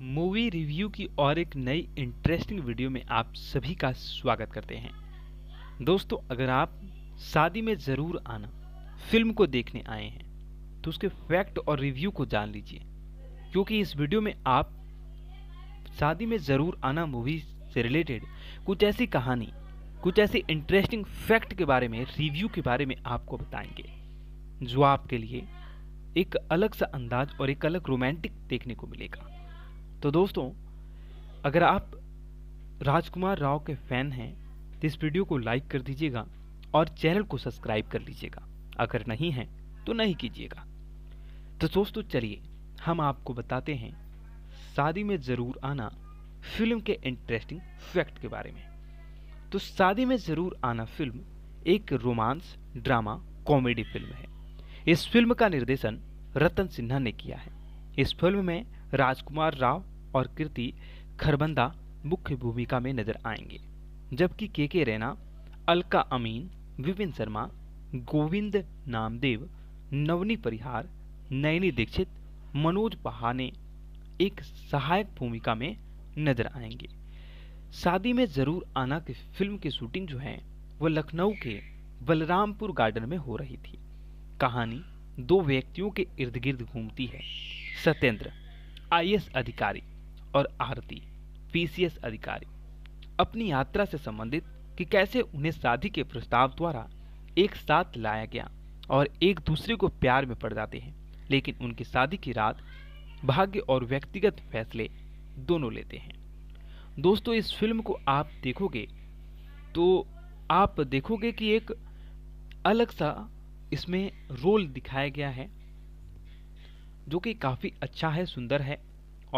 movie review की और एक नई इंटरेस्टिंग वीडियो में आप सभी का स्वागत करते हैं दोस्तों अगर आप शादी में ज़रूर आना फिल्म को देखने आए हैं तो उसके फैक्ट और रिव्यू को जान लीजिए क्योंकि इस वीडियो में आप शादी में ज़रूर आना मूवी से रिलेटेड कुछ ऐसी कहानी कुछ ऐसे इंटरेस्टिंग फैक्ट के बारे में रिव्यू के बारे में आपको बताएंगे जो आपके लिए एक अलग सा अंदाज और एक अलग रोमांटिक देखने को मिलेगा तो दोस्तों अगर आप राजकुमार राव के फैन हैं तो इस वीडियो को लाइक कर दीजिएगा और चैनल को सब्सक्राइब कर लीजिएगा अगर नहीं है तो नहीं कीजिएगा तो दोस्तों चलिए हम आपको बताते हैं शादी में ज़रूर आना फिल्म के इंटरेस्टिंग फैक्ट के बारे में तो शादी में ज़रूर आना फिल्म एक रोमांस ड्रामा कॉमेडी फिल्म है इस फिल्म का निर्देशन रतन सिन्हा ने किया है इस फिल्म में राजकुमार राव और कीर्ति खरबंदा मुख्य भूमिका में नजर आएंगे जबकि के के रैना अलका अमीन विपिन शर्मा गोविंद नामदेव नवनी परिहार नयनी दीक्षित मनोज पहाने एक सहायक भूमिका में नजर आएंगे शादी में ज़रूर आना की फिल्म की शूटिंग जो है वह लखनऊ के बलरामपुर गार्डन में हो रही थी कहानी दो व्यक्तियों के इर्द गिर्द घूमती है सत्येंद्र आईएएस अधिकारी और आरती पीसीएस अधिकारी अपनी यात्रा से संबंधित कि कैसे उन्हें शादी के प्रस्ताव द्वारा एक साथ लाया गया और एक दूसरे को प्यार में पड़ जाते हैं लेकिन उनकी शादी की रात भाग्य और व्यक्तिगत फैसले दोनों लेते हैं दोस्तों इस फिल्म को आप देखोगे तो आप देखोगे कि एक अलग सा इसमें रोल दिखाया गया है जो कि काफ़ी अच्छा है सुंदर है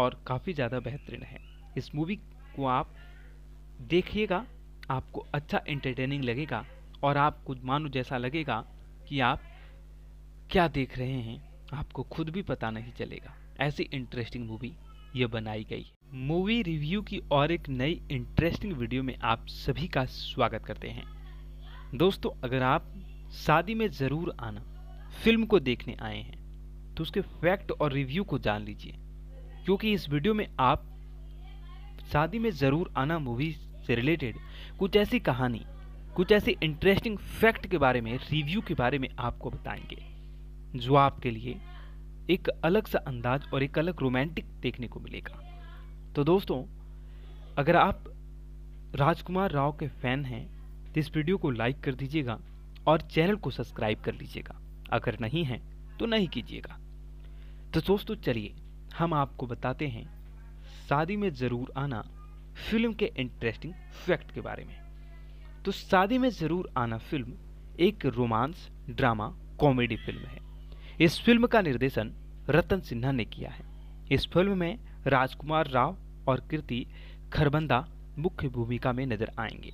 और काफ़ी ज़्यादा बेहतरीन है इस मूवी को आप देखिएगा आपको अच्छा एंटरटेनिंग लगेगा और आप खुद मानो जैसा लगेगा कि आप क्या देख रहे हैं आपको खुद भी पता नहीं चलेगा ऐसी इंटरेस्टिंग मूवी ये बनाई गई मूवी रिव्यू की और एक नई इंटरेस्टिंग वीडियो में आप सभी का स्वागत करते हैं दोस्तों अगर आप शादी में ज़रूर आना फिल्म को देखने आए हैं तो उसके फैक्ट और रिव्यू को जान लीजिए क्योंकि इस वीडियो में आप शादी में ज़रूर आना मूवी से रिलेटेड कुछ ऐसी कहानी कुछ ऐसे इंटरेस्टिंग फैक्ट के बारे में रिव्यू के बारे में आपको बताएंगे जो आपके लिए एक अलग सा अंदाज और एक अलग रोमांटिक देखने को मिलेगा तो दोस्तों अगर आप राजकुमार राव के फैन हैं तो इस वीडियो को लाइक कर दीजिएगा और चैनल को सब्सक्राइब कर लीजिएगा अगर नहीं है तो नहीं कीजिएगा तो दोस्तों चलिए हम आपको बताते हैं शादी में ज़रूर आना फिल्म के इंटरेस्टिंग फैक्ट के बारे में तो शादी में ज़रूर आना फिल्म एक रोमांस ड्रामा कॉमेडी फिल्म है इस फिल्म का निर्देशन रतन सिन्हा ने किया है इस फिल्म में राजकुमार राव और कृति खरबंदा मुख्य भूमिका में नजर आएंगे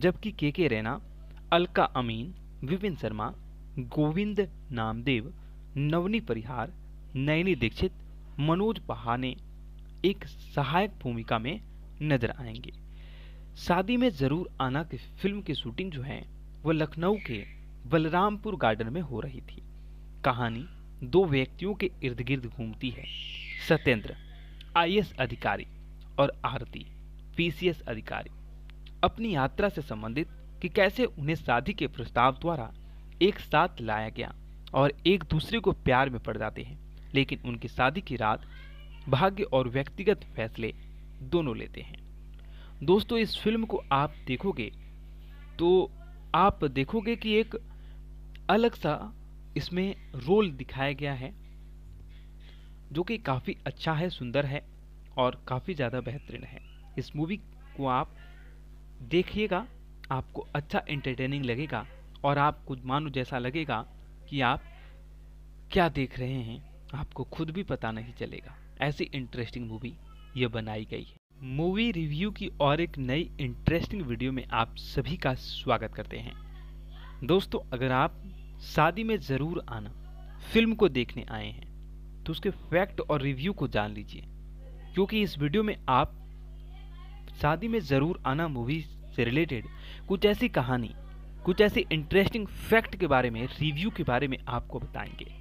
जबकि के के रैना अलका अमीन विपिन शर्मा गोविंद नामदेव नवनी परिहार नयनी दीक्षित मनोज बहाने एक सहायक भूमिका में नजर आएंगे शादी में ज़रूर आना की फिल्म की शूटिंग जो है वह लखनऊ के बलरामपुर गार्डन में हो रही थी कहानी दो व्यक्तियों के इर्द गिर्द घूमती है सत्येंद्र आई अधिकारी और आरती पीसीएस अधिकारी अपनी यात्रा से संबंधित कि कैसे उन्हें शादी के प्रस्ताव द्वारा एक साथ लाया गया और एक दूसरे को प्यार में पड़ जाते हैं लेकिन उनकी शादी की रात भाग्य और व्यक्तिगत फैसले दोनों लेते हैं दोस्तों इस फिल्म को आप देखोगे तो आप देखोगे कि एक अलग सा इसमें रोल दिखाया गया है जो कि काफ़ी अच्छा है सुंदर है और काफ़ी ज़्यादा बेहतरीन है इस मूवी को आप देखिएगा आपको अच्छा एंटरटेनिंग लगेगा और आपको मानो जैसा लगेगा कि आप क्या देख रहे हैं आपको खुद भी पता नहीं चलेगा ऐसी इंटरेस्टिंग मूवी ये बनाई गई है मूवी रिव्यू की और एक नई इंटरेस्टिंग वीडियो में आप सभी का स्वागत करते हैं दोस्तों अगर आप शादी में ज़रूर आना फिल्म को देखने आए हैं तो उसके फैक्ट और रिव्यू को जान लीजिए क्योंकि इस वीडियो में आप शादी में ज़रूर आना मूवी से रिलेटेड कुछ ऐसी कहानी कुछ ऐसी इंटरेस्टिंग फैक्ट के बारे में रिव्यू के बारे में आपको बताएंगे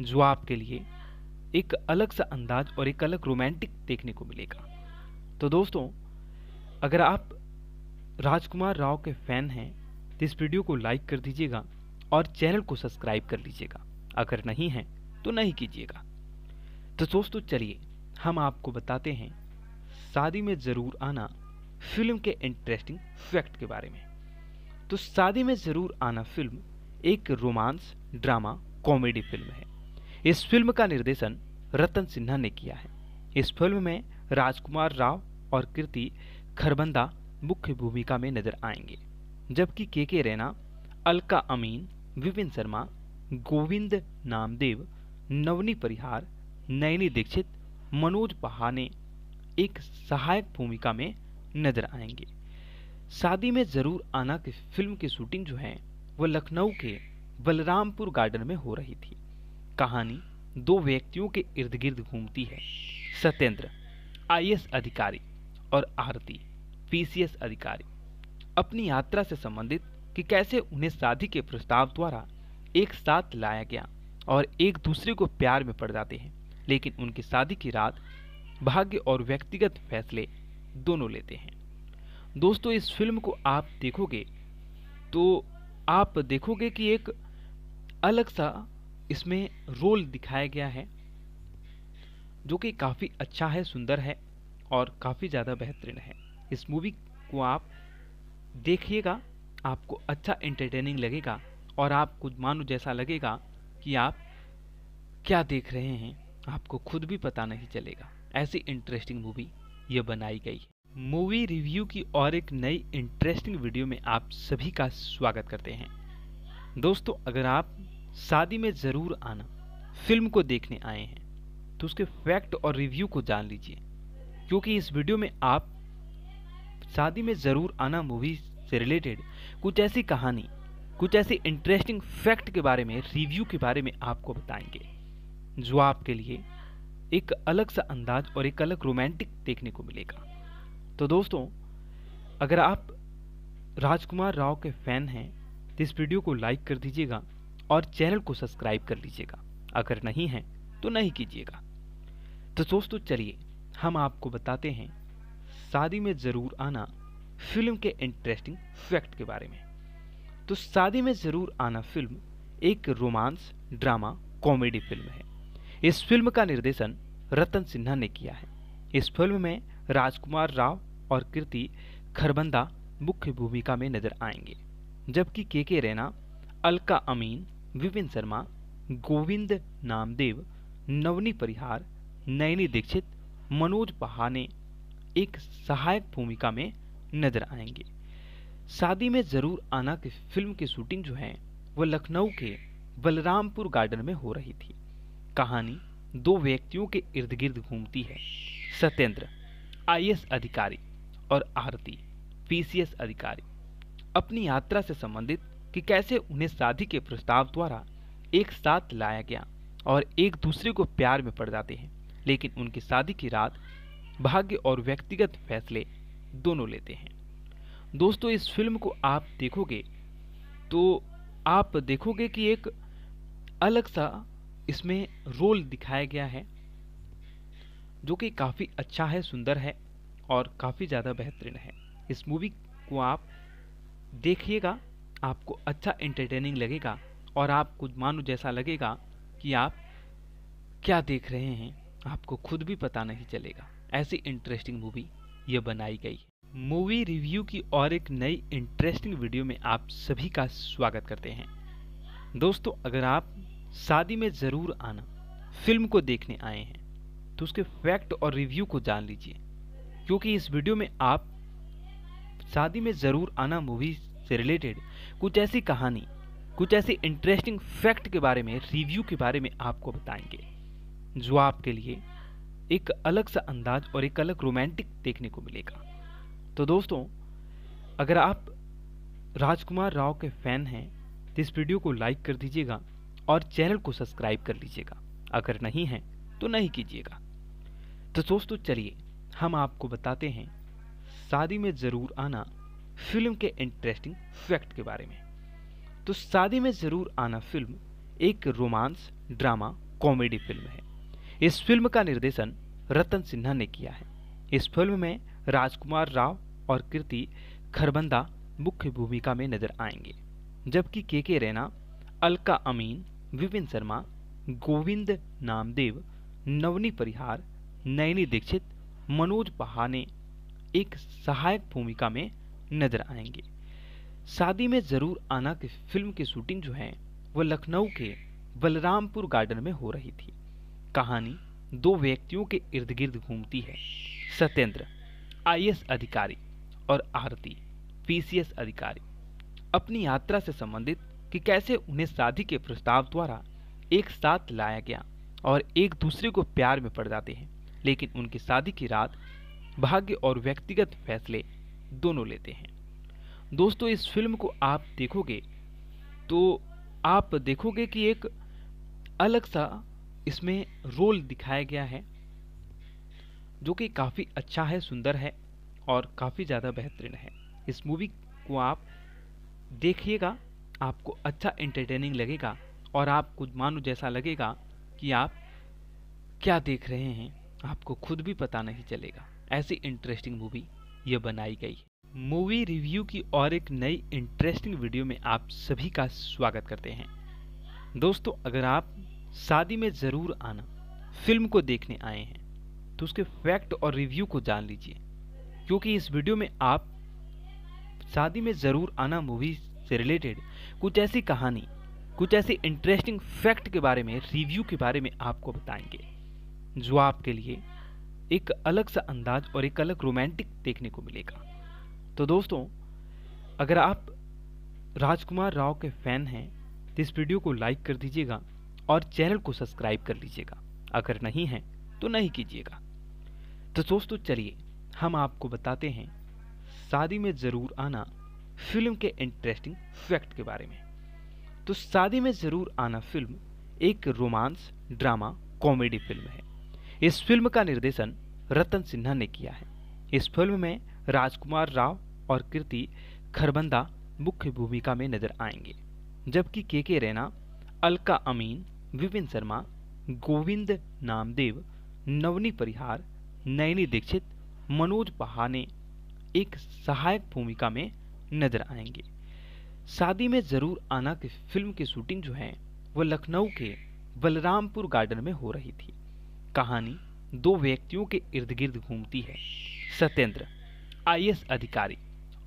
जो आपके लिए एक अलग सा अंदाज और एक अलग रोमांटिक देखने को मिलेगा तो दोस्तों अगर आप राजकुमार राव के फैन हैं तो इस वीडियो को लाइक कर दीजिएगा और चैनल को सब्सक्राइब कर लीजिएगा अगर नहीं है तो नहीं कीजिएगा तो दोस्तों चलिए हम आपको बताते हैं शादी में ज़रूर आना फिल्म के इंटरेस्टिंग फैक्ट के बारे में तो शादी में ज़रूर आना फिल्म एक रोमांस ड्रामा कॉमेडी फिल्म है इस फिल्म का निर्देशन रतन सिन्हा ने किया है इस फिल्म में राजकुमार राव और कीर्ति खरबंदा मुख्य भूमिका में नजर आएंगे जबकि के के रैना अलका अमीन विपिन शर्मा गोविंद नामदेव नवनी परिहार नयनी दीक्षित मनोज पहाने एक सहायक भूमिका में नजर आएंगे शादी में ज़रूर आना की फिल्म की शूटिंग जो है वह लखनऊ के बलरामपुर गार्डन में हो रही थी कहानी दो व्यक्तियों के इर्द गिर्द घूमती है सत्येंद्र आई अधिकारी और आरती पीसीएस अधिकारी अपनी यात्रा से संबंधित कि कैसे उन्हें शादी के प्रस्ताव द्वारा एक साथ लाया गया और एक दूसरे को प्यार में पड़ जाते हैं लेकिन उनकी शादी की रात भाग्य और व्यक्तिगत फैसले दोनों लेते हैं दोस्तों इस फिल्म को आप देखोगे तो आप देखोगे कि एक अलग सा इसमें रोल दिखाया गया है जो कि काफ़ी अच्छा है सुंदर है और काफ़ी ज़्यादा बेहतरीन है इस मूवी को आप देखिएगा आपको अच्छा एंटरटेनिंग लगेगा और आपको मानो जैसा लगेगा कि आप क्या देख रहे हैं आपको खुद भी पता नहीं चलेगा ऐसी इंटरेस्टिंग मूवी ये बनाई गई है मूवी रिव्यू की और एक नई इंटरेस्टिंग वीडियो में आप सभी का स्वागत करते हैं दोस्तों अगर आप शादी में ज़रूर आना फिल्म को देखने आए हैं तो उसके फैक्ट और रिव्यू को जान लीजिए क्योंकि इस वीडियो में आप शादी में ज़रूर आना मूवी से रिलेटेड कुछ ऐसी कहानी कुछ ऐसे इंटरेस्टिंग फैक्ट के बारे में रिव्यू के बारे में आपको बताएंगे जो आपके लिए एक अलग सा अंदाज और एक अलग रोमांटिक देखने को मिलेगा तो दोस्तों अगर आप राजकुमार राव के फैन हैं तो इस वीडियो को लाइक कर दीजिएगा और चैनल को सब्सक्राइब कर लीजिएगा अगर नहीं है तो नहीं कीजिएगा तो दोस्तों चलिए हम आपको बताते हैं शादी में ज़रूर आना फिल्म के इंटरेस्टिंग फैक्ट के बारे में तो शादी में ज़रूर आना फिल्म एक रोमांस ड्रामा कॉमेडी फिल्म है इस फिल्म का निर्देशन रतन सिन्हा ने किया है इस फिल्म में राजकुमार राव और कीर्ति खरबंदा मुख्य भूमिका में नजर आएंगे जबकि के के रैना अलका अमीन विपिन शर्मा गोविंद नामदेव नवनी परिहार नयनी दीक्षित मनोज पहाने एक सहायक भूमिका में नजर आएंगे शादी में ज़रूर आना की फिल्म की शूटिंग जो है वह लखनऊ के बलरामपुर गार्डन में हो रही थी कहानी दो व्यक्तियों के इर्द गिर्द घूमती है सत्येंद्र आई अधिकारी और आरती पीसीएस अधिकारी अपनी यात्रा से संबंधित कि कैसे उन्हें शादी के प्रस्ताव द्वारा एक साथ लाया गया और एक दूसरे को प्यार में पड़ जाते हैं लेकिन उनकी शादी की रात भाग्य और व्यक्तिगत फैसले दोनों लेते हैं दोस्तों इस फिल्म को आप देखोगे तो आप देखोगे कि एक अलग सा इसमें रोल दिखाया गया है जो कि काफ़ी अच्छा है सुंदर है और काफ़ी ज़्यादा बेहतरीन है इस मूवी को आप देखिएगा आपको अच्छा इंटरटेनिंग लगेगा और आपको मानो जैसा लगेगा कि आप क्या देख रहे हैं आपको खुद भी पता नहीं चलेगा ऐसी इंटरेस्टिंग मूवी ये बनाई गई मूवी रिव्यू की और एक नई इंटरेस्टिंग वीडियो में आप सभी का स्वागत करते हैं दोस्तों अगर आप शादी में ज़रूर आना फिल्म को देखने आए हैं तो उसके फैक्ट और रिव्यू को जान लीजिए क्योंकि इस वीडियो में आप शादी में ज़रूर आना मूवी से रिलेटेड कुछ ऐसी कहानी कुछ ऐसी इंटरेस्टिंग फैक्ट के बारे में रिव्यू के बारे में आपको बताएंगे जो आपके लिए एक अलग सा अंदाज और एक अलग रोमांटिक देखने को मिलेगा तो दोस्तों अगर आप राजकुमार राव के फैन हैं तो इस वीडियो को लाइक कर दीजिएगा और चैनल को सब्सक्राइब कर लीजिएगा अगर नहीं है तो नहीं कीजिएगा तो दोस्तों चलिए हम आपको बताते हैं शादी में ज़रूर आना फिल्म के इंटरेस्टिंग फैक्ट के बारे में तो शादी में ज़रूर आना फिल्म एक रोमांस ड्रामा कॉमेडी फिल्म है इस फिल्म का निर्देशन रतन सिन्हा ने किया है इस फिल्म में राजकुमार राव और कृति खरबंदा मुख्य भूमिका में नजर आएंगे जबकि के के रैना अलका अमीन विपिन शर्मा गोविंद नामदेव नवनी परिहार नैनी दीक्षित मनोज पहाने एक सहायक भूमिका में नज़र आएंगे शादी में ज़रूर आना की फिल्म की शूटिंग जो है वह लखनऊ के बलरामपुर गार्डन में हो रही थी कहानी दो व्यक्तियों के इर्द गिर्द घूमती है सत्येंद्र आई अधिकारी और आरती पीसीएस अधिकारी अपनी यात्रा से संबंधित कि कैसे उन्हें शादी के प्रस्ताव द्वारा एक साथ लाया गया और एक दूसरे को प्यार में पड़ जाते हैं लेकिन उनकी शादी की रात भाग्य और व्यक्तिगत फैसले दोनों लेते हैं दोस्तों इस फिल्म को आप देखोगे तो आप देखोगे कि एक अलग सा इसमें रोल दिखाया गया है जो कि काफ़ी अच्छा है सुंदर है और काफ़ी ज़्यादा बेहतरीन है इस मूवी को आप देखिएगा आपको अच्छा एंटरटेनिंग लगेगा और आपको मानो जैसा लगेगा कि आप क्या देख रहे हैं आपको खुद भी पता नहीं चलेगा ऐसी इंटरेस्टिंग मूवी ये बनाई गई है मूवी रिव्यू की और एक नई इंटरेस्टिंग वीडियो में आप सभी का स्वागत करते हैं दोस्तों अगर आप शादी में ज़रूर आना फिल्म को देखने आए हैं तो उसके फैक्ट और रिव्यू को जान लीजिए क्योंकि इस वीडियो में आप शादी में ज़रूर आना मूवी से रिलेटेड कुछ ऐसी कहानी कुछ ऐसे इंटरेस्टिंग फैक्ट के बारे में रिव्यू के बारे में आपको बताएंगे जो आपके लिए एक अलग सा अंदाज और एक अलग रोमांटिक देखने को मिलेगा तो दोस्तों अगर आप राजकुमार राव के फैन हैं तो इस वीडियो को लाइक कर दीजिएगा और चैनल को सब्सक्राइब कर लीजिएगा अगर नहीं है तो नहीं कीजिएगा तो दोस्तों चलिए हम आपको बताते हैं शादी में ज़रूर आना फिल्म के इंटरेस्टिंग फैक्ट के बारे में तो शादी में ज़रूर आना फिल्म एक रोमांस ड्रामा कॉमेडी फिल्म है इस फिल्म का निर्देशन रतन सिन्हा ने किया है इस फिल्म में राजकुमार राव और कीर्ति खरबंदा मुख्य भूमिका में नजर आएंगे जबकि के के रैना अलका अमीन विपिन शर्मा गोविंद नामदेव नवनी परिहार नयनी दीक्षित मनोज पहाने एक सहायक भूमिका में नजर आएंगे शादी में ज़रूर आना की फिल्म की शूटिंग जो है वह लखनऊ के बलरामपुर गार्डन में हो रही थी कहानी दो व्यक्तियों के इर्द गिर्द घूमती है सत्येंद्र आई अधिकारी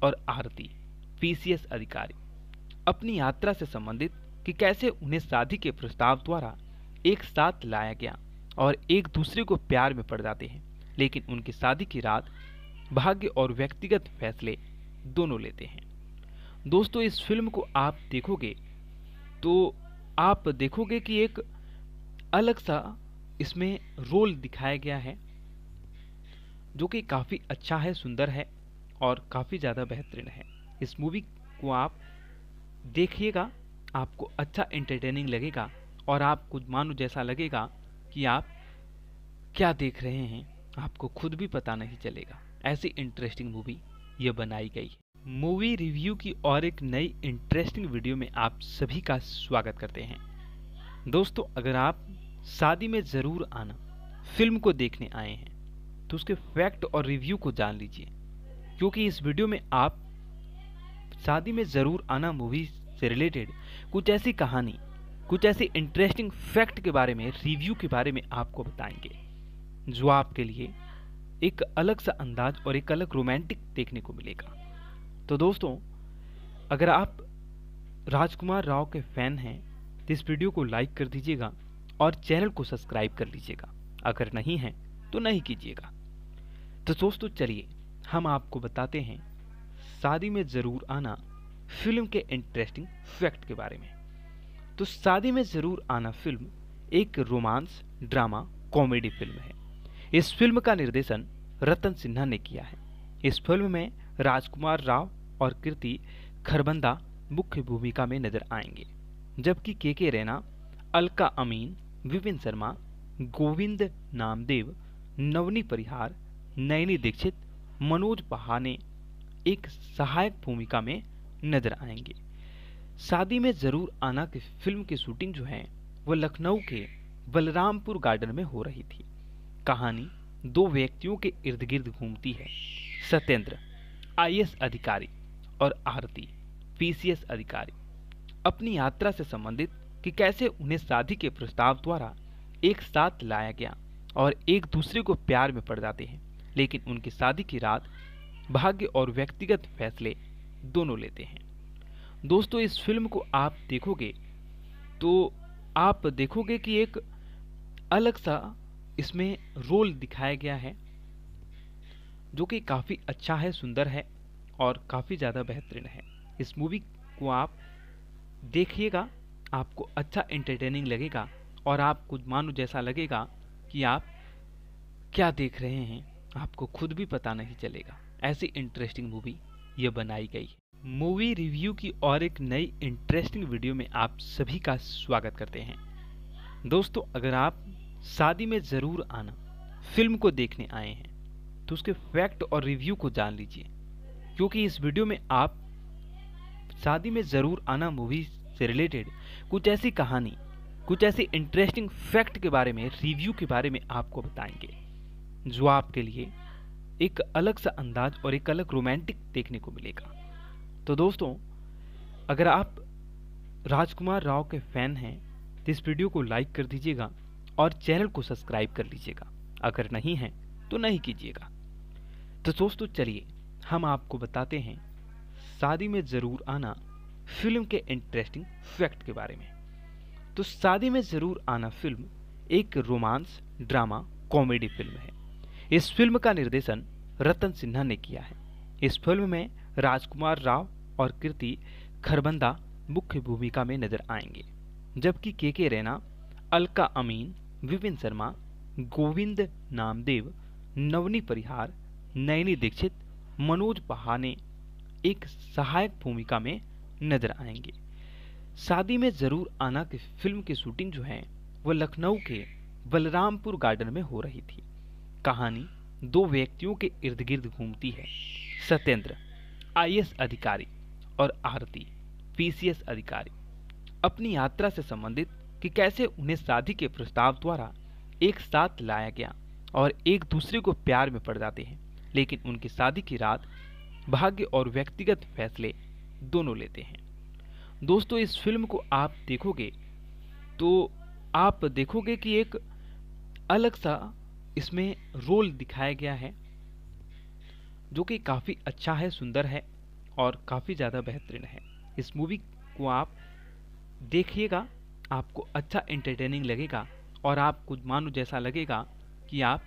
और आरती पी अधिकारी अपनी यात्रा से संबंधित कि कैसे उन्हें शादी के प्रस्ताव द्वारा एक साथ लाया गया और एक दूसरे को प्यार में पड़ जाते हैं लेकिन उनकी शादी की रात भाग्य और व्यक्तिगत फैसले दोनों लेते हैं दोस्तों इस फिल्म को आप देखोगे तो आप देखोगे कि एक अलग सा इसमें रोल दिखाया गया है जो कि काफ़ी अच्छा है सुंदर है और काफ़ी ज़्यादा बेहतरीन है इस मूवी को आप देखिएगा आपको अच्छा एंटरटेनिंग लगेगा और आप कुछ मानो जैसा लगेगा कि आप क्या देख रहे हैं आपको खुद भी पता नहीं चलेगा ऐसी इंटरेस्टिंग मूवी ये बनाई गई है मूवी रिव्यू की और एक नई इंटरेस्टिंग वीडियो में आप सभी का स्वागत करते हैं दोस्तों अगर आप शादी में ज़रूर आना फिल्म को देखने आए हैं तो उसके फैक्ट और रिव्यू को जान लीजिए क्योंकि इस वीडियो में आप शादी में ज़रूर आना मूवी से रिलेटेड कुछ ऐसी कहानी कुछ ऐसी इंटरेस्टिंग फैक्ट के बारे में रिव्यू के बारे में आपको बताएंगे जो आपके लिए एक अलग सा अंदाज और एक अलग रोमांटिक देखने को मिलेगा तो दोस्तों अगर आप राजकुमार राव के फैन हैं तो इस वीडियो को लाइक कर दीजिएगा और चैनल को सब्सक्राइब कर लीजिएगा अगर नहीं है तो नहीं कीजिएगा तो दोस्तों चलिए हम आपको बताते हैं शादी में ज़रूर आना फिल्म के इंटरेस्टिंग फैक्ट के बारे में तो शादी में ज़रूर आना फिल्म एक रोमांस ड्रामा कॉमेडी फिल्म है इस फिल्म का निर्देशन रतन सिन्हा ने किया है इस फिल्म में राजकुमार राव और कृति खरबंदा मुख्य भूमिका में नजर आएंगे जबकि के के रैना अलका अमीन विपिन शर्मा गोविंद नामदेव नवनी परिहार नयनी दीक्षित मनोज पहाने एक सहायक भूमिका में नजर आएंगे शादी में ज़रूर आना की फिल्म की शूटिंग जो है वह लखनऊ के बलरामपुर गार्डन में हो रही थी कहानी दो व्यक्तियों के इर्द गिर्द घूमती है सत्येंद्र आई अधिकारी और आरती पीसीएस अधिकारी अपनी यात्रा से संबंधित कि कैसे उन्हें शादी के प्रस्ताव द्वारा एक साथ लाया गया और एक दूसरे को प्यार में पड़ जाते हैं लेकिन उनकी शादी की रात भाग्य और व्यक्तिगत फैसले दोनों लेते हैं दोस्तों इस फिल्म को आप देखोगे तो आप देखोगे कि एक अलग सा इसमें रोल दिखाया गया है जो कि काफ़ी अच्छा है सुंदर है और काफ़ी ज़्यादा बेहतरीन है इस मूवी को आप देखिएगा आपको अच्छा एंटरटेनिंग लगेगा और आपको मानो जैसा लगेगा कि आप क्या देख रहे हैं आपको खुद भी पता नहीं चलेगा ऐसी इंटरेस्टिंग मूवी ये बनाई गई है मूवी रिव्यू की और एक नई इंटरेस्टिंग वीडियो में आप सभी का स्वागत करते हैं दोस्तों अगर आप शादी में ज़रूर आना फिल्म को देखने आए हैं तो उसके फैक्ट और रिव्यू को जान लीजिए क्योंकि इस वीडियो में आप शादी में ज़रूर आना मूवी से रिलेटेड कुछ ऐसी कहानी कुछ ऐसी इंटरेस्टिंग फैक्ट के बारे में रिव्यू के बारे में आपको बताएंगे जो आपके लिए एक अलग सा अंदाज और एक अलग रोमांटिक देखने को मिलेगा तो दोस्तों अगर आप राजकुमार राव के फैन हैं तो इस वीडियो को लाइक कर दीजिएगा और चैनल को सब्सक्राइब कर लीजिएगा अगर नहीं है तो नहीं कीजिएगा तो दोस्तों चलिए हम आपको बताते हैं शादी में ज़रूर आना फिल्म के इंटरेस्टिंग फैक्ट के बारे में तो शादी में ज़रूर आना फिल्म एक रोमांस ड्रामा कॉमेडी फिल्म है इस फिल्म का निर्देशन रतन सिन्हा ने किया है इस फिल्म में राजकुमार राव और कृति खरबंदा मुख्य भूमिका में नजर आएंगे जबकि के के रैना अलका अमीन विपिन शर्मा गोविंद नामदेव नवनी परिहार नैनी दीक्षित मनोज पहाने एक सहायक भूमिका में नज़र आएंगे शादी में ज़रूर आना की फिल्म की शूटिंग जो है वह लखनऊ के बलरामपुर गार्डन में हो रही थी कहानी दो व्यक्तियों के इर्द गिर्द घूमती है सत्येंद्र आईएएस अधिकारी और आरती पीसीएस अधिकारी अपनी यात्रा से संबंधित कि कैसे उन्हें शादी के प्रस्ताव द्वारा एक साथ लाया गया और एक दूसरे को प्यार में पड़ जाते हैं लेकिन उनकी शादी की रात भाग्य और व्यक्तिगत फैसले दोनों लेते हैं दोस्तों इस फिल्म को आप देखोगे तो आप देखोगे कि एक अलग सा इसमें रोल दिखाया गया है जो कि काफ़ी अच्छा है सुंदर है और काफ़ी ज़्यादा बेहतरीन है इस मूवी को आप देखिएगा आपको अच्छा एंटरटेनिंग लगेगा और आपको मानो जैसा लगेगा कि आप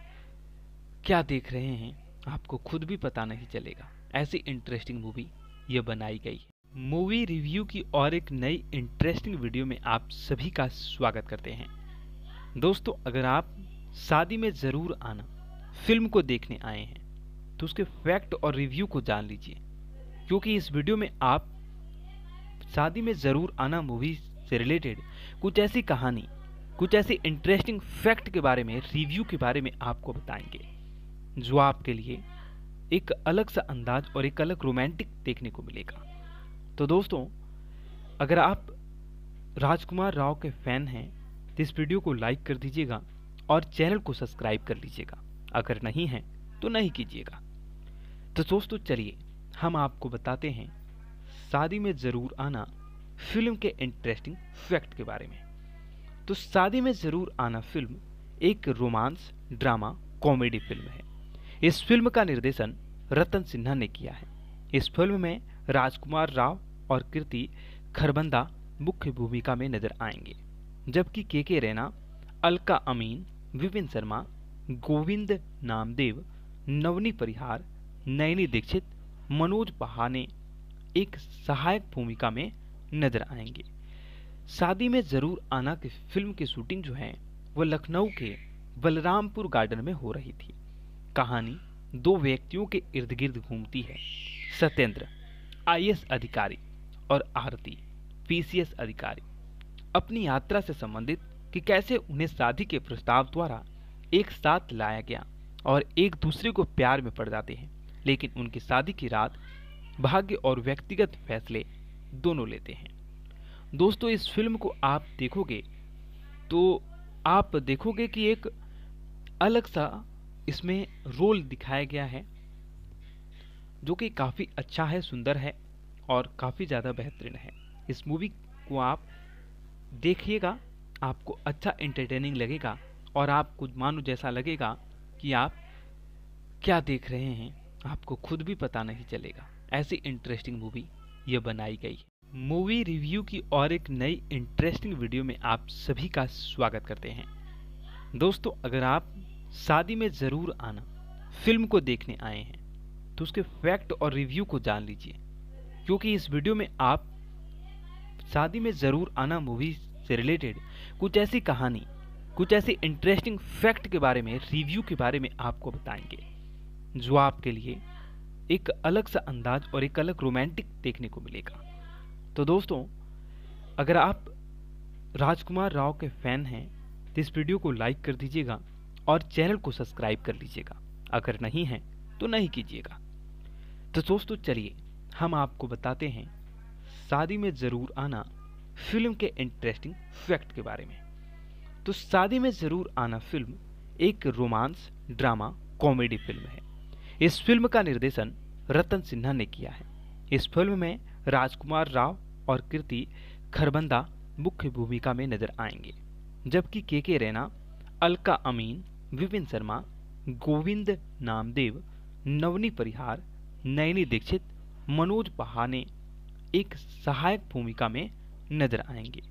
क्या देख रहे हैं आपको खुद भी पता नहीं चलेगा ऐसी इंटरेस्टिंग मूवी ये बनाई गई मूवी रिव्यू की और एक नई इंटरेस्टिंग वीडियो में आप सभी का स्वागत करते हैं दोस्तों अगर आप शादी में ज़रूर आना फिल्म को देखने आए हैं तो उसके फैक्ट और रिव्यू को जान लीजिए क्योंकि इस वीडियो में आप शादी में ज़रूर आना मूवी से रिलेटेड कुछ ऐसी कहानी कुछ ऐसी इंटरेस्टिंग फैक्ट के बारे में रिव्यू के बारे में आपको बताएंगे जो आपके लिए एक अलग सा अंदाज और एक अलग रोमांटिक देखने को मिलेगा तो दोस्तों अगर आप राजकुमार राव के फैन हैं तो इस वीडियो को लाइक कर दीजिएगा और चैनल को सब्सक्राइब कर लीजिएगा अगर नहीं है तो नहीं कीजिएगा तो दोस्तों चलिए हम आपको बताते हैं शादी में ज़रूर आना फिल्म के इंटरेस्टिंग फैक्ट के बारे में तो शादी में ज़रूर आना फिल्म एक रोमांस ड्रामा कॉमेडी फिल्म है इस फिल्म का निर्देशन रतन सिन्हा ने किया है इस फिल्म में राजकुमार राव और कृति खरबंदा मुख्य भूमिका में नजर आएंगे जबकि के के रैना अलका अमीन विपिन शर्मा गोविंद नामदेव नवनी परिहार नयनी दीक्षित मनोज पहाने एक सहायक भूमिका में नजर आएंगे शादी में ज़रूर आना की फिल्म की शूटिंग जो है वह लखनऊ के बलरामपुर गार्डन में हो रही थी कहानी दो व्यक्तियों के इर्द गिर्द घूमती है सत्येंद्र आई अधिकारी और आरती पीसीएस अधिकारी अपनी यात्रा से संबंधित कि कैसे उन्हें शादी के प्रस्ताव द्वारा एक साथ लाया गया और एक दूसरे को प्यार में पड़ जाते हैं लेकिन उनकी शादी की रात भाग्य और व्यक्तिगत फैसले दोनों लेते हैं दोस्तों इस फिल्म को आप देखोगे तो आप देखोगे कि एक अलग सा इसमें रोल दिखाया गया है जो कि काफ़ी अच्छा है सुंदर है और काफ़ी ज़्यादा बेहतरीन है इस मूवी को आप देखिएगा आपको अच्छा एंटरटेनिंग लगेगा और आपको मानो जैसा लगेगा कि आप क्या देख रहे हैं आपको खुद भी पता नहीं चलेगा ऐसी इंटरेस्टिंग मूवी ये बनाई गई है मूवी रिव्यू की और एक नई इंटरेस्टिंग वीडियो में आप सभी का स्वागत करते हैं दोस्तों अगर आप शादी में ज़रूर आना फिल्म को देखने आए हैं तो उसके फैक्ट और रिव्यू को जान लीजिए क्योंकि इस वीडियो में आप शादी में ज़रूर आना मूवी से रिलेटेड कुछ ऐसी कहानी कुछ ऐसे इंटरेस्टिंग फैक्ट के बारे में रिव्यू के बारे में आपको बताएंगे जो आपके लिए एक अलग सा अंदाज और एक अलग रोमांटिक देखने को मिलेगा तो दोस्तों अगर आप राजकुमार राव के फैन हैं तो इस वीडियो को लाइक कर दीजिएगा और चैनल को सब्सक्राइब कर लीजिएगा अगर नहीं है तो नहीं कीजिएगा तो दोस्तों चलिए हम आपको बताते हैं शादी में ज़रूर आना फिल्म के इंटरेस्टिंग फैक्ट के बारे में तो शादी में ज़रूर आना फिल्म एक रोमांस ड्रामा कॉमेडी फिल्म है इस फिल्म का निर्देशन रतन सिन्हा ने किया है इस फिल्म में राजकुमार राव और कीर्ति खरबंदा मुख्य भूमिका में नजर आएंगे जबकि के के रैना अलका अमीन विपिन शर्मा गोविंद नामदेव नवनी परिहार नयनी दीक्षित मनोज पहाने एक सहायक भूमिका में नजर आएंगे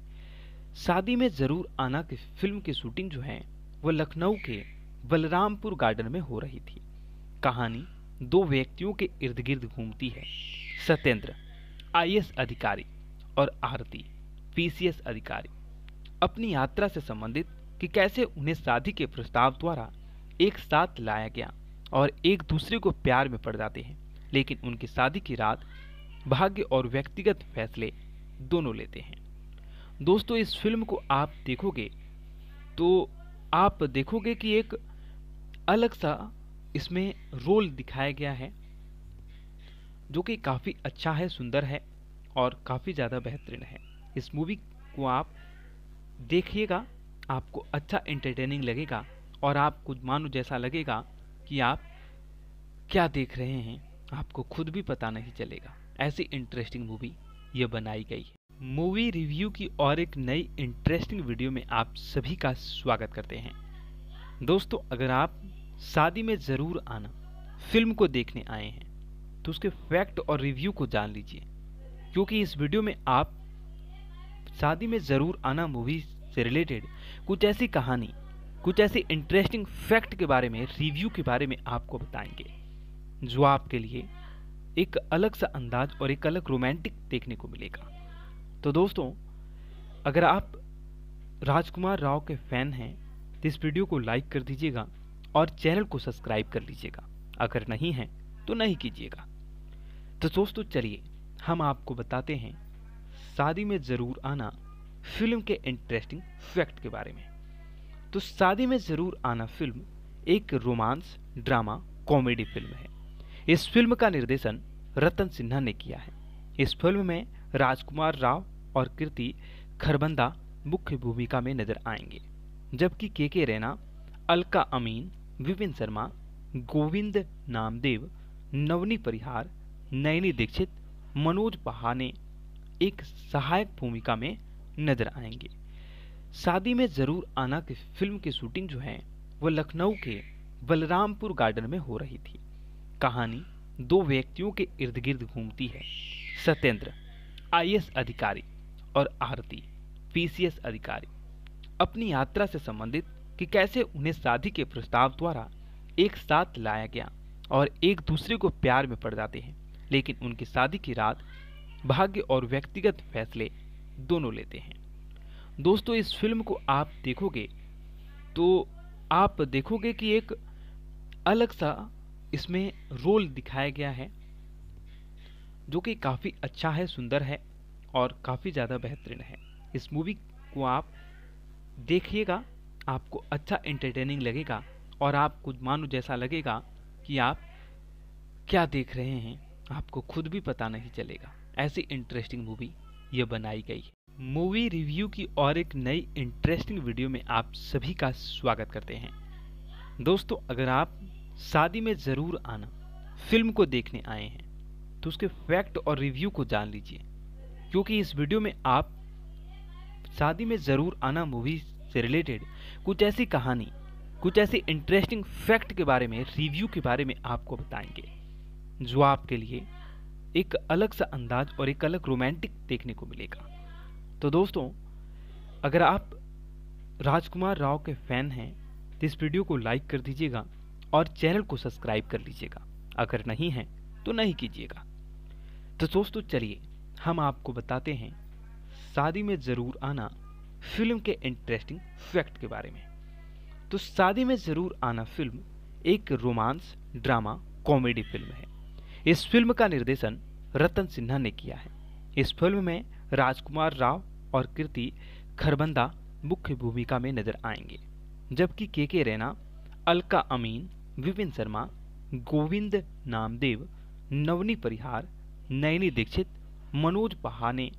शादी में ज़रूर आना की फिल्म की शूटिंग जो है वह लखनऊ के बलरामपुर गार्डन में हो रही थी कहानी दो व्यक्तियों के इर्द गिर्द घूमती है सत्येंद्र आई अधिकारी और आरती पीसीएस अधिकारी अपनी यात्रा से संबंधित कि कैसे उन्हें शादी के प्रस्ताव द्वारा एक साथ लाया गया और एक दूसरे को प्यार में पड़ जाते हैं लेकिन उनकी शादी की रात भाग्य और व्यक्तिगत फैसले दोनों लेते हैं दोस्तों इस फिल्म को आप देखोगे तो आप देखोगे कि एक अलग सा इसमें रोल दिखाया गया है जो कि काफ़ी अच्छा है सुंदर है और काफ़ी ज़्यादा बेहतरीन है इस मूवी को आप देखिएगा आपको अच्छा एंटरटेनिंग लगेगा और आपको मानो जैसा लगेगा कि आप क्या देख रहे हैं आपको खुद भी पता नहीं चलेगा ऐसी इंटरेस्टिंग मूवी ये बनाई गई है मूवी रिव्यू की और एक नई इंटरेस्टिंग वीडियो में आप सभी का स्वागत करते हैं दोस्तों अगर आप शादी में ज़रूर आना फिल्म को देखने आए हैं तो उसके फैक्ट और रिव्यू को जान लीजिए क्योंकि इस वीडियो में आप शादी में ज़रूर आना मूवी से रिलेटेड कुछ ऐसी कहानी कुछ ऐसी इंटरेस्टिंग फैक्ट के बारे में रिव्यू के बारे में आपको बताएंगे जो आपके लिए एक अलग सा अंदाज और एक अलग रोमांटिक देखने को मिलेगा तो दोस्तों अगर आप राजकुमार राव के फैन हैं तो इस वीडियो को लाइक कर दीजिएगा और चैनल को सब्सक्राइब कर लीजिएगा अगर नहीं है तो नहीं कीजिएगा तो दोस्तों चलिए हम आपको बताते हैं शादी में ज़रूर आना फिल्म के इंटरेस्टिंग फैक्ट के बारे में तो शादी में ज़रूर आना फिल्म एक रोमांस ड्रामा कॉमेडी फिल्म है इस फिल्म का निर्देशन रतन सिन्हा ने किया है इस फिल्म में राजकुमार राव और कीर्ति खरबंदा मुख्य भूमिका में नजर आएंगे जबकि के के रैना अलका अमीन विपिन शर्मा गोविंद नामदेव नवनी परिहार नैनी दीक्षित मनोज पहाने एक सहायक भूमिका में नज़र आएंगे शादी में ज़रूर आना की फिल्म की शूटिंग जो है वह लखनऊ के बलरामपुर गार्डन में हो रही थी कहानी दो व्यक्तियों के इर्द गिर्द घूमती है सत्येंद्र आई अधिकारी और आरती पीसीएस अधिकारी अपनी यात्रा से संबंधित कि कैसे उन्हें शादी के प्रस्ताव द्वारा एक साथ लाया गया और एक दूसरे को प्यार में पड़ जाते हैं लेकिन उनकी शादी की रात भाग्य और व्यक्तिगत फैसले दोनों लेते हैं दोस्तों इस फिल्म को आप देखोगे तो आप देखोगे कि एक अलग सा इसमें रोल दिखाया गया है जो कि काफ़ी अच्छा है सुंदर है और काफ़ी ज़्यादा बेहतरीन है इस मूवी को आप देखिएगा आपको अच्छा एंटरटेनिंग लगेगा और आपको मानो जैसा लगेगा कि आप क्या देख रहे हैं आपको खुद भी पता नहीं चलेगा ऐसी इंटरेस्टिंग मूवी ये बनाई गई है मूवी रिव्यू की और एक नई इंटरेस्टिंग वीडियो में आप सभी का स्वागत करते हैं दोस्तों अगर आप शादी में ज़रूर आना फिल्म को देखने आए हैं तो उसके फैक्ट और रिव्यू को जान लीजिए क्योंकि इस वीडियो में आप शादी में ज़रूर आना मूवी से रिलेटेड कुछ ऐसी कहानी कुछ ऐसे इंटरेस्टिंग फैक्ट के बारे में रिव्यू के बारे में आपको बताएंगे जो आपके लिए एक अलग सा अंदाज और एक अलग रोमांटिक देखने को मिलेगा तो दोस्तों अगर आप राजकुमार राव के फैन हैं तो इस वीडियो को लाइक कर दीजिएगा और चैनल को सब्सक्राइब कर लीजिएगा अगर नहीं है तो नहीं कीजिएगा तो दोस्तों चलिए हम आपको बताते हैं शादी में ज़रूर आना फिल्म के इंटरेस्टिंग फैक्ट के बारे में तो शादी में ज़रूर आना फिल्म एक रोमांस ड्रामा कॉमेडी फिल्म है इस फिल्म का निर्देशन रतन सिन्हा ने किया है इस फिल्म में राजकुमार राव और कीर्ति खरबंदा मुख्य भूमिका में नजर आएंगे जबकि के के रैना अलका अमीन विपिन शर्मा गोविंद नामदेव नवनी परिहार नयनी दीक्षित मनोज पहाने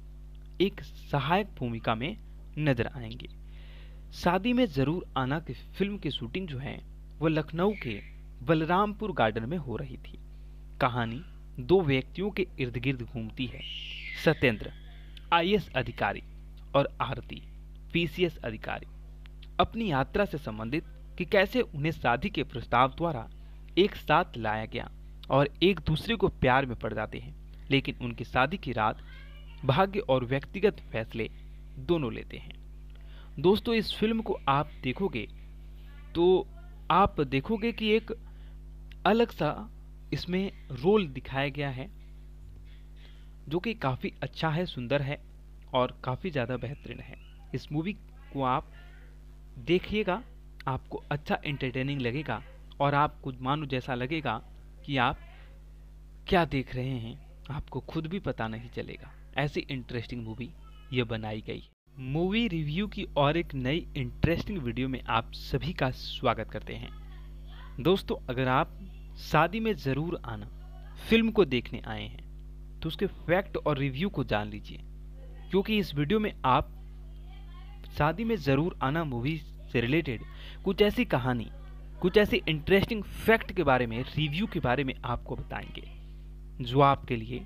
एक सहायक भूमिका में नजर आएंगे शादी में जरूर आना की फिल्म की शूटिंग जो है वह लखनऊ के बलरामपुर गार्डन में हो रही थी कहानी दो व्यक्तियों के इर्द गिर्द घूमती है सत्येंद्र आई अधिकारी और आरती पी अधिकारी अपनी यात्रा से संबंधित कि कैसे उन्हें शादी के प्रस्ताव द्वारा एक साथ लाया गया और एक दूसरे को प्यार में पड़ जाते हैं लेकिन उनकी शादी की रात भाग्य और व्यक्तिगत फैसले दोनों लेते हैं दोस्तों इस फिल्म को आप देखोगे तो आप देखोगे कि एक अलग सा इसमें रोल दिखाया गया है जो कि काफ़ी अच्छा है सुंदर है और काफ़ी ज़्यादा बेहतरीन है इस मूवी को आप देखिएगा आपको अच्छा एंटरटेनिंग लगेगा और आप कुछ मानो जैसा लगेगा कि आप क्या देख रहे हैं आपको खुद भी पता नहीं चलेगा ऐसी इंटरेस्टिंग मूवी ये बनाई गई मूवी रिव्यू की और एक नई इंटरेस्टिंग वीडियो में आप सभी का स्वागत करते हैं दोस्तों अगर आप शादी में ज़रूर आना फिल्म को देखने आए हैं तो उसके फैक्ट और रिव्यू को जान लीजिए क्योंकि इस वीडियो में आप शादी में ज़रूर आना मूवी से रिलेटेड कुछ ऐसी कहानी कुछ ऐसी इंटरेस्टिंग फैक्ट के बारे में रिव्यू के बारे में आपको बताएंगे जो आपके लिए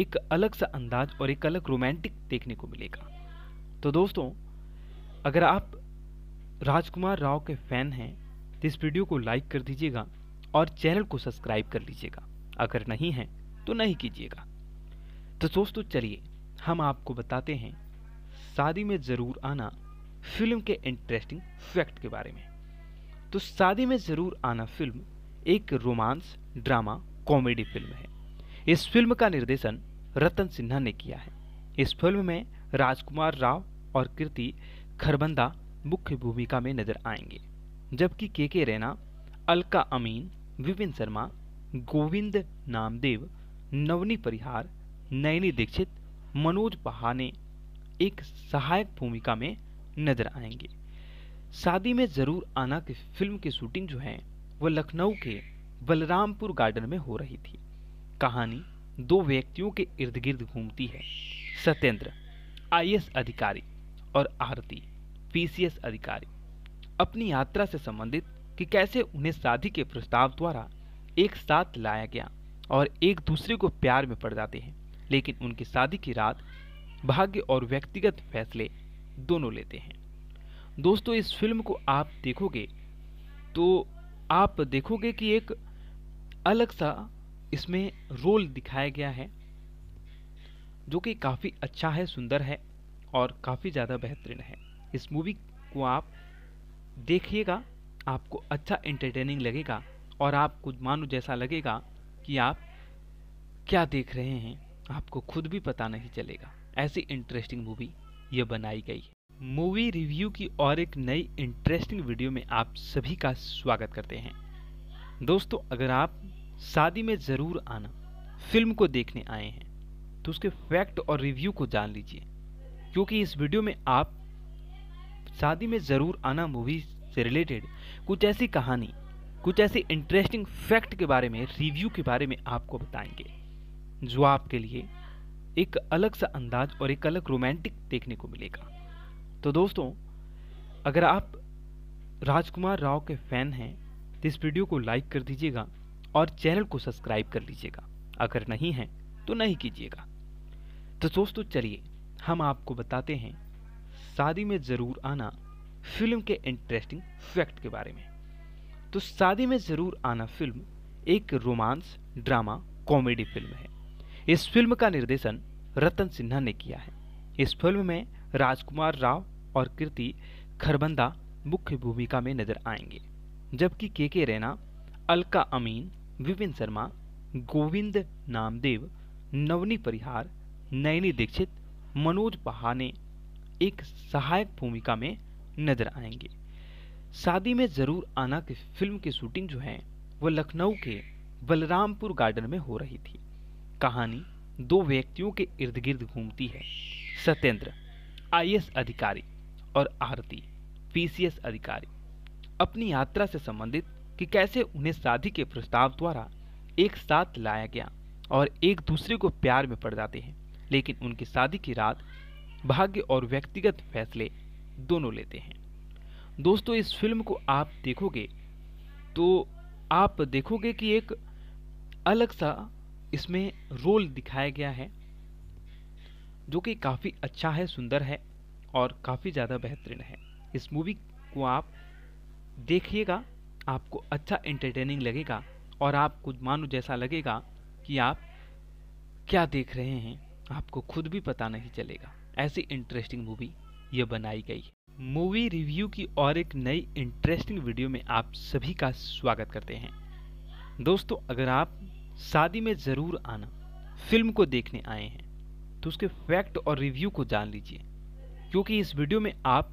एक अलग सा अंदाज और एक अलग रोमांटिक देखने को मिलेगा तो दोस्तों अगर आप राजकुमार राव के फैन हैं तो इस वीडियो को लाइक कर दीजिएगा और चैनल को सब्सक्राइब कर लीजिएगा अगर नहीं है तो नहीं कीजिएगा तो दोस्तों चलिए हम आपको बताते हैं शादी में ज़रूर आना फिल्म के इंटरेस्टिंग फैक्ट के बारे में तो शादी में ज़रूर आना फिल्म एक रोमांस ड्रामा कॉमेडी फिल्म है इस फिल्म का निर्देशन रतन सिन्हा ने किया है इस फिल्म में राजकुमार राव और कृति खरबंदा मुख्य भूमिका में नजर आएंगे जबकि के के रैना अलका अमीन विपिन शर्मा गोविंद नामदेव नवनी परिहार नयनी दीक्षित मनोज पहाने एक सहायक भूमिका में नजर आएंगे शादी में ज़रूर आना की फिल्म की शूटिंग जो है वह लखनऊ के बलरामपुर गार्डन में हो रही थी कहानी दो व्यक्तियों के इर्द गिर्द घूमती है सत्येंद्र आई अधिकारी और आरती पीसीएस अधिकारी अपनी यात्रा से संबंधित कि कैसे उन्हें शादी के प्रस्ताव द्वारा एक साथ लाया गया और एक दूसरे को प्यार में पड़ जाते हैं लेकिन उनकी शादी की रात भाग्य और व्यक्तिगत फैसले दोनों लेते हैं दोस्तों इस फिल्म को आप देखोगे तो आप देखोगे कि एक अलग सा इसमें रोल दिखाया गया है जो कि काफ़ी अच्छा है सुंदर है और काफ़ी ज़्यादा बेहतरीन है इस मूवी को आप देखिएगा आपको अच्छा इंटरटेनिंग लगेगा और आपको मानो जैसा लगेगा कि आप क्या देख रहे हैं आपको खुद भी पता नहीं चलेगा ऐसी इंटरेस्टिंग मूवी ये बनाई गई है मूवी रिव्यू की और एक नई इंटरेस्टिंग वीडियो में आप सभी का स्वागत करते हैं दोस्तों अगर आप शादी में ज़रूर आना फिल्म को देखने आए हैं तो उसके फैक्ट और रिव्यू को जान लीजिए क्योंकि इस वीडियो में आप शादी में ज़रूर आना मूवी से रिलेटेड कुछ ऐसी कहानी कुछ ऐसी इंटरेस्टिंग फैक्ट के बारे में रिव्यू के बारे में आपको बताएंगे जो आपके लिए एक अलग सा अंदाज और एक अलग रोमांटिक देखने को मिलेगा तो दोस्तों अगर आप राजकुमार राव के फैन हैं तो इस वीडियो को लाइक कर दीजिएगा और चैनल को सब्सक्राइब कर लीजिएगा अगर नहीं है तो नहीं कीजिएगा तो दोस्तों चलिए हम आपको बताते हैं शादी में ज़रूर आना फिल्म के इंटरेस्टिंग फैक्ट के बारे में तो शादी में ज़रूर आना फिल्म एक रोमांस ड्रामा कॉमेडी फिल्म है इस फिल्म का निर्देशन रतन सिन्हा ने किया है इस फिल्म में राजकुमार राव और कृति खरबंदा मुख्य भूमिका में नजर आएंगे जबकि के के रैना अलका अमीन विपिन शर्मा गोविंद नामदेव नवनी परिहार नयनी दीक्षित मनोज पहाने ने एक सहायक भूमिका में नज़र आएंगे शादी में ज़रूर आना की फिल्म की शूटिंग जो है वो लखनऊ के बलरामपुर गार्डन में हो रही थी कहानी दो व्यक्तियों के इर्द गिर्द घूमती है सत्येंद्र आई अधिकारी और आरती पीसीएस अधिकारी अपनी यात्रा से संबंधित कि कैसे उन्हें शादी के प्रस्ताव द्वारा एक साथ लाया गया और एक दूसरे को प्यार में पड़ जाते हैं लेकिन उनकी शादी की रात भाग्य और व्यक्तिगत फैसले दोनों लेते हैं दोस्तों इस फिल्म को आप देखोगे तो आप देखोगे कि एक अलग सा इसमें रोल दिखाया गया है जो कि काफ़ी अच्छा है सुंदर है और काफ़ी ज़्यादा बेहतरीन है इस मूवी को आप देखिएगा आपको अच्छा एंटरटेनिंग लगेगा और आपको मानो जैसा लगेगा कि आप क्या देख रहे हैं आपको खुद भी पता नहीं चलेगा ऐसी इंटरेस्टिंग मूवी ये बनाई गई है मूवी रिव्यू की और एक नई इंटरेस्टिंग वीडियो में आप सभी का स्वागत करते हैं दोस्तों अगर आप शादी में ज़रूर आना फिल्म को देखने आए हैं तो उसके फैक्ट और रिव्यू को जान लीजिए क्योंकि इस वीडियो में आप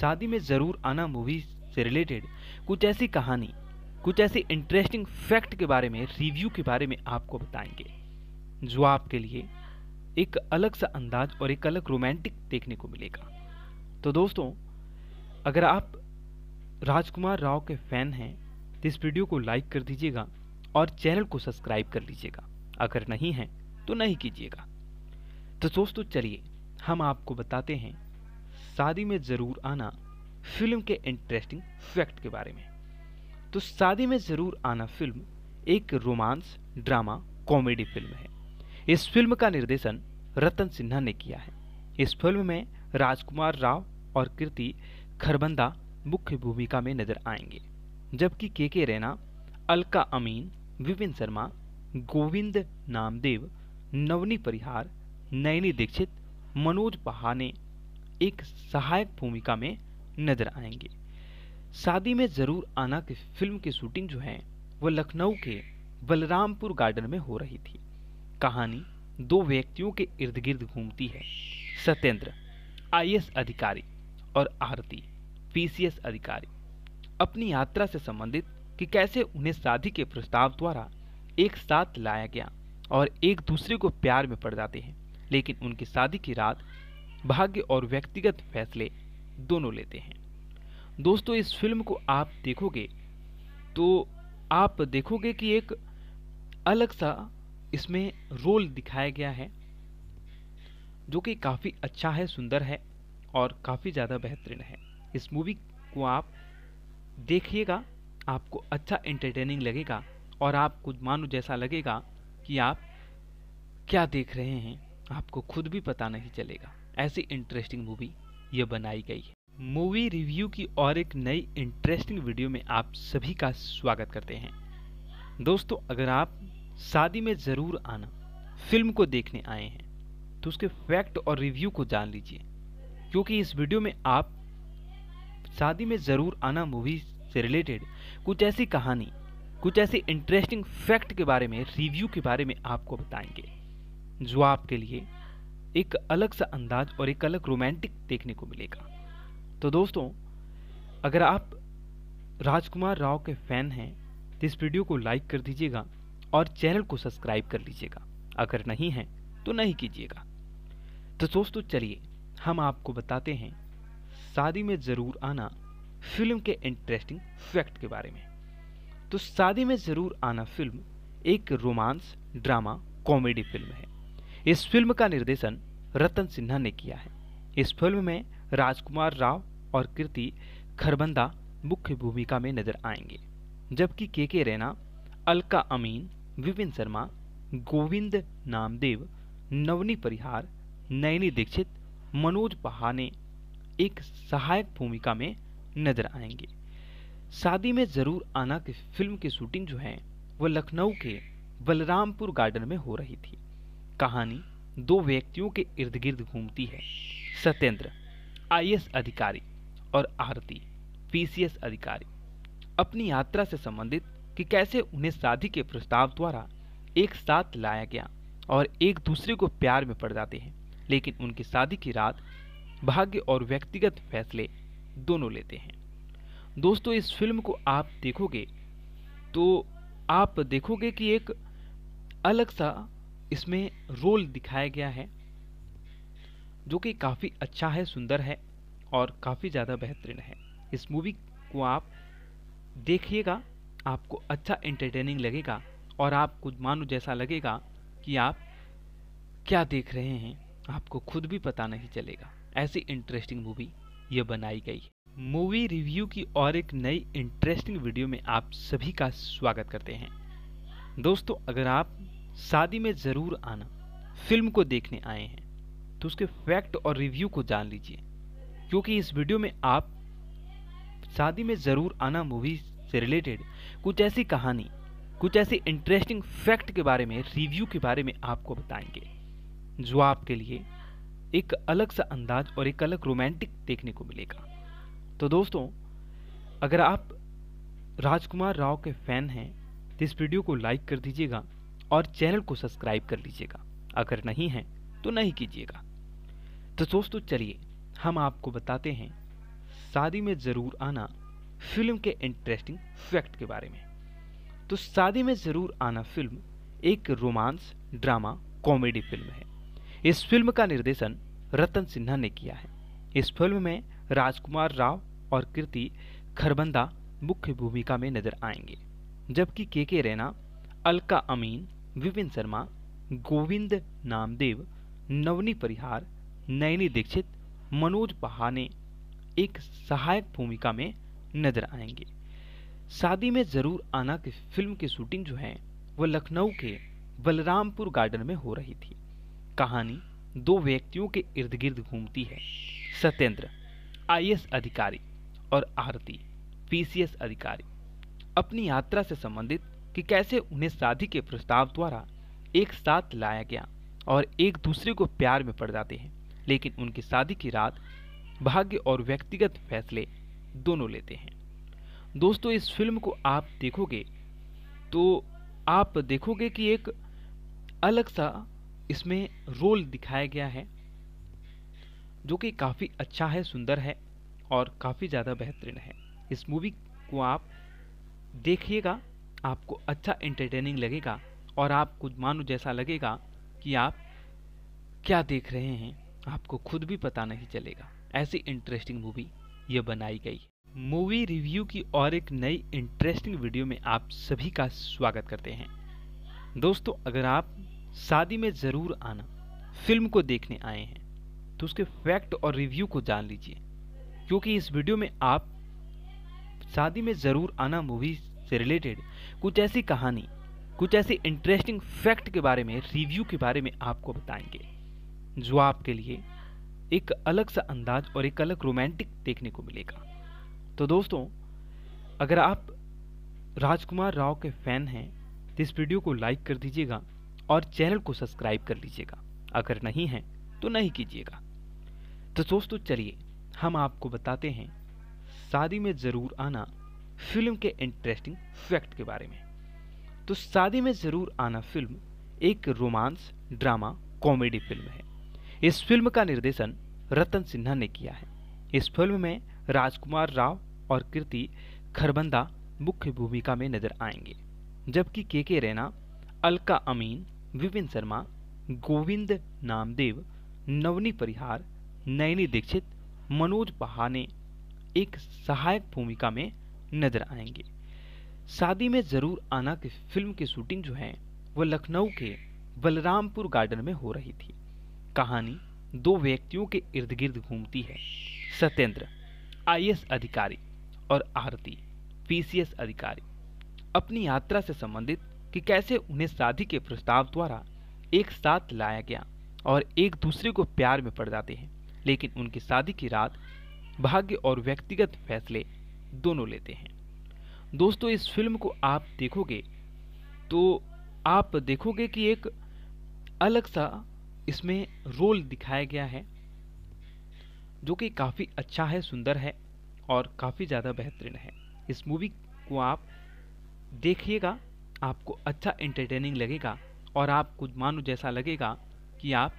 शादी में ज़रूर आना मूवी से रिलेटेड कुछ ऐसी कहानी कुछ ऐसे इंटरेस्टिंग फैक्ट के बारे में रिव्यू के बारे में आपको बताएंगे जो आपके लिए एक अलग सा अंदाज और एक अलग रोमांटिक देखने को मिलेगा तो दोस्तों अगर आप राजकुमार राव के फैन हैं तो इस वीडियो को लाइक कर दीजिएगा और चैनल को सब्सक्राइब कर लीजिएगा अगर नहीं है तो नहीं कीजिएगा तो दोस्तों चलिए हम आपको बताते हैं शादी में ज़रूर आना फिल्म के इंटरेस्टिंग फैक्ट के बारे में तो शादी में ज़रूर आना फिल्म एक रोमांस ड्रामा कॉमेडी फिल्म है इस फिल्म का निर्देशन रतन सिन्हा ने किया है इस फिल्म में राजकुमार राव और कीर्ति खरबंदा मुख्य भूमिका में नजर आएंगे जबकि के के रैना अलका अमीन विपिन शर्मा गोविंद नामदेव नवनी परिहार नयनी दीक्षित मनोज पहाने एक सहायक भूमिका में नजर आएंगे शादी में ज़रूर आना की फिल्म की शूटिंग जो है वह लखनऊ के बलरामपुर गार्डन में हो रही थी कहानी दो व्यक्तियों के इर्द गिर्द घूमती है सत्येंद्र आईएएस अधिकारी और आरती पीसीएस अधिकारी अपनी यात्रा से संबंधित कि कैसे उन्हें शादी के प्रस्ताव द्वारा एक साथ लाया गया और एक दूसरे को प्यार में पड़ जाते हैं लेकिन उनकी शादी की रात भाग्य और व्यक्तिगत फैसले दोनों लेते हैं दोस्तों इस फिल्म को आप देखोगे तो आप देखोगे कि एक अलग सा इसमें रोल दिखाया गया है जो कि काफ़ी अच्छा है सुंदर है और काफ़ी ज़्यादा बेहतरीन है इस मूवी को आप देखिएगा आपको अच्छा एंटरटेनिंग लगेगा और आपको मानो जैसा लगेगा कि आप क्या देख रहे हैं आपको खुद भी पता नहीं चलेगा ऐसी इंटरेस्टिंग मूवी ये बनाई गई है मूवी रिव्यू की और एक नई इंटरेस्टिंग वीडियो में आप सभी का स्वागत करते हैं दोस्तों अगर आप शादी में ज़रूर आना फिल्म को देखने आए हैं तो उसके फैक्ट और रिव्यू को जान लीजिए क्योंकि इस वीडियो में आप शादी में ज़रूर आना मूवी से रिलेटेड कुछ ऐसी कहानी कुछ ऐसे इंटरेस्टिंग फैक्ट के बारे में रिव्यू के बारे में आपको बताएंगे जो आपके लिए एक अलग सा अंदाज और एक अलग रोमांटिक देखने को मिलेगा तो दोस्तों अगर आप राजकुमार राव के फैन हैं तो इस वीडियो को लाइक कर दीजिएगा और चैनल को सब्सक्राइब कर लीजिएगा अगर नहीं है तो नहीं कीजिएगा तो दोस्तों चलिए हम आपको बताते हैं शादी में ज़रूर आना फिल्म के इंटरेस्टिंग फैक्ट के बारे में तो शादी में ज़रूर आना फिल्म एक रोमांस ड्रामा कॉमेडी फिल्म है इस फिल्म का निर्देशन रतन सिन्हा ने किया है इस फिल्म में राजकुमार राव और कीर्ति खरबंदा मुख्य भूमिका में नजर आएंगे जबकि के के रैना अलका अमीन विपिन शर्मा गोविंद नामदेव नवनी परिहार नयनी दीक्षित मनोज पहाने एक सहायक भूमिका में नजर आएंगे शादी में ज़रूर आना की फिल्म की शूटिंग जो है वह लखनऊ के बलरामपुर गार्डन में हो रही थी कहानी दो व्यक्तियों के इर्द गिर्द घूमती है सत्येंद्र आई अधिकारी और आरती पीसीएस अधिकारी अपनी यात्रा से संबंधित कि कैसे उन्हें शादी के प्रस्ताव द्वारा एक साथ लाया गया और एक दूसरे को प्यार में पड़ जाते हैं लेकिन उनकी शादी की रात भाग्य और व्यक्तिगत फैसले दोनों लेते हैं दोस्तों इस फिल्म को आप देखोगे तो आप देखोगे कि एक अलग सा इसमें रोल दिखाया गया है जो कि काफ़ी अच्छा है सुंदर है और काफ़ी ज़्यादा बेहतरीन है इस मूवी को आप देखिएगा आपको अच्छा एंटरटेनिंग लगेगा और आपको मानो जैसा लगेगा कि आप क्या देख रहे हैं आपको खुद भी पता नहीं चलेगा ऐसी इंटरेस्टिंग मूवी ये बनाई गई मूवी रिव्यू की और एक नई इंटरेस्टिंग वीडियो में आप सभी का स्वागत करते हैं दोस्तों अगर आप शादी में ज़रूर आना फिल्म को देखने आए हैं तो उसके फैक्ट और रिव्यू को जान लीजिए क्योंकि इस वीडियो में आप शादी में ज़रूर आना मूवी से रिलेटेड कुछ ऐसी कहानी कुछ ऐसी इंटरेस्टिंग फैक्ट के बारे में रिव्यू के बारे में आपको बताएंगे जो आपके लिए एक अलग सा अंदाज और एक अलग रोमांटिक देखने को मिलेगा तो दोस्तों अगर आप राजकुमार राव के फैन हैं तो इस वीडियो को लाइक कर दीजिएगा और चैनल को सब्सक्राइब कर लीजिएगा अगर नहीं है तो नहीं कीजिएगा तो दोस्तों चलिए हम आपको बताते हैं शादी में ज़रूर आना फिल्म के इंटरेस्टिंग फैक्ट के बारे में तो शादी में ज़रूर आना फिल्म एक रोमांस ड्रामा कॉमेडी फिल्म है इस फिल्म का निर्देशन रतन सिन्हा ने किया है इस फिल्म में राजकुमार राव और कृति खरबंदा मुख्य भूमिका में नजर आएंगे जबकि के के रैना अलका अमीन विपिन शर्मा गोविंद नामदेव नवनी परिहार नैनी दीक्षित मनोज पहाने एक सहायक भूमिका में नज़र आएंगे शादी में ज़रूर आना की फिल्म की शूटिंग जो है वह लखनऊ के बलरामपुर गार्डन में हो रही थी कहानी दो व्यक्तियों के इर्द गिर्द घूमती है सत्येंद्र आई अधिकारी और आरती पीसीएस अधिकारी अपनी यात्रा से संबंधित कि कैसे उन्हें शादी के प्रस्ताव द्वारा एक साथ लाया गया और एक दूसरे को प्यार में पड़ जाते हैं लेकिन उनकी शादी की रात भाग्य और व्यक्तिगत फैसले दोनों लेते हैं दोस्तों इस फिल्म को आप देखोगे तो आप देखोगे कि एक अलग सा इसमें रोल दिखाया गया है जो कि काफ़ी अच्छा है सुंदर है और काफ़ी ज़्यादा बेहतरीन है इस मूवी को आप देखिएगा आपको अच्छा एंटरटेनिंग लगेगा और आपको मानो जैसा लगेगा कि आप क्या देख रहे हैं आपको खुद भी पता नहीं चलेगा ऐसी इंटरेस्टिंग मूवी ये बनाई गई मूवी रिव्यू की और एक नई इंटरेस्टिंग वीडियो में आप सभी का स्वागत करते हैं दोस्तों अगर आप शादी में ज़रूर आना फिल्म को देखने आए हैं तो उसके फैक्ट और रिव्यू को जान लीजिए क्योंकि इस वीडियो में आप शादी में ज़रूर आना मूवी से रिलेटेड कुछ ऐसी कहानी कुछ ऐसे इंटरेस्टिंग फैक्ट के बारे में रिव्यू के बारे में आपको बताएंगे जो आपके लिए एक अलग सा अंदाज और एक अलग रोमांटिक देखने को मिलेगा तो दोस्तों अगर आप राजकुमार राव के फैन हैं तो इस वीडियो को लाइक कर दीजिएगा और चैनल को सब्सक्राइब कर लीजिएगा अगर नहीं है तो नहीं कीजिएगा तो दोस्तों चलिए हम आपको बताते हैं शादी में ज़रूर आना फिल्म के इंटरेस्टिंग फैक्ट के बारे में तो शादी में ज़रूर आना फिल्म एक रोमांस ड्रामा कॉमेडी फिल्म है इस फिल्म का निर्देशन रतन सिन्हा ने किया है इस फिल्म में राजकुमार राव और कीर्ति खरबंदा मुख्य भूमिका में नजर आएंगे जबकि के के रैना अलका अमीन विपिन शर्मा गोविंद नामदेव नवनी परिहार नयनी दीक्षित मनोज बहाने एक सहायक भूमिका में नजर आएंगे शादी में ज़रूर आना कि फिल्म की शूटिंग जो है वह लखनऊ के बलरामपुर गार्डन में हो रही थी कहानी दो व्यक्तियों के इर्द गिर्द घूमती है सत्येंद्र आई अधिकारी और आरती पी अधिकारी अपनी यात्रा से संबंधित कि कैसे उन्हें शादी के प्रस्ताव द्वारा एक साथ लाया गया और एक दूसरे को प्यार में पड़ जाते हैं लेकिन उनकी शादी की रात भाग्य और व्यक्तिगत फैसले दोनों लेते हैं दोस्तों इस फिल्म को आप देखोगे तो आप देखोगे कि एक अलग सा इसमें रोल दिखाया गया है जो कि काफ़ी अच्छा है सुंदर है और काफ़ी ज़्यादा बेहतरीन है इस मूवी को आप देखिएगा आपको अच्छा एंटरटेनिंग लगेगा और आप कुछ मानो जैसा लगेगा कि आप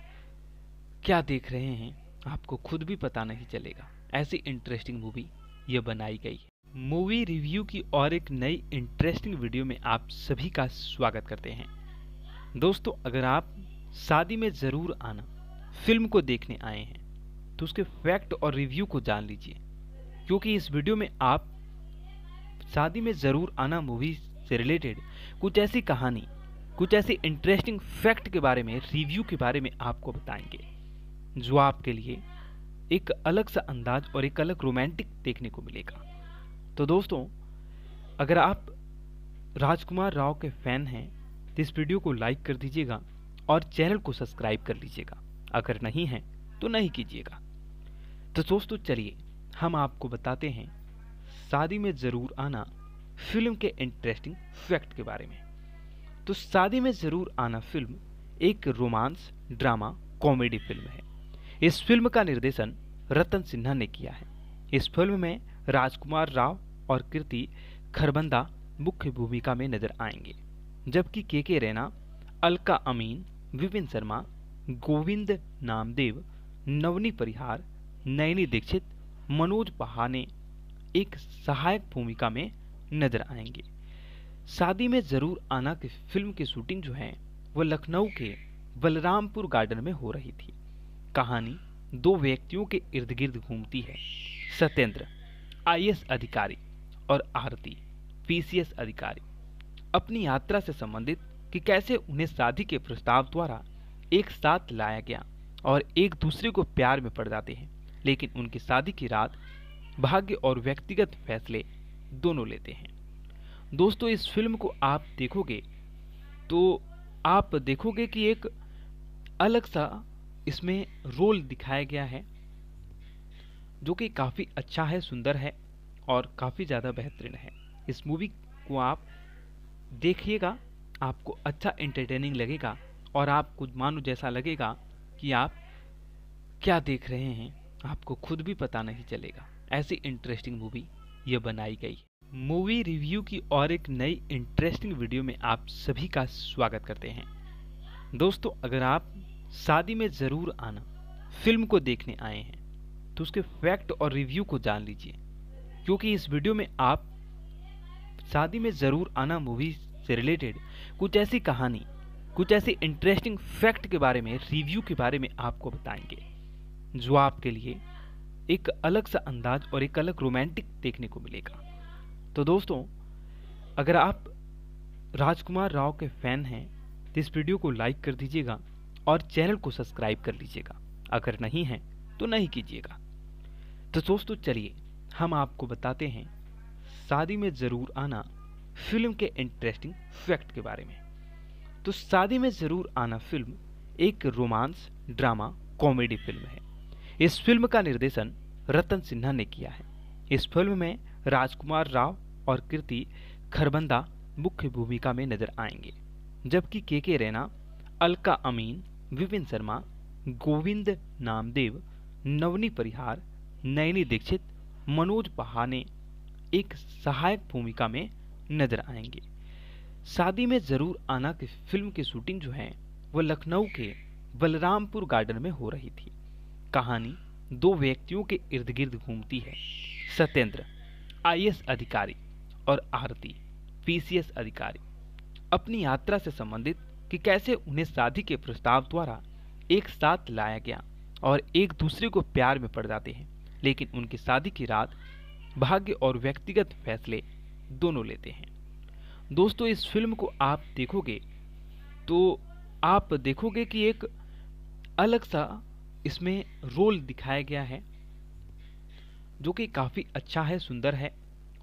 क्या देख रहे हैं आपको खुद भी पता नहीं चलेगा ऐसी इंटरेस्टिंग मूवी ये बनाई गई है मूवी रिव्यू की और एक नई इंटरेस्टिंग वीडियो में आप सभी का स्वागत करते हैं दोस्तों अगर आप शादी में ज़रूर आना फिल्म को देखने आए हैं तो उसके फैक्ट और रिव्यू को जान लीजिए क्योंकि इस वीडियो में आप शादी में ज़रूर आना मूवी से रिलेटेड कुछ ऐसी कहानी कुछ ऐसे इंटरेस्टिंग फैक्ट के बारे में रिव्यू के बारे में आपको बताएंगे जो आपके लिए एक अलग सा अंदाज और एक अलग रोमांटिक देखने को मिलेगा तो दोस्तों अगर आप राजकुमार राव के फैन हैं तो इस वीडियो को लाइक कर दीजिएगा और चैनल को सब्सक्राइब कर लीजिएगा अगर नहीं है तो नहीं कीजिएगा तो दोस्तों चलिए हम आपको बताते हैं शादी में ज़रूर आना फिल्म के इंटरेस्टिंग फैक्ट के बारे में तो शादी में ज़रूर आना फिल्म एक रोमांस ड्रामा कॉमेडी फिल्म है इस फिल्म का निर्देशन रतन सिन्हा ने किया है इस फिल्म में राजकुमार राव और कीर्ति खरबंदा मुख्य भूमिका में नजर आएंगे जबकि के के रैना अलका अमीन विपिन शर्मा गोविंद नामदेव नवनी परिहार नयनी दीक्षित मनोज पहाने एक सहायक भूमिका में नजर आएंगे शादी में ज़रूर आना की फिल्म की शूटिंग जो है वह लखनऊ के बलरामपुर गार्डन में हो रही थी कहानी दो व्यक्तियों के इर्द गिर्द घूमती है सत्येंद्र आई अधिकारी और आरती पीसीएस अधिकारी अपनी यात्रा से संबंधित कि कैसे उन्हें शादी के प्रस्ताव द्वारा एक साथ लाया गया और एक दूसरे को प्यार में पड़ जाते हैं लेकिन उनकी शादी की रात भाग्य और व्यक्तिगत फैसले दोनों लेते हैं दोस्तों इस फिल्म को आप देखोगे तो आप देखोगे कि एक अलग सा इसमें रोल दिखाया गया है जो कि काफ़ी अच्छा है सुंदर है और काफ़ी ज़्यादा बेहतरीन है इस मूवी को आप देखिएगा आपको अच्छा इंटरटेनिंग लगेगा और आप कुछ मानो जैसा लगेगा कि आप क्या देख रहे हैं आपको खुद भी पता नहीं चलेगा ऐसी इंटरेस्टिंग मूवी ये बनाई गई मूवी रिव्यू की और एक नई इंटरेस्टिंग वीडियो में आप सभी का स्वागत करते हैं दोस्तों अगर आप शादी में ज़रूर आना फिल्म को देखने आए हैं तो उसके फैक्ट और रिव्यू को जान लीजिए क्योंकि इस वीडियो में आप शादी में ज़रूर आना मूवी से रिलेटेड कुछ ऐसी कहानी कुछ ऐसी इंटरेस्टिंग फैक्ट के बारे में रिव्यू के बारे में आपको बताएंगे जो आपके लिए एक अलग सा अंदाज और एक अलग रोमांटिक देखने को मिलेगा तो दोस्तों अगर आप राजकुमार राव के फैन हैं तो इस वीडियो को लाइक कर दीजिएगा और चैनल को सब्सक्राइब कर लीजिएगा अगर नहीं है तो नहीं कीजिएगा तो दोस्तों चलिए हम आपको बताते हैं शादी में ज़रूर आना फिल्म के इंटरेस्टिंग फैक्ट के बारे में तो शादी में ज़रूर आना फिल्म एक रोमांस ड्रामा कॉमेडी फिल्म है इस फिल्म का निर्देशन रतन सिन्हा ने किया है इस फिल्म में राजकुमार राव और कृति खरबंदा मुख्य भूमिका में नजर आएंगे जबकि के के रैना अलका अमीन विपिन शर्मा गोविंद नामदेव नवनी परिहार नयनी दीक्षित मनोज पहाने ने एक सहायक भूमिका में नज़र आएंगे शादी में ज़रूर आना की फिल्म की शूटिंग जो है वह लखनऊ के बलरामपुर गार्डन में हो रही थी कहानी दो व्यक्तियों के इर्द गिर्द घूमती है सत्येंद्र आई अधिकारी और आरती पीसीएस अधिकारी अपनी यात्रा से संबंधित कि कैसे उन्हें शादी के प्रस्ताव द्वारा एक साथ लाया गया और एक दूसरे को प्यार में पड़ जाते हैं लेकिन उनकी शादी की रात भाग्य और व्यक्तिगत फैसले दोनों लेते हैं दोस्तों इस फिल्म को आप देखोगे तो आप देखोगे कि एक अलग सा इसमें रोल दिखाया गया है जो कि काफ़ी अच्छा है सुंदर है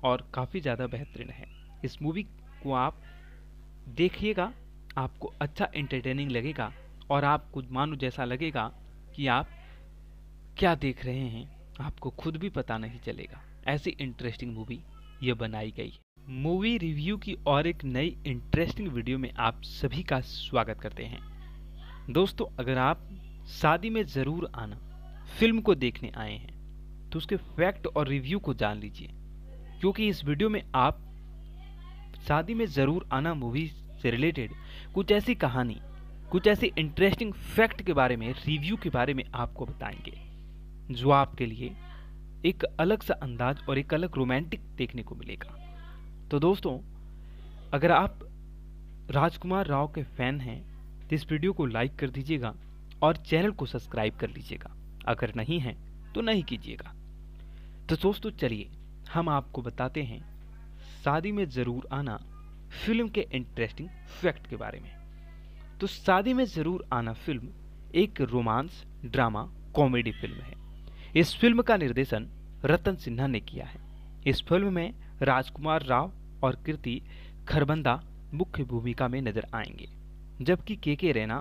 और काफ़ी ज़्यादा बेहतरीन है इस मूवी को आप देखिएगा आपको अच्छा एंटरटेनिंग लगेगा और आपको मानो जैसा लगेगा कि आप क्या देख रहे हैं आपको खुद भी पता नहीं चलेगा ऐसी इंटरेस्टिंग मूवी ये बनाई गई मूवी रिव्यू की और एक नई इंटरेस्टिंग वीडियो में आप सभी का स्वागत करते हैं दोस्तों अगर आप शादी में ज़रूर आना फिल्म को देखने आए हैं तो उसके फैक्ट और रिव्यू को जान लीजिए क्योंकि इस वीडियो में आप शादी में ज़रूर आना मूवी से रिलेटेड कुछ ऐसी कहानी कुछ ऐसी इंटरेस्टिंग फैक्ट के बारे में रिव्यू के बारे में आपको बताएंगे जो आपके लिए एक अलग सा अंदाज और एक अलग रोमांटिक देखने को मिलेगा तो दोस्तों अगर आप राजकुमार राव के फैन हैं तो इस वीडियो को लाइक कर दीजिएगा और चैनल को सब्सक्राइब कर लीजिएगा अगर नहीं है तो नहीं कीजिएगा तो दोस्तों चलिए हम आपको बताते हैं शादी में ज़रूर आना फिल्म के इंटरेस्टिंग फैक्ट के बारे में तो शादी में ज़रूर आना फिल्म एक रोमांस ड्रामा कॉमेडी फिल्म है इस फिल्म का निर्देशन रतन सिन्हा ने किया है इस फिल्म में राजकुमार राव और कीर्ति खरबंदा मुख्य भूमिका में नजर आएंगे जबकि के के रैना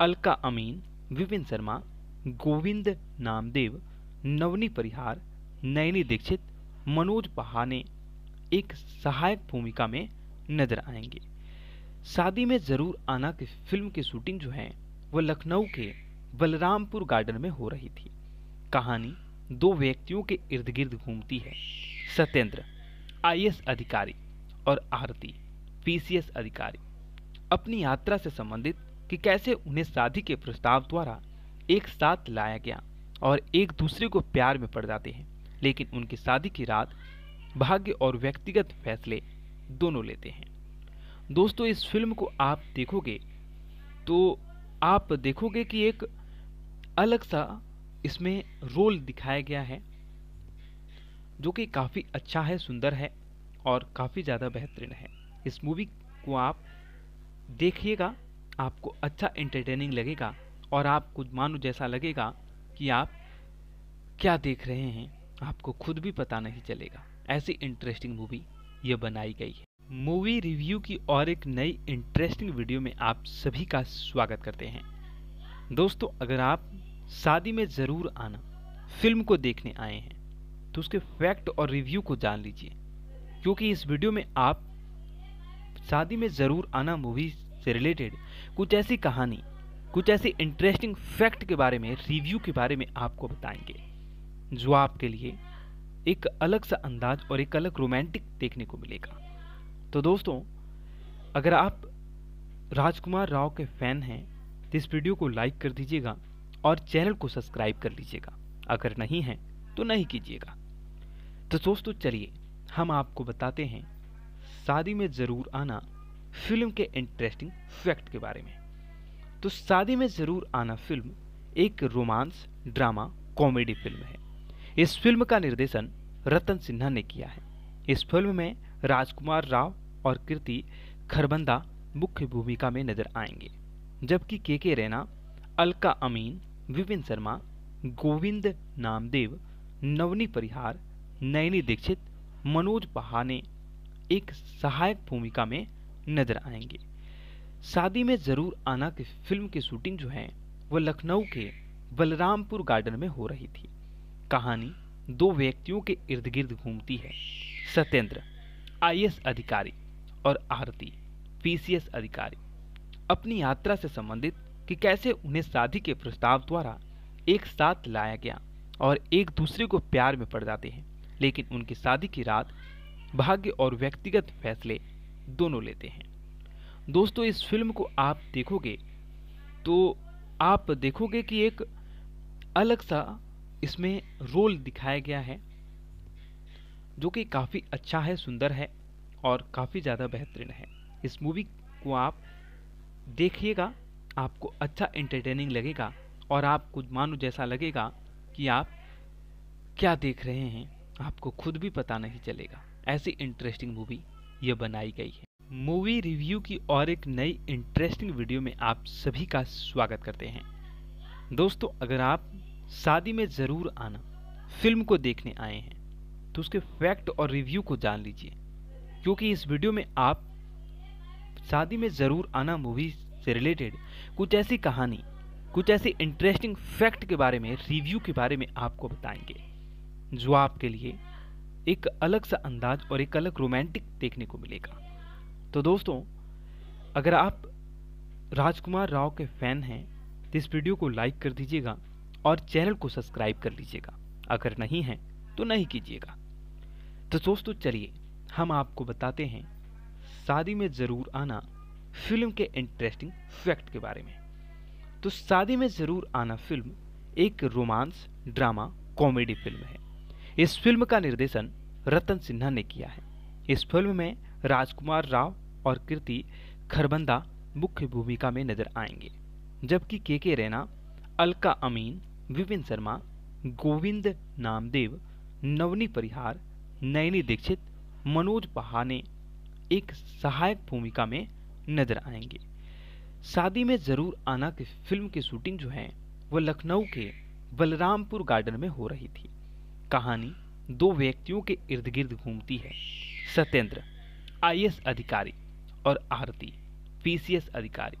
अलका अमीन विपिन शर्मा गोविंद नामदेव नवनी परिहार नयनी दीक्षित मनोज पहाने एक सहायक भूमिका में नजर आएंगे शादी में ज़रूर आना की फिल्म की शूटिंग जो है वह लखनऊ के बलरामपुर गार्डन में हो रही थी कहानी दो व्यक्तियों के इर्द गिर्द घूमती है सत्येंद्र आई अधिकारी और आरती पीसीएस अधिकारी अपनी यात्रा से संबंधित कि कैसे उन्हें शादी के प्रस्ताव द्वारा एक साथ लाया गया और एक दूसरे को प्यार में पड़ जाते हैं लेकिन उनकी शादी की रात भाग्य और व्यक्तिगत फैसले दोनों लेते हैं दोस्तों इस फिल्म को आप देखोगे तो आप देखोगे कि एक अलग सा इसमें रोल दिखाया गया है जो कि काफ़ी अच्छा है सुंदर है और काफ़ी ज़्यादा बेहतरीन है इस मूवी को आप देखिएगा आपको अच्छा एंटरटेनिंग लगेगा और आपको मानो जैसा लगेगा कि आप क्या देख रहे हैं आपको खुद भी पता नहीं चलेगा ऐसी इंटरेस्टिंग मूवी ये बनाई गई है मूवी रिव्यू की और एक नई इंटरेस्टिंग वीडियो में आप सभी का स्वागत करते हैं दोस्तों अगर आप शादी में ज़रूर आना फिल्म को देखने आए हैं तो उसके फैक्ट और रिव्यू को जान लीजिए क्योंकि इस वीडियो में आप शादी में ज़रूर आना मूवी से रिलेटेड कुछ ऐसी कहानी कुछ ऐसे इंटरेस्टिंग फैक्ट के बारे में रिव्यू के बारे में आपको बताएंगे जो आपके लिए एक अलग सा अंदाज और एक अलग रोमांटिक देखने को मिलेगा तो दोस्तों अगर आप राजकुमार राव के फैन हैं तो इस वीडियो को लाइक कर दीजिएगा और चैनल को सब्सक्राइब कर लीजिएगा अगर नहीं है तो नहीं कीजिएगा तो दोस्तों चलिए हम आपको बताते हैं शादी में ज़रूर आना फिल्म के इंटरेस्टिंग फैक्ट के बारे में तो शादी में ज़रूर आना फिल्म एक रोमांस ड्रामा कॉमेडी फिल्म है इस फिल्म का निर्देशन रतन सिन्हा ने किया है इस फिल्म में राजकुमार राव और कीर्ति खरबंदा मुख्य भूमिका में नजर आएंगे जबकि के के रैना अलका अमीन विपिन शर्मा गोविंद नामदेव नवनी परिहार नयनी दीक्षित मनोज पहाने एक सहायक भूमिका में नजर आएंगे शादी में ज़रूर आना की फिल्म की शूटिंग जो है वह लखनऊ के बलरामपुर गार्डन में हो रही थी कहानी दो व्यक्तियों के इर्द गिर्द घूमती है सत्येंद्र आई अधिकारी और आरती पीसीएस अधिकारी अपनी यात्रा से संबंधित कि कैसे उन्हें शादी के प्रस्ताव द्वारा एक साथ लाया गया और एक दूसरे को प्यार में पड़ जाते हैं लेकिन उनकी शादी की रात भाग्य और व्यक्तिगत फैसले दोनों लेते हैं दोस्तों इस फिल्म को आप देखोगे तो आप देखोगे कि एक अलग सा इसमें रोल दिखाया गया है जो कि काफ़ी अच्छा है सुंदर है और काफ़ी ज़्यादा बेहतरीन है इस मूवी को आप देखिएगा आपको अच्छा एंटरटेनिंग लगेगा और आप खुद मानो जैसा लगेगा कि आप क्या देख रहे हैं आपको खुद भी पता नहीं चलेगा ऐसी इंटरेस्टिंग मूवी ये बनाई गई है मूवी रिव्यू की और एक नई इंटरेस्टिंग वीडियो में आप सभी का स्वागत करते हैं दोस्तों अगर आप शादी में ज़रूर आना फिल्म को देखने आए हैं तो उसके फैक्ट और रिव्यू को जान लीजिए क्योंकि इस वीडियो में आप शादी में ज़रूर आना मूवी से रिलेटेड कुछ ऐसी कहानी कुछ ऐसे इंटरेस्टिंग फैक्ट के बारे में रिव्यू के बारे में आपको बताएंगे जो आपके लिए एक अलग सा अंदाज और एक अलग रोमांटिक देखने को मिलेगा तो दोस्तों अगर आप राजकुमार राव के फैन हैं तो इस वीडियो को लाइक कर दीजिएगा और चैनल को सब्सक्राइब कर लीजिएगा अगर नहीं है तो नहीं कीजिएगा तो दोस्तों चलिए हम आपको बताते हैं शादी में ज़रूर आना फिल्म के इंटरेस्टिंग फैक्ट के बारे में तो शादी में ज़रूर आना फिल्म एक रोमांस ड्रामा कॉमेडी फिल्म है इस फिल्म का निर्देशन रतन सिन्हा ने किया है इस फिल्म में राजकुमार राव और कीर्ति खरबंदा मुख्य भूमिका में नजर आएंगे जबकि के के रैना अलका अमीन विपिन शर्मा गोविंद नामदेव नवनी परिहार नैनी दीक्षित मनोज पहाने एक सहायक भूमिका में नज़र आएंगे शादी में ज़रूर आना की फिल्म की शूटिंग जो है वो लखनऊ के बलरामपुर गार्डन में हो रही थी कहानी दो व्यक्तियों के इर्द गिर्द घूमती है सत्येंद्र आई अधिकारी और आरती पीसीएस अधिकारी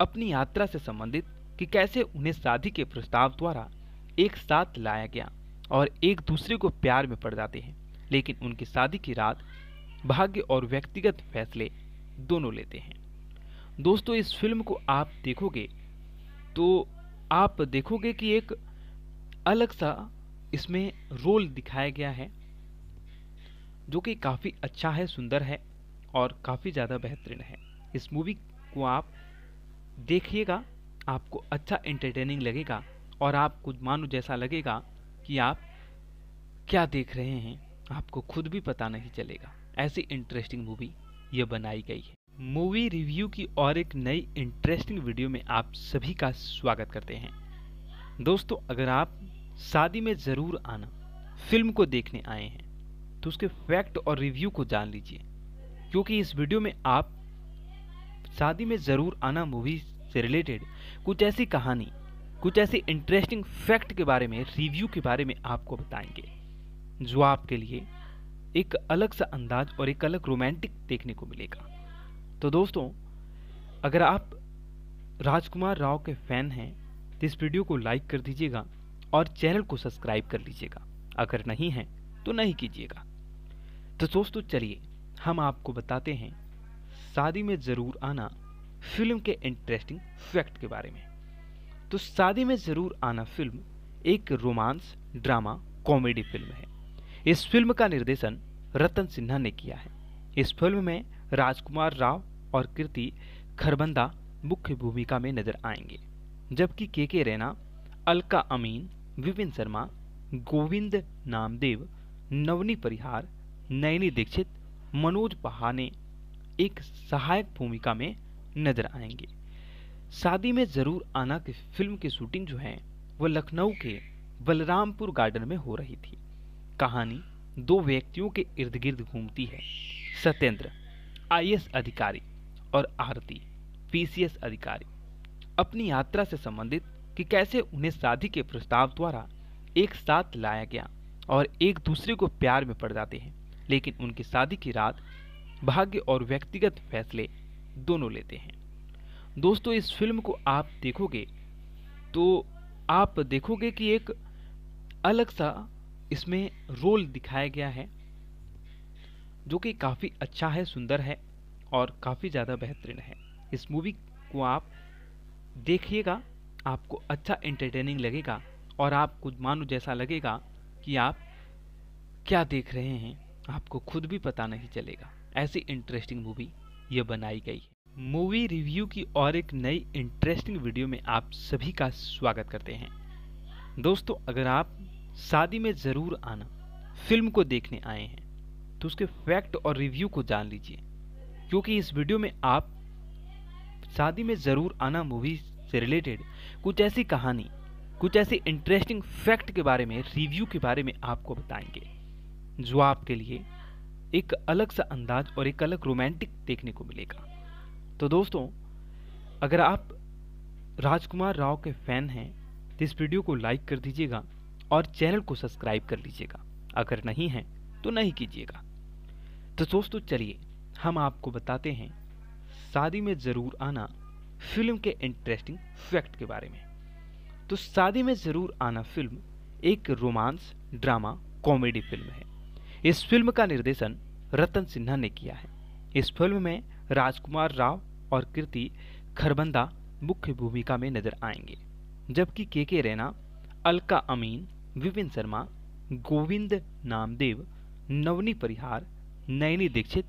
अपनी यात्रा से संबंधित कि कैसे उन्हें शादी के प्रस्ताव द्वारा एक साथ लाया गया और एक दूसरे को प्यार में पड़ जाते हैं लेकिन उनकी शादी की रात भाग्य और व्यक्तिगत फैसले दोनों लेते हैं दोस्तों इस फिल्म को आप देखोगे तो आप देखोगे कि एक अलग सा इसमें रोल दिखाया गया है जो कि काफ़ी अच्छा है सुंदर है और काफ़ी ज़्यादा बेहतरीन है इस मूवी को आप देखिएगा आपको अच्छा एंटरटेनिंग लगेगा और आपको मानो जैसा लगेगा कि आप क्या देख रहे हैं आपको खुद भी पता नहीं चलेगा ऐसी इंटरेस्टिंग मूवी ये बनाई गई है मूवी रिव्यू की और एक नई इंटरेस्टिंग वीडियो में आप सभी का स्वागत करते हैं दोस्तों अगर आप शादी में ज़रूर आना फिल्म को देखने आए हैं तो उसके फैक्ट और रिव्यू को जान लीजिए क्योंकि इस वीडियो में आप शादी में ज़रूर आना मूवी से रिलेटेड कुछ ऐसी कहानी कुछ ऐसे इंटरेस्टिंग फैक्ट के बारे में रिव्यू के बारे में आपको बताएंगे जो आपके लिए एक अलग सा अंदाज और एक अलग रोमांटिक देखने को मिलेगा तो दोस्तों अगर आप राजकुमार राव के फैन हैं तो इस वीडियो को लाइक कर दीजिएगा और चैनल को सब्सक्राइब कर लीजिएगा अगर नहीं है तो नहीं कीजिएगा तो दोस्तों चलिए हम आपको बताते हैं शादी में ज़रूर आना फिल्म के इंटरेस्टिंग फैक्ट के बारे में तो शादी में ज़रूर आना फिल्म एक रोमांस ड्रामा कॉमेडी फिल्म है इस फिल्म का निर्देशन रतन सिन्हा ने किया है इस फिल्म में राजकुमार राव और कीर्ति खरबंदा मुख्य भूमिका में नजर आएंगे जबकि के के रैना अलका अमीन विपिन शर्मा गोविंद नामदेव नवनी परिहार नयनी दीक्षित मनोज पहाने एक सहायक भूमिका में नजर आएंगे शादी में ज़रूर आना की फिल्म की शूटिंग जो है वह लखनऊ के बलरामपुर गार्डन में हो रही थी कहानी दो व्यक्तियों के इर्द गिर्द घूमती है सत्येंद्र आई अधिकारी और आरती पीसीएस अधिकारी अपनी यात्रा से संबंधित कि कैसे उन्हें शादी के प्रस्ताव द्वारा एक साथ लाया गया और एक दूसरे को प्यार में पड़ जाते हैं लेकिन उनकी शादी की रात भाग्य और व्यक्तिगत फैसले दोनों लेते हैं दोस्तों इस फिल्म को आप देखोगे तो आप देखोगे कि एक अलग सा इसमें रोल दिखाया गया है जो कि काफ़ी अच्छा है सुंदर है और काफ़ी ज़्यादा बेहतरीन है इस मूवी को आप देखिएगा आपको अच्छा एंटरटेनिंग लगेगा और आपको मानो जैसा लगेगा कि आप क्या देख रहे हैं आपको खुद भी पता नहीं चलेगा ऐसी इंटरेस्टिंग मूवी ये बनाई गई है मूवी रिव्यू की और एक नई इंटरेस्टिंग वीडियो में आप सभी का स्वागत करते हैं दोस्तों अगर आप शादी में ज़रूर आना फिल्म को देखने आए हैं तो उसके फैक्ट और रिव्यू को जान लीजिए क्योंकि इस वीडियो में आप शादी में ज़रूर आना मूवी से रिलेटेड कुछ ऐसी कहानी कुछ ऐसे इंटरेस्टिंग फैक्ट के बारे में रिव्यू के बारे में आपको बताएंगे जो आपके लिए एक अलग सा अंदाज और एक अलग रोमांटिक देखने को मिलेगा तो दोस्तों अगर आप राजकुमार राव के फैन हैं तो इस वीडियो को लाइक कर दीजिएगा और चैनल को सब्सक्राइब कर लीजिएगा अगर नहीं है तो नहीं कीजिएगा तो दोस्तों चलिए हम आपको बताते हैं शादी में ज़रूर आना फिल्म के इंटरेस्टिंग फैक्ट के बारे में तो शादी में ज़रूर आना फिल्म एक रोमांस ड्रामा कॉमेडी फिल्म है इस फिल्म का निर्देशन रतन सिन्हा ने किया है इस फिल्म में राजकुमार राव और कृति खरबंदा मुख्य भूमिका में नजर आएंगे जबकि के के रैना अलका अमीन विपिन शर्मा गोविंद नामदेव नवनी परिहार नयनी दीक्षित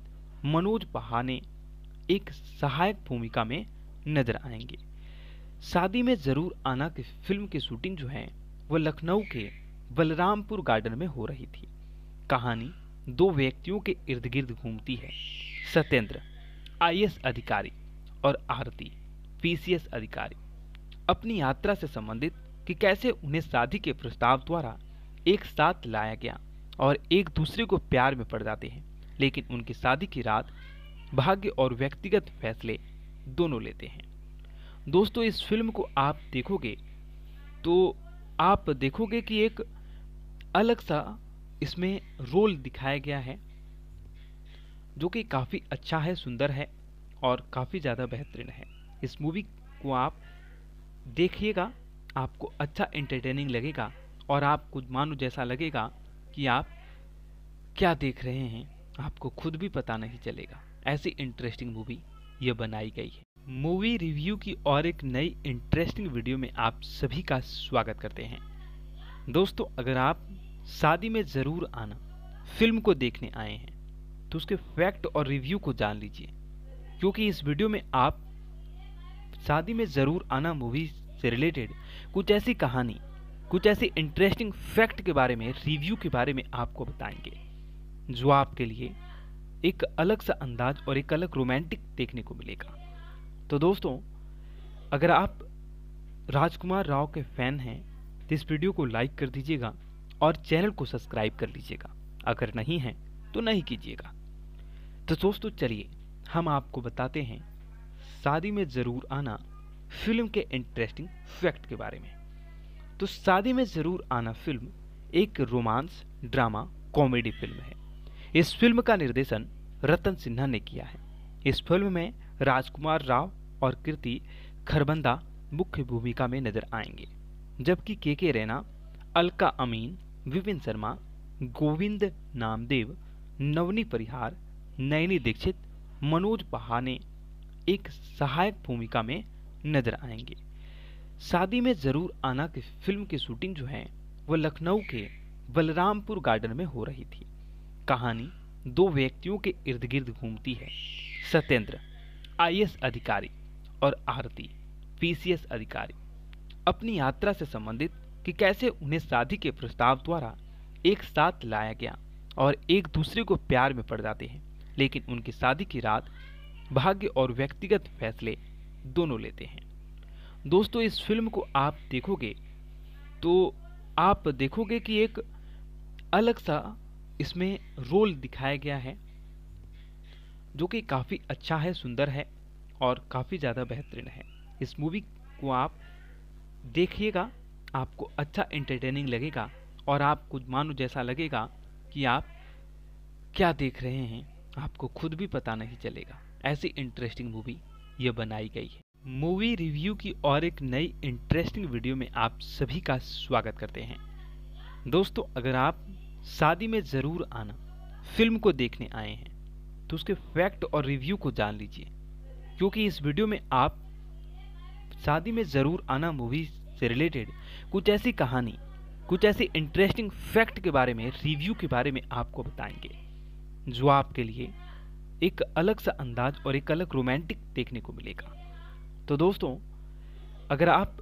मनोज पहाने एक सहायक भूमिका में नजर आएंगे शादी में ज़रूर आना की फिल्म की शूटिंग जो है वह लखनऊ के बलरामपुर गार्डन में हो रही थी कहानी दो व्यक्तियों के इर्द गिर्द घूमती है सत्येंद्र आई अधिकारी और आरती पीसीएस अधिकारी अपनी यात्रा से संबंधित कि कैसे उन्हें शादी के प्रस्ताव द्वारा एक साथ लाया गया और एक दूसरे को प्यार में पड़ जाते हैं लेकिन उनकी शादी की रात भाग्य और व्यक्तिगत फैसले दोनों लेते हैं दोस्तों इस फिल्म को आप देखोगे तो आप देखोगे कि एक अलग सा इसमें रोल दिखाया गया है जो कि काफ़ी अच्छा है सुंदर है और काफ़ी ज़्यादा बेहतरीन है इस मूवी को आप देखिएगा आपको अच्छा इंटरटेनिंग लगेगा और आपको मानो जैसा लगेगा कि आप क्या देख रहे हैं आपको खुद भी पता नहीं चलेगा ऐसी इंटरेस्टिंग मूवी ये बनाई गई है मूवी रिव्यू की और एक नई इंटरेस्टिंग वीडियो में आप सभी का स्वागत करते हैं दोस्तों अगर आप शादी में ज़रूर आना फिल्म को देखने आए हैं तो उसके फैक्ट और रिव्यू को जान लीजिए क्योंकि इस वीडियो में आप शादी में ज़रूर आना मूवी से रिलेटेड कुछ ऐसी कहानी कुछ ऐसी इंटरेस्टिंग फैक्ट के बारे में रिव्यू के बारे में आपको बताएंगे जो आपके लिए एक अलग सा अंदाज और एक अलग रोमांटिक देखने को मिलेगा तो दोस्तों अगर आप राजकुमार राव के फैन हैं तो इस वीडियो को लाइक कर दीजिएगा और चैनल को सब्सक्राइब कर लीजिएगा अगर नहीं है तो नहीं कीजिएगा तो दोस्तों चलिए हम आपको बताते हैं शादी में ज़रूर आना फिल्म के इंटरेस्टिंग फैक्ट के बारे में तो शादी में ज़रूर आना फिल्म एक रोमांस ड्रामा कॉमेडी फिल्म है इस फिल्म का निर्देशन रतन सिन्हा ने किया है इस फिल्म में राजकुमार राव और कृति खरबंदा मुख्य भूमिका में नजर आएंगे जबकि के के रैना अलका अमीन विपिन शर्मा गोविंद नामदेव नवनी परिहार नयनी दीक्षित मनोज पहा ने एक सहायक भूमिका में नज़र आएंगे शादी में ज़रूर आना की फिल्म की शूटिंग जो है वह लखनऊ के बलरामपुर गार्डन में हो रही थी कहानी दो व्यक्तियों के इर्द गिर्द घूमती है सत्येंद्र आई अधिकारी और आरती पी अधिकारी अपनी यात्रा से संबंधित कि कैसे उन्हें शादी के प्रस्ताव द्वारा एक साथ लाया गया और एक दूसरे को प्यार में पड़ जाते हैं लेकिन उनकी शादी की रात भाग्य और व्यक्तिगत फैसले दोनों लेते हैं दोस्तों इस फिल्म को आप देखोगे तो आप देखोगे कि एक अलग सा इसमें रोल दिखाया गया है जो कि काफ़ी अच्छा है सुंदर है और काफ़ी ज़्यादा बेहतरीन है इस मूवी को आप देखिएगा आपको अच्छा एंटरटेनिंग लगेगा और आपको मानो जैसा लगेगा कि आप क्या देख रहे हैं आपको खुद भी पता नहीं चलेगा ऐसी इंटरेस्टिंग मूवी ये बनाई गई है मूवी रिव्यू की और एक नई इंटरेस्टिंग वीडियो में आप सभी का स्वागत करते हैं दोस्तों अगर आप शादी में ज़रूर आना फिल्म को देखने आए हैं तो उसके फैक्ट और रिव्यू को जान लीजिए क्योंकि इस वीडियो में आप शादी में ज़रूर आना मूवी से रिलेटेड कुछ ऐसी कहानी कुछ ऐसे इंटरेस्टिंग फैक्ट के बारे में रिव्यू के बारे में आपको बताएंगे जो आपके लिए एक अलग सा अंदाज और एक अलग रोमांटिक देखने को मिलेगा तो दोस्तों अगर आप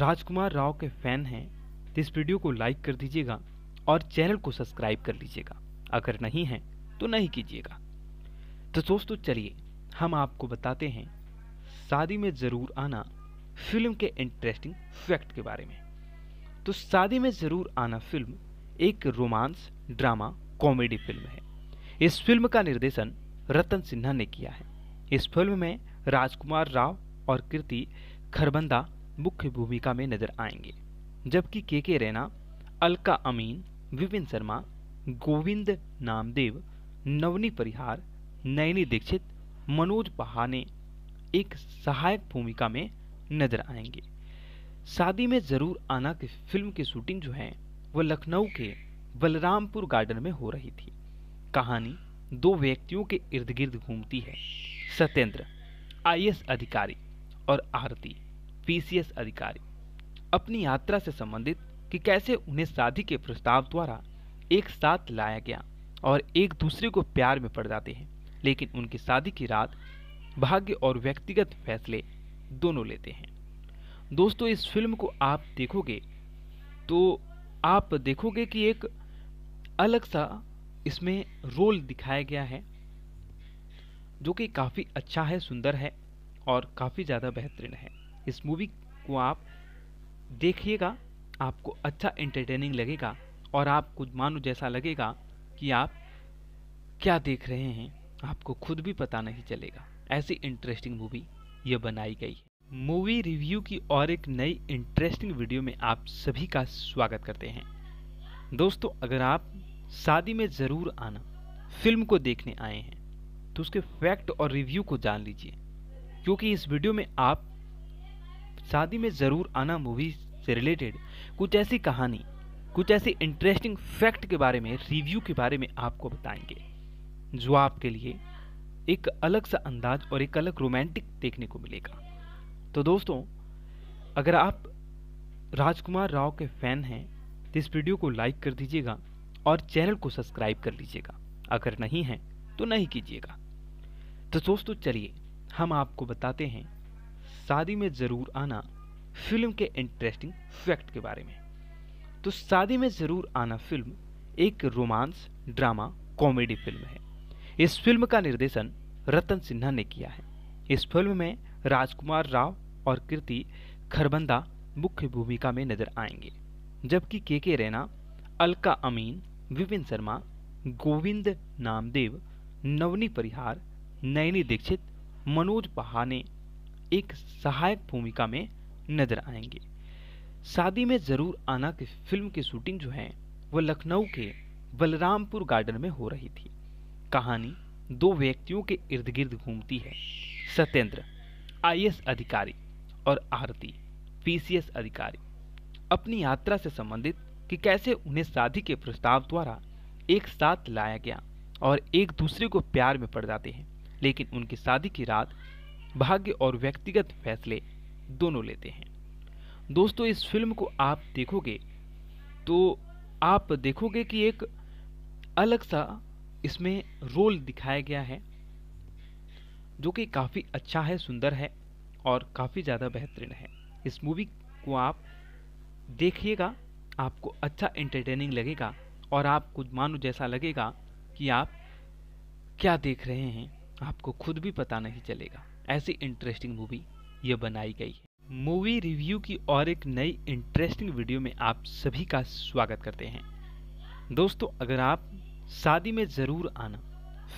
राजकुमार राव के फैन हैं तो इस वीडियो को लाइक कर दीजिएगा और चैनल को सब्सक्राइब कर लीजिएगा अगर नहीं है तो नहीं कीजिएगा तो दोस्तों चलिए हम आपको बताते हैं शादी में ज़रूर आना फिल्म के इंटरेस्टिंग फैक्ट के बारे में तो शादी में ज़रूर आना फिल्म एक रोमांस ड्रामा कॉमेडी फिल्म है इस फिल्म का निर्देशन रतन सिन्हा ने किया है इस फिल्म में राजकुमार राव और कृति खरबंदा मुख्य भूमिका में नजर आएंगे जबकि के के रैना अलका अमीन विपिन शर्मा गोविंद नामदेव नवनी परिहार नयनी दीक्षित मनोज पहाने एक सहायक भूमिका में नजर आएंगे शादी में ज़रूर आना की फिल्म की शूटिंग जो है वह लखनऊ के बलरामपुर गार्डन में हो रही थी कहानी दो व्यक्तियों के इर्द गिर्द घूमती है सत्येंद्र आई अधिकारी और आरती पीसीएस अधिकारी अपनी यात्रा से संबंधित कि कैसे उन्हें शादी के प्रस्ताव द्वारा एक साथ लाया गया और एक दूसरे को प्यार में पड़ जाते हैं लेकिन उनकी शादी की रात भाग्य और व्यक्तिगत फैसले दोनों लेते हैं दोस्तों इस फिल्म को आप देखोगे तो आप देखोगे कि एक अलग सा इसमें रोल दिखाया गया है जो कि काफ़ी अच्छा है सुंदर है और काफ़ी ज़्यादा बेहतरीन है इस मूवी को आप देखिएगा आपको अच्छा एंटरटेनिंग लगेगा और आपको मानो जैसा लगेगा कि आप क्या देख रहे हैं आपको खुद भी पता नहीं चलेगा ऐसी इंटरेस्टिंग मूवी ये बनाई गई है मूवी रिव्यू की और एक नई इंटरेस्टिंग वीडियो में आप सभी का स्वागत करते हैं दोस्तों अगर आप शादी में ज़रूर आना फिल्म को देखने आए हैं तो उसके फैक्ट और रिव्यू को जान लीजिए क्योंकि इस वीडियो में आप शादी में ज़रूर आना मूवी से रिलेटेड कुछ ऐसी कहानी कुछ ऐसे इंटरेस्टिंग फैक्ट के बारे में रिव्यू के बारे में आपको बताएंगे जो आपके लिए एक अलग सा अंदाज और एक अलग रोमांटिक देखने को मिलेगा तो दोस्तों अगर आप राजकुमार राव के फैन हैं तो इस वीडियो को लाइक कर दीजिएगा और चैनल को सब्सक्राइब कर लीजिएगा अगर नहीं है तो नहीं कीजिएगा तो दोस्तों चलिए हम आपको बताते हैं शादी में ज़रूर आना फिल्म के इंटरेस्टिंग फैक्ट के बारे में तो शादी में ज़रूर आना फिल्म एक रोमांस ड्रामा कॉमेडी फिल्म है इस फिल्म का निर्देशन रतन सिन्हा ने किया है इस फिल्म में राजकुमार राव और कीर्ति खरबंदा मुख्य भूमिका में नजर आएंगे जबकि के के रैना अलका अमीन विपिन शर्मा गोविंद नामदेव नवनी परिहार नयनी दीक्षित मनोज पहाने एक सहायक भूमिका में नजर आएंगे शादी में ज़रूर आना की फिल्म की शूटिंग जो है वह लखनऊ के बलरामपुर गार्डन में हो रही थी कहानी दो व्यक्तियों के इर्द गिर्द घूमती है सत्येंद्र आई अधिकारी और आरती पीसीएस अधिकारी अपनी यात्रा से संबंधित कि कैसे उन्हें शादी के प्रस्ताव द्वारा एक साथ लाया गया और एक दूसरे को प्यार में पड़ जाते हैं लेकिन उनकी शादी की रात भाग्य और व्यक्तिगत फैसले दोनों लेते हैं दोस्तों इस फिल्म को आप देखोगे तो आप देखोगे कि एक अलग सा इसमें रोल दिखाया गया है जो कि काफ़ी अच्छा है सुंदर है और काफ़ी ज़्यादा बेहतरीन है इस मूवी को आप देखिएगा आपको अच्छा एंटरटेनिंग लगेगा और आपको मानो जैसा लगेगा कि आप क्या देख रहे हैं आपको खुद भी पता नहीं चलेगा ऐसी इंटरेस्टिंग मूवी ये बनाई गई है मूवी रिव्यू की और एक नई इंटरेस्टिंग वीडियो में आप सभी का स्वागत करते हैं दोस्तों अगर आप शादी में ज़रूर आना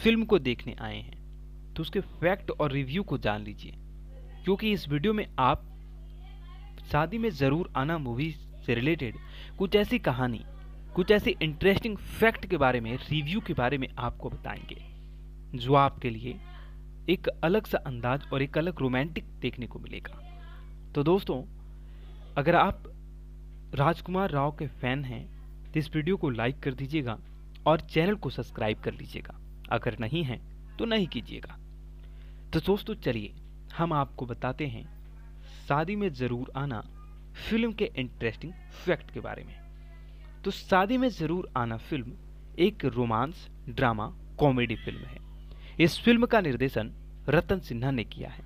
फिल्म को देखने आए हैं तो उसके फैक्ट और रिव्यू को जान लीजिए क्योंकि इस वीडियो में आप शादी में ज़रूर आना मूवी से रिलेटेड कुछ ऐसी कहानी कुछ ऐसी इंटरेस्टिंग फैक्ट के बारे में रिव्यू के बारे में आपको बताएंगे जो आपके लिए एक अलग सा अंदाज और एक अलग रोमांटिक देखने को मिलेगा तो दोस्तों अगर आप राजकुमार राव के फैन हैं तो इस वीडियो को लाइक कर दीजिएगा और चैनल को सब्सक्राइब कर लीजिएगा अगर नहीं है तो नहीं कीजिएगा तो दोस्तों चलिए हम आपको बताते हैं शादी में ज़रूर आना फिल्म के इंटरेस्टिंग फैक्ट के बारे में तो शादी में ज़रूर आना फिल्म एक रोमांस ड्रामा कॉमेडी फिल्म है इस फिल्म का निर्देशन रतन सिन्हा ने किया है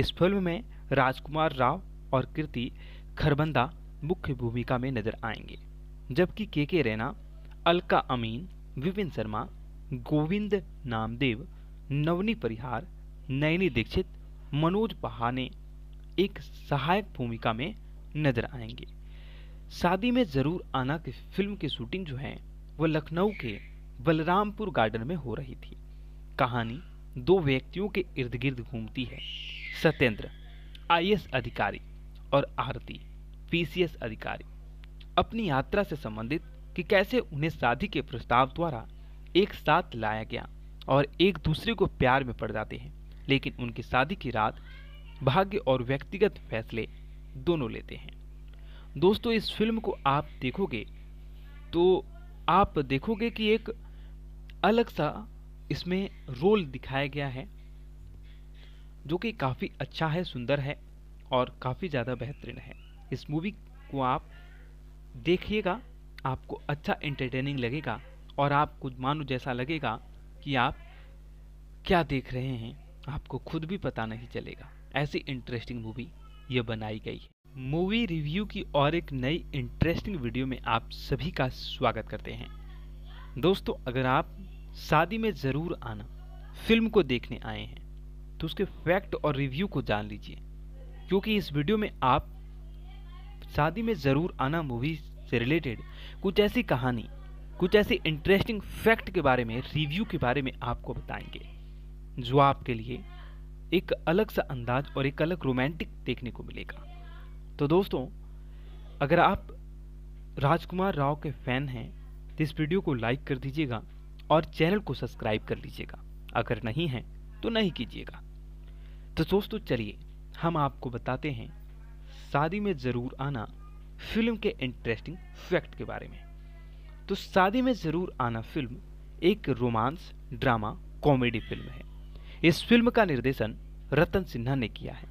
इस फिल्म में राजकुमार राव और कीर्ति खरबंदा मुख्य भूमिका में नजर आएंगे जबकि के के रैना अलका अमीन विपिन शर्मा गोविंद नामदेव नवनी परिहार नैनी दीक्षित मनोज पहाने एक सहायक भूमिका में नज़र आएंगे शादी में ज़रूर आना की फिल्म की शूटिंग जो है वो लखनऊ के बलरामपुर गार्डन में हो रही थी कहानी दो व्यक्तियों के इर्द गिर्द घूमती है सत्येंद्र आई अधिकारी और आरती पीसीएस अधिकारी अपनी यात्रा से संबंधित कि कैसे उन्हें शादी के प्रस्ताव द्वारा एक साथ लाया गया और एक दूसरे को प्यार में पड़ जाते हैं लेकिन उनकी शादी की रात भाग्य और व्यक्तिगत फैसले दोनों लेते हैं दोस्तों इस फिल्म को आप देखोगे तो आप देखोगे कि एक अलग सा इसमें रोल दिखाया गया है जो कि काफ़ी अच्छा है सुंदर है और काफ़ी ज़्यादा बेहतरीन है इस मूवी को आप देखिएगा आपको अच्छा एंटरटेनिंग लगेगा और आपको मानो जैसा लगेगा कि आप क्या देख रहे हैं आपको खुद भी पता नहीं चलेगा ऐसी इंटरेस्टिंग मूवी ये बनाई गई है मूवी रिव्यू की और एक नई इंटरेस्टिंग वीडियो में आप सभी का स्वागत करते हैं दोस्तों अगर आप शादी में ज़रूर आना फिल्म को देखने आए हैं तो उसके फैक्ट और रिव्यू को जान लीजिए क्योंकि इस वीडियो में आप शादी में ज़रूर आना मूवी से रिलेटेड कुछ ऐसी कहानी कुछ ऐसे इंटरेस्टिंग फैक्ट के बारे में रिव्यू के बारे में आपको बताएंगे जो आपके लिए एक अलग सा अंदाज और एक अलग रोमांटिक देखने को मिलेगा तो दोस्तों अगर आप राजकुमार राव के फैन हैं तो इस वीडियो को लाइक कर दीजिएगा और चैनल को सब्सक्राइब कर लीजिएगा अगर नहीं है तो नहीं कीजिएगा तो दोस्तों चलिए हम आपको बताते हैं शादी में ज़रूर आना फिल्म के इंटरेस्टिंग फैक्ट के बारे में तो शादी में ज़रूर आना फिल्म एक रोमांस ड्रामा कॉमेडी फिल्म है इस फिल्म का निर्देशन रतन सिन्हा ने किया है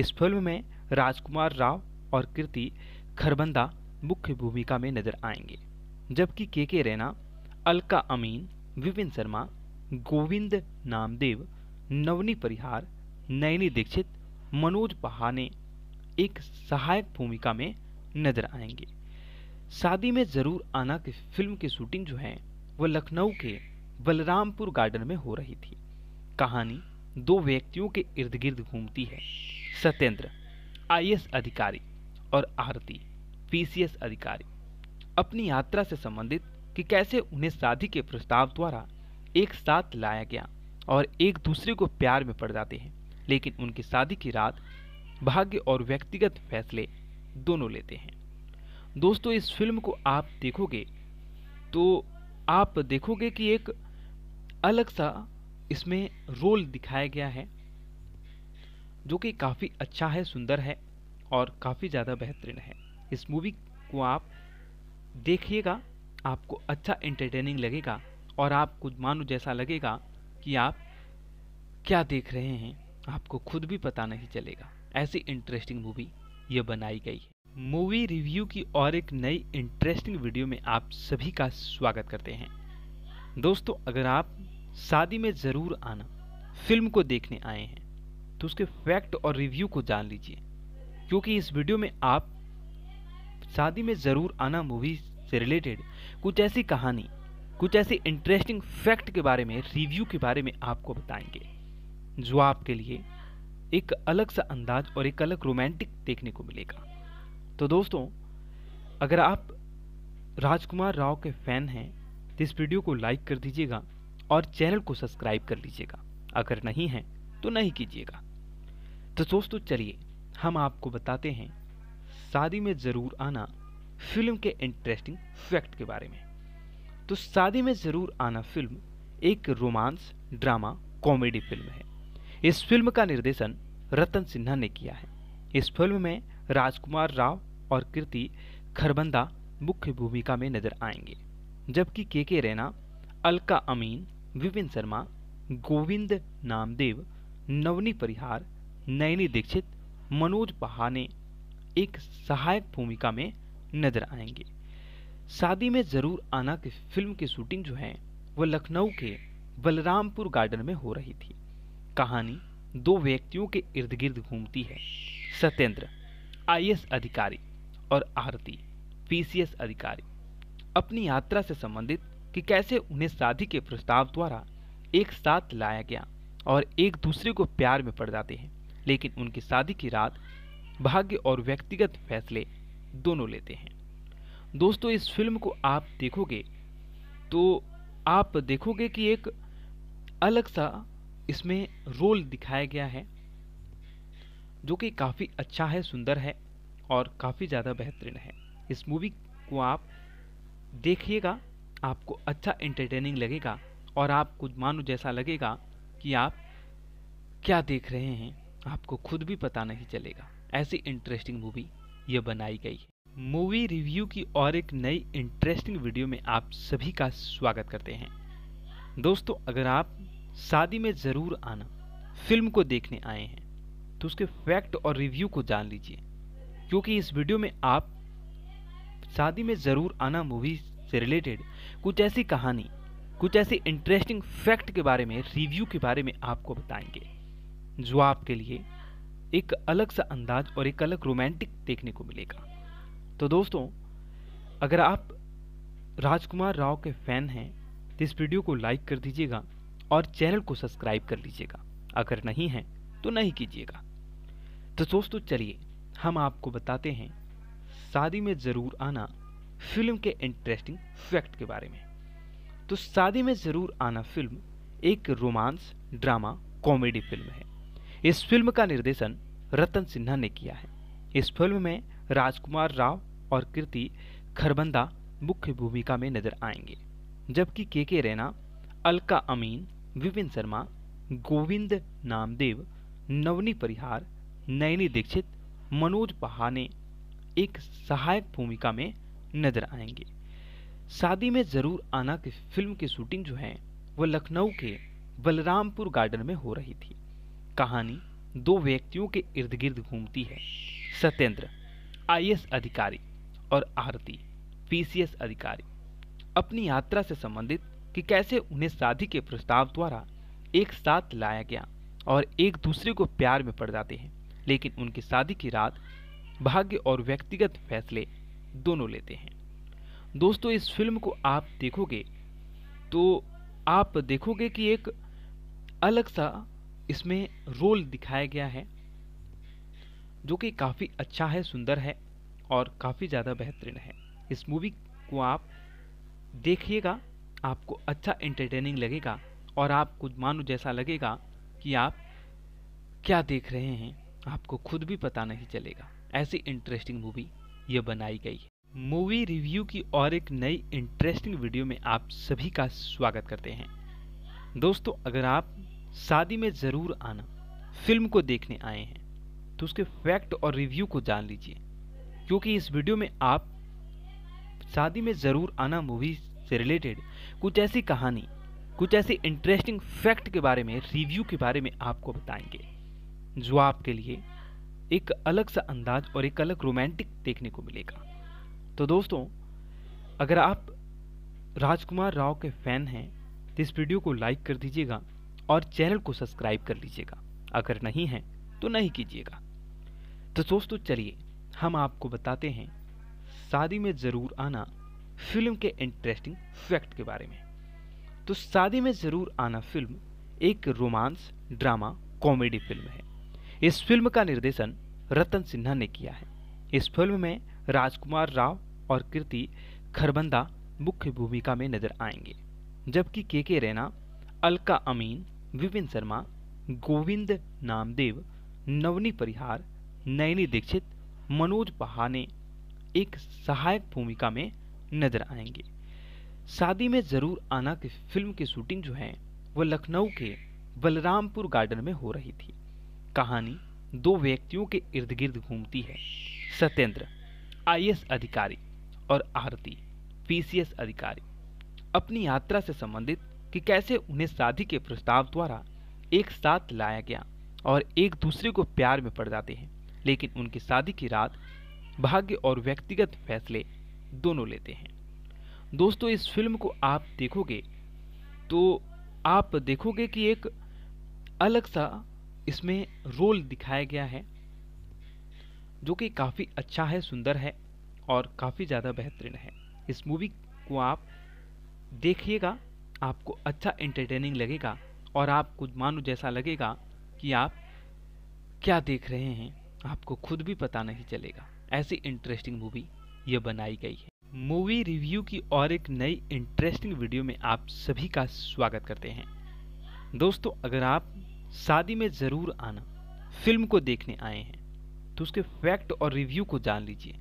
इस फिल्म में राजकुमार राव और कीर्ति खरबंदा मुख्य भूमिका में नजर आएंगे जबकि के के रैना अलका अमीन विपिन शर्मा गोविंद नामदेव नवनी परिहार नयनी दीक्षित मनोज पहाने एक सहायक भूमिका में नजर आएंगे शादी में ज़रूर आना की फिल्म की शूटिंग जो है वह लखनऊ के बलरामपुर गार्डन में हो रही थी कहानी दो व्यक्तियों के इर्द गिर्द घूमती है सत्येंद्र आई अधिकारी और आरती पी अधिकारी अपनी यात्रा से संबंधित कि कैसे उन्हें शादी के प्रस्ताव द्वारा एक साथ लाया गया और एक दूसरे को प्यार में पड़ जाते हैं लेकिन उनकी शादी की रात भाग्य और व्यक्तिगत फैसले दोनों लेते हैं दोस्तों इस फिल्म को आप देखोगे तो आप देखोगे कि एक अलग सा इसमें रोल दिखाया गया है जो कि काफ़ी अच्छा है सुंदर है और काफ़ी ज़्यादा बेहतरीन है इस मूवी को आप देखिएगा आपको अच्छा एंटरटेनिंग लगेगा और आपको मानो जैसा लगेगा कि आप क्या देख रहे हैं आपको खुद भी पता नहीं चलेगा ऐसी इंटरेस्टिंग मूवी ये बनाई गई है मूवी रिव्यू की और एक नई इंटरेस्टिंग वीडियो में आप सभी का स्वागत करते हैं दोस्तों अगर आप शादी में ज़रूर आना फिल्म को देखने आए हैं तो उसके फैक्ट और रिव्यू को जान लीजिए क्योंकि इस वीडियो में आप शादी में ज़रूर आना मूवी से रिलेटेड कुछ ऐसी कहानी कुछ ऐसे इंटरेस्टिंग फैक्ट के बारे में रिव्यू के बारे में आपको बताएंगे जो आपके लिए एक अलग सा अंदाज और एक अलग रोमांटिक देखने को मिलेगा तो दोस्तों अगर आप राजकुमार राव के फैन हैं तो इस वीडियो को लाइक कर दीजिएगा और चैनल को सब्सक्राइब कर लीजिएगा अगर नहीं है तो नहीं कीजिएगा तो दोस्तों चलिए हम आपको बताते हैं शादी में ज़रूर आना फिल्म के इंटरेस्टिंग फैक्ट के बारे में तो शादी में ज़रूर आना फिल्म एक रोमांस ड्रामा कॉमेडी फिल्म है इस फिल्म का निर्देशन रतन सिन्हा ने किया है इस फिल्म में राजकुमार राव और कृति खरबंदा मुख्य भूमिका में नजर आएंगे जबकि के के रैना अलका अमीन विपिन शर्मा गोविंद नामदेव नवनी परिहार नयनी दीक्षित मनोज पहाने एक सहायक भूमिका में नजर आएंगे शादी में ज़रूर आना की फिल्म की शूटिंग जो है वह लखनऊ के बलरामपुर गार्डन में हो रही थी कहानी दो व्यक्तियों के इर्द गिर्द घूमती है सत्येंद्र आई अधिकारी और आरती पीसीएस अधिकारी अपनी यात्रा से संबंधित कि कैसे उन्हें शादी के प्रस्ताव द्वारा एक साथ लाया गया और एक दूसरे को प्यार में पड़ जाते हैं लेकिन उनकी शादी की रात भाग्य और व्यक्तिगत फैसले दोनों लेते हैं दोस्तों इस फिल्म को आप देखोगे तो आप देखोगे कि एक अलग सा इसमें रोल दिखाया गया है जो कि काफ़ी अच्छा है सुंदर है और काफ़ी ज़्यादा बेहतरीन है इस मूवी को आप देखिएगा आपको अच्छा इंटरटेनिंग लगेगा और आप कुछ मानो जैसा लगेगा कि आप क्या देख रहे हैं आपको खुद भी पता नहीं चलेगा ऐसी इंटरेस्टिंग मूवी ये बनाई गई है मूवी रिव्यू की और एक नई इंटरेस्टिंग वीडियो में आप सभी का स्वागत करते हैं दोस्तों अगर आप शादी में ज़रूर आना फिल्म को देखने आए हैं तो उसके फैक्ट और रिव्यू को जान लीजिए क्योंकि इस वीडियो में आप शादी में ज़रूर आना मूवी से रिलेटेड कुछ ऐसी कहानी कुछ ऐसी इंटरेस्टिंग फैक्ट के बारे में रिव्यू के बारे में आपको बताएंगे जो आपके लिए एक अलग सा अंदाज और एक अलग रोमांटिक देखने को मिलेगा तो दोस्तों अगर आप राजकुमार राव के फैन हैं तो इस वीडियो को लाइक कर दीजिएगा और चैनल को सब्सक्राइब कर लीजिएगा अगर नहीं है तो नहीं कीजिएगा तो दोस्तों चलिए हम आपको बताते हैं शादी में ज़रूर आना फिल्म के इंटरेस्टिंग फैक्ट के बारे में तो शादी में ज़रूर आना फिल्म एक रोमांस ड्रामा कॉमेडी फिल्म है इस फिल्म का निर्देशन रतन सिन्हा ने किया है इस फिल्म में राजकुमार राव और कृति खरबंदा मुख्य भूमिका में नजर आएंगे जबकि के के रैना अलका अमीन विपिन शर्मा गोविंद नामदेव नवनी परिहार नैनी दीक्षित मनोज पहाने एक सहायक भूमिका में नज़र आएंगे शादी में ज़रूर आना की फिल्म की शूटिंग जो है वह लखनऊ के बलरामपुर गार्डन में हो रही थी कहानी दो व्यक्तियों के इर्द गिर्द घूमती है सत्येंद्र आई अधिकारी और आरती पीसीएस अधिकारी अपनी यात्रा से संबंधित कि कैसे उन्हें शादी के प्रस्ताव द्वारा एक साथ लाया गया और एक दूसरे को प्यार में पड़ जाते हैं लेकिन उनकी शादी की रात भाग्य और व्यक्तिगत फैसले दोनों लेते हैं दोस्तों इस फिल्म को आप देखोगे तो आप देखोगे कि एक अलग सा इसमें रोल दिखाया गया है जो कि काफ़ी अच्छा है सुंदर है और काफ़ी ज़्यादा बेहतरीन है इस मूवी को आप देखिएगा आपको अच्छा एंटरटेनिंग लगेगा और आपको मानो जैसा लगेगा कि आप क्या देख रहे हैं आपको खुद भी पता नहीं चलेगा ऐसी इंटरेस्टिंग मूवी ये बनाई गई है मूवी रिव्यू की और एक नई इंटरेस्टिंग वीडियो में आप सभी का स्वागत करते हैं दोस्तों अगर आप शादी में ज़रूर आना फिल्म को देखने आए हैं तो उसके फैक्ट और रिव्यू को जान लीजिए क्योंकि इस वीडियो में आप शादी में ज़रूर आना मूवी से रिलेटेड कुछ ऐसी कहानी कुछ ऐसे इंटरेस्टिंग फैक्ट के बारे में रिव्यू के बारे में आपको बताएंगे जो आपके लिए एक अलग सा अंदाज और एक अलग रोमांटिक देखने को मिलेगा तो दोस्तों अगर आप राजकुमार राव के फैन हैं तो इस वीडियो को लाइक कर दीजिएगा और चैनल को सब्सक्राइब कर लीजिएगा अगर नहीं है तो नहीं कीजिएगा तो दोस्तों चलिए हम आपको बताते हैं शादी में ज़रूर आना फिल्म के इंटरेस्टिंग फैक्ट के बारे में तो शादी में ज़रूर आना फिल्म एक रोमांस ड्रामा कॉमेडी फिल्म है इस फिल्म का निर्देशन रतन सिन्हा ने किया है इस फिल्म में राजकुमार राव और कीर्ति खरबंदा मुख्य भूमिका में नजर आएंगे जबकि के के रैना अलका अमीन विपिन शर्मा गोविंद नामदेव नवनी परिहार नयनी दीक्षित मनोज पहाने एक सहायक भूमिका में नजर आएंगे शादी में ज़रूर आना की फिल्म की शूटिंग जो है वह लखनऊ के बलरामपुर गार्डन में हो रही थी कहानी दो व्यक्तियों के इर्द गिर्द घूमती है सत्येंद्र आई अधिकारी और आरती पी अधिकारी अपनी यात्रा से संबंधित कि कैसे उन्हें शादी के प्रस्ताव द्वारा एक साथ लाया गया और एक दूसरे को प्यार में पड़ जाते हैं लेकिन उनकी शादी की रात भाग्य और व्यक्तिगत फैसले दोनों लेते हैं दोस्तों इस फिल्म को आप देखोगे तो आप देखोगे कि एक अलग सा इसमें रोल दिखाया गया है जो कि काफ़ी अच्छा है सुंदर है और काफ़ी ज़्यादा बेहतरीन है इस मूवी को आप देखिएगा आपको अच्छा एंटरटेनिंग लगेगा और आपको मानो जैसा लगेगा कि आप क्या देख रहे हैं आपको खुद भी पता नहीं चलेगा ऐसी इंटरेस्टिंग मूवी ये बनाई गई है मूवी रिव्यू की और एक नई इंटरेस्टिंग वीडियो में आप सभी का स्वागत करते हैं दोस्तों अगर आप शादी में ज़रूर आना फिल्म को देखने आए हैं तो उसके फैक्ट और रिव्यू को जान लीजिए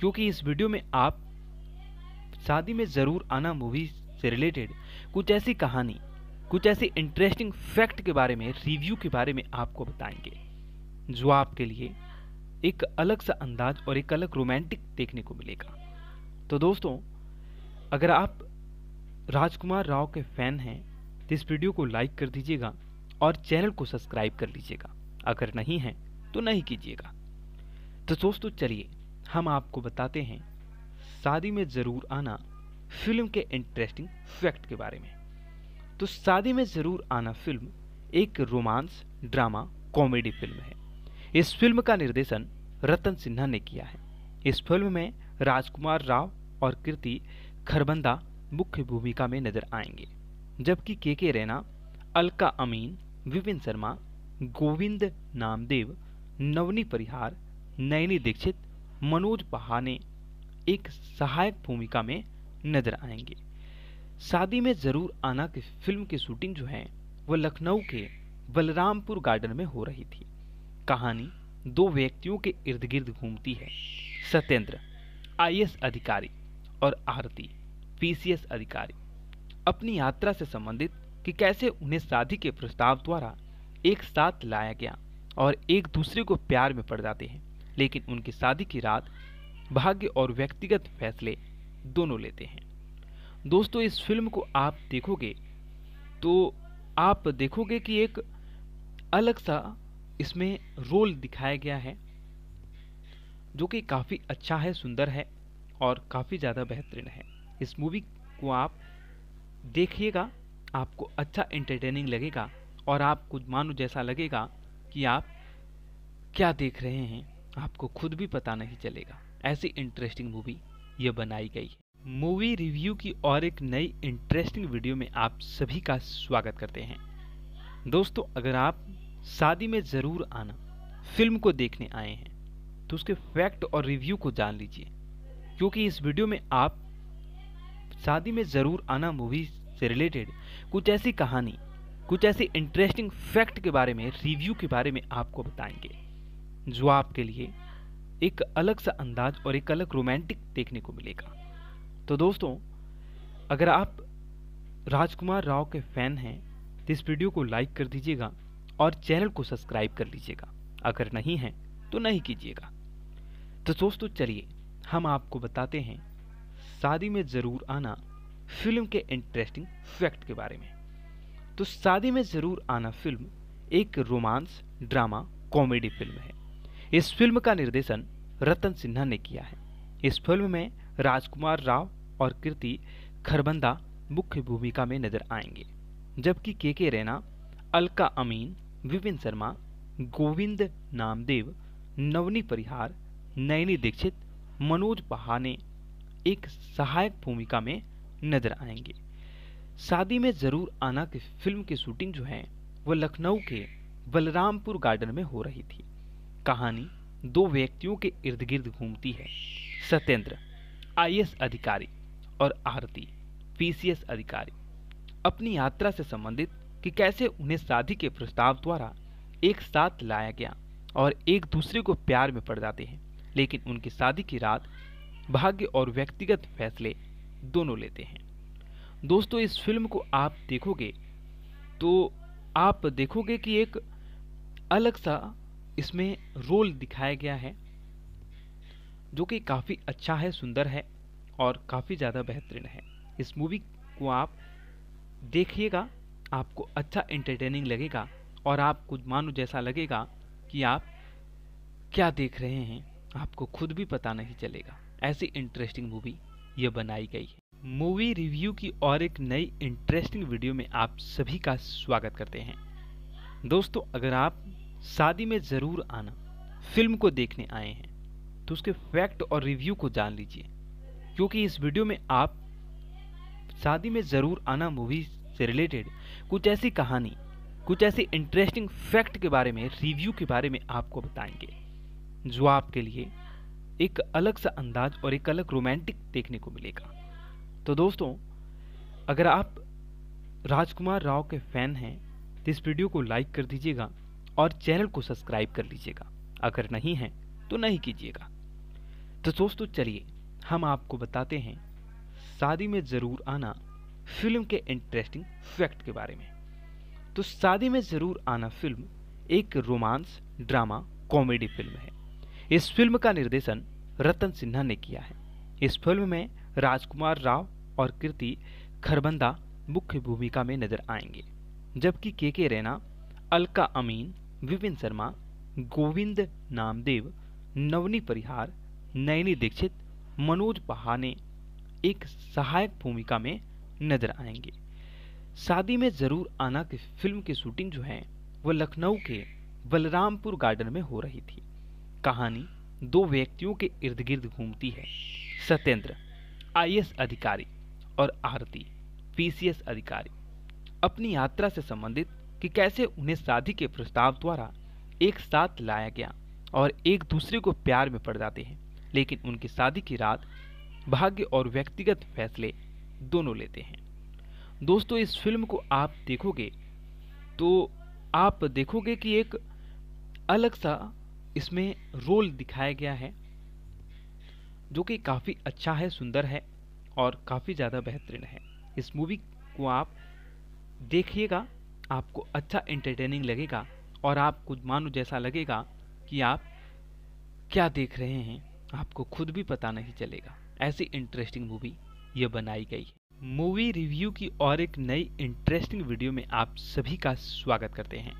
क्योंकि इस वीडियो में आप शादी में ज़रूर आना मूवी से रिलेटेड कुछ ऐसी कहानी कुछ ऐसे इंटरेस्टिंग फैक्ट के बारे में रिव्यू के बारे में आपको बताएंगे जो आपके लिए एक अलग सा अंदाज और एक अलग रोमांटिक देखने को मिलेगा तो दोस्तों अगर आप राजकुमार राव के फैन हैं तो इस वीडियो को लाइक कर दीजिएगा और चैनल को सब्सक्राइब कर लीजिएगा अगर नहीं है तो नहीं कीजिएगा तो दोस्तों चलिए हम आपको बताते हैं शादी में ज़रूर आना फिल्म के इंटरेस्टिंग फैक्ट के बारे में तो शादी में ज़रूर आना फिल्म एक रोमांस ड्रामा कॉमेडी फिल्म है इस फिल्म का निर्देशन रतन सिन्हा ने किया है इस फिल्म में राजकुमार राव और कृति खरबंदा मुख्य भूमिका में नजर आएंगे जबकि के के रैना अलका अमीन विपिन शर्मा गोविंद नामदेव नवनी परिहार नयनी दीक्षित मनोज पहाने एक सहायक भूमिका में नजर आएंगे शादी में ज़रूर आना की फिल्म की शूटिंग जो है वह लखनऊ के बलरामपुर गार्डन में हो रही थी कहानी दो व्यक्तियों के इर्द गिर्द घूमती है सत्येंद्र आईएएस अधिकारी और आरती पीसीएस अधिकारी अपनी यात्रा से संबंधित कि कैसे उन्हें शादी के प्रस्ताव द्वारा एक साथ लाया गया और एक दूसरे को प्यार में पड़ जाते हैं लेकिन उनकी शादी की रात भाग्य और व्यक्तिगत फैसले दोनों लेते हैं दोस्तों इस फिल्म को आप देखोगे तो आप देखोगे कि एक अलग सा इसमें रोल दिखाया गया है जो कि काफ़ी अच्छा है सुंदर है और काफ़ी ज़्यादा बेहतरीन है इस मूवी को आप देखिएगा आपको अच्छा इंटरटेनिंग लगेगा और आपको मानो जैसा लगेगा कि आप क्या देख रहे हैं आपको खुद भी पता नहीं चलेगा ऐसी इंटरेस्टिंग मूवी ये बनाई गई है मूवी रिव्यू की और एक नई इंटरेस्टिंग वीडियो में आप सभी का स्वागत करते हैं दोस्तों अगर आप शादी में ज़रूर आना फिल्म को देखने आए हैं तो उसके फैक्ट और रिव्यू को जान लीजिए क्योंकि इस वीडियो में आप शादी में ज़रूर आना मूवी से रिलेटेड कुछ ऐसी कहानी कुछ ऐसी इंटरेस्टिंग फैक्ट के बारे में रिव्यू के बारे में आपको बताएंगे जो आपके लिए एक अलग सा अंदाज और एक अलग रोमांटिक देखने को मिलेगा तो दोस्तों अगर आप राजकुमार राव के फैन हैं तो इस वीडियो को लाइक कर दीजिएगा और चैनल को सब्सक्राइब कर लीजिएगा अगर नहीं है तो नहीं कीजिएगा तो दोस्तों चलिए हम आपको बताते हैं शादी में ज़रूर आना फिल्म के इंटरेस्टिंग फैक्ट के बारे में तो शादी में ज़रूर आना फिल्म एक रोमांस ड्रामा कॉमेडी फिल्म है इस फिल्म का निर्देशन रतन सिन्हा ने किया है इस फिल्म में राजकुमार राव और कीर्ति खरबंदा मुख्य भूमिका में नजर आएंगे जबकि के के रैना अलका अमीन विपिन शर्मा गोविंद नामदेव नवनी परिहार नैनी दीक्षित मनोज पहाने एक सहायक भूमिका में नज़र आएंगे शादी में ज़रूर आना की फिल्म की शूटिंग जो है वह लखनऊ के बलरामपुर गार्डन में हो रही थी कहानी दो व्यक्तियों के इर्द गिर्द घूमती है सत्येंद्र आई अधिकारी और आरती पीसीएस अधिकारी अपनी यात्रा से संबंधित कि कैसे उन्हें शादी के प्रस्ताव द्वारा एक साथ लाया गया और एक दूसरे को प्यार में पड़ जाते हैं लेकिन उनकी शादी की रात भाग्य और व्यक्तिगत फैसले दोनों लेते हैं दोस्तों इस फिल्म को आप देखोगे तो आप देखोगे कि एक अलग सा इसमें रोल दिखाया गया है जो कि काफ़ी अच्छा है सुंदर है और काफ़ी ज़्यादा बेहतरीन है इस मूवी को आप देखिएगा आपको अच्छा एंटरटेनिंग लगेगा और आपको मानो जैसा लगेगा कि आप क्या देख रहे हैं आपको खुद भी पता नहीं चलेगा ऐसी इंटरेस्टिंग मूवी ये बनाई गई है मूवी रिव्यू की और एक नई इंटरेस्टिंग वीडियो में आप सभी का स्वागत करते हैं दोस्तों अगर आप शादी में ज़रूर आना फिल्म को देखने आए हैं तो उसके फैक्ट और रिव्यू को जान लीजिए क्योंकि इस वीडियो में आप शादी में ज़रूर आना मूवी से रिलेटेड कुछ ऐसी कहानी कुछ ऐसे इंटरेस्टिंग फैक्ट के बारे में रिव्यू के बारे में आपको बताएंगे जो आपके लिए एक अलग सा अंदाज और एक अलग रोमांटिक देखने को मिलेगा तो दोस्तों अगर आप राजकुमार राव के फैन हैं तो इस वीडियो को लाइक कर दीजिएगा और चैनल को सब्सक्राइब कर लीजिएगा अगर नहीं है तो नहीं कीजिएगा तो दोस्तों चलिए हम आपको बताते हैं शादी में ज़रूर आना फिल्म के इंटरेस्टिंग फैक्ट के बारे में तो शादी में ज़रूर आना फिल्म एक रोमांस ड्रामा कॉमेडी फिल्म है इस फिल्म का निर्देशन रतन सिन्हा ने किया है इस फिल्म में राजकुमार राव और कीर्ति खरबंदा मुख्य भूमिका में नजर आएंगे जबकि के के रैना अलका अमीन विपिन शर्मा गोविंद नामदेव नवनी परिहार नयनी दीक्षित मनोज पहाने एक सहायक भूमिका में नजर आएंगे शादी में ज़रूर आना की फिल्म की शूटिंग जो है वह लखनऊ के बलरामपुर गार्डन में हो रही थी कहानी दो व्यक्तियों के इर्द गिर्द घूमती है सत्येंद्र आई अधिकारी और आरती पीसीएस अधिकारी अपनी यात्रा से संबंधित कि कैसे उन्हें शादी के प्रस्ताव द्वारा एक साथ लाया गया और एक दूसरे को प्यार में पड़ जाते हैं लेकिन उनकी शादी की रात भाग्य और व्यक्तिगत फैसले दोनों लेते हैं दोस्तों इस फिल्म को आप देखोगे तो आप देखोगे कि एक अलग सा इसमें रोल दिखाया गया है जो कि काफ़ी अच्छा है सुंदर है और काफ़ी ज़्यादा बेहतरीन है इस मूवी को आप देखिएगा आपको अच्छा एंटरटेनिंग लगेगा और आपको मानो जैसा लगेगा कि आप क्या देख रहे हैं आपको खुद भी पता नहीं चलेगा ऐसी इंटरेस्टिंग मूवी ये बनाई गई है मूवी रिव्यू की और एक नई इंटरेस्टिंग वीडियो में आप सभी का स्वागत करते हैं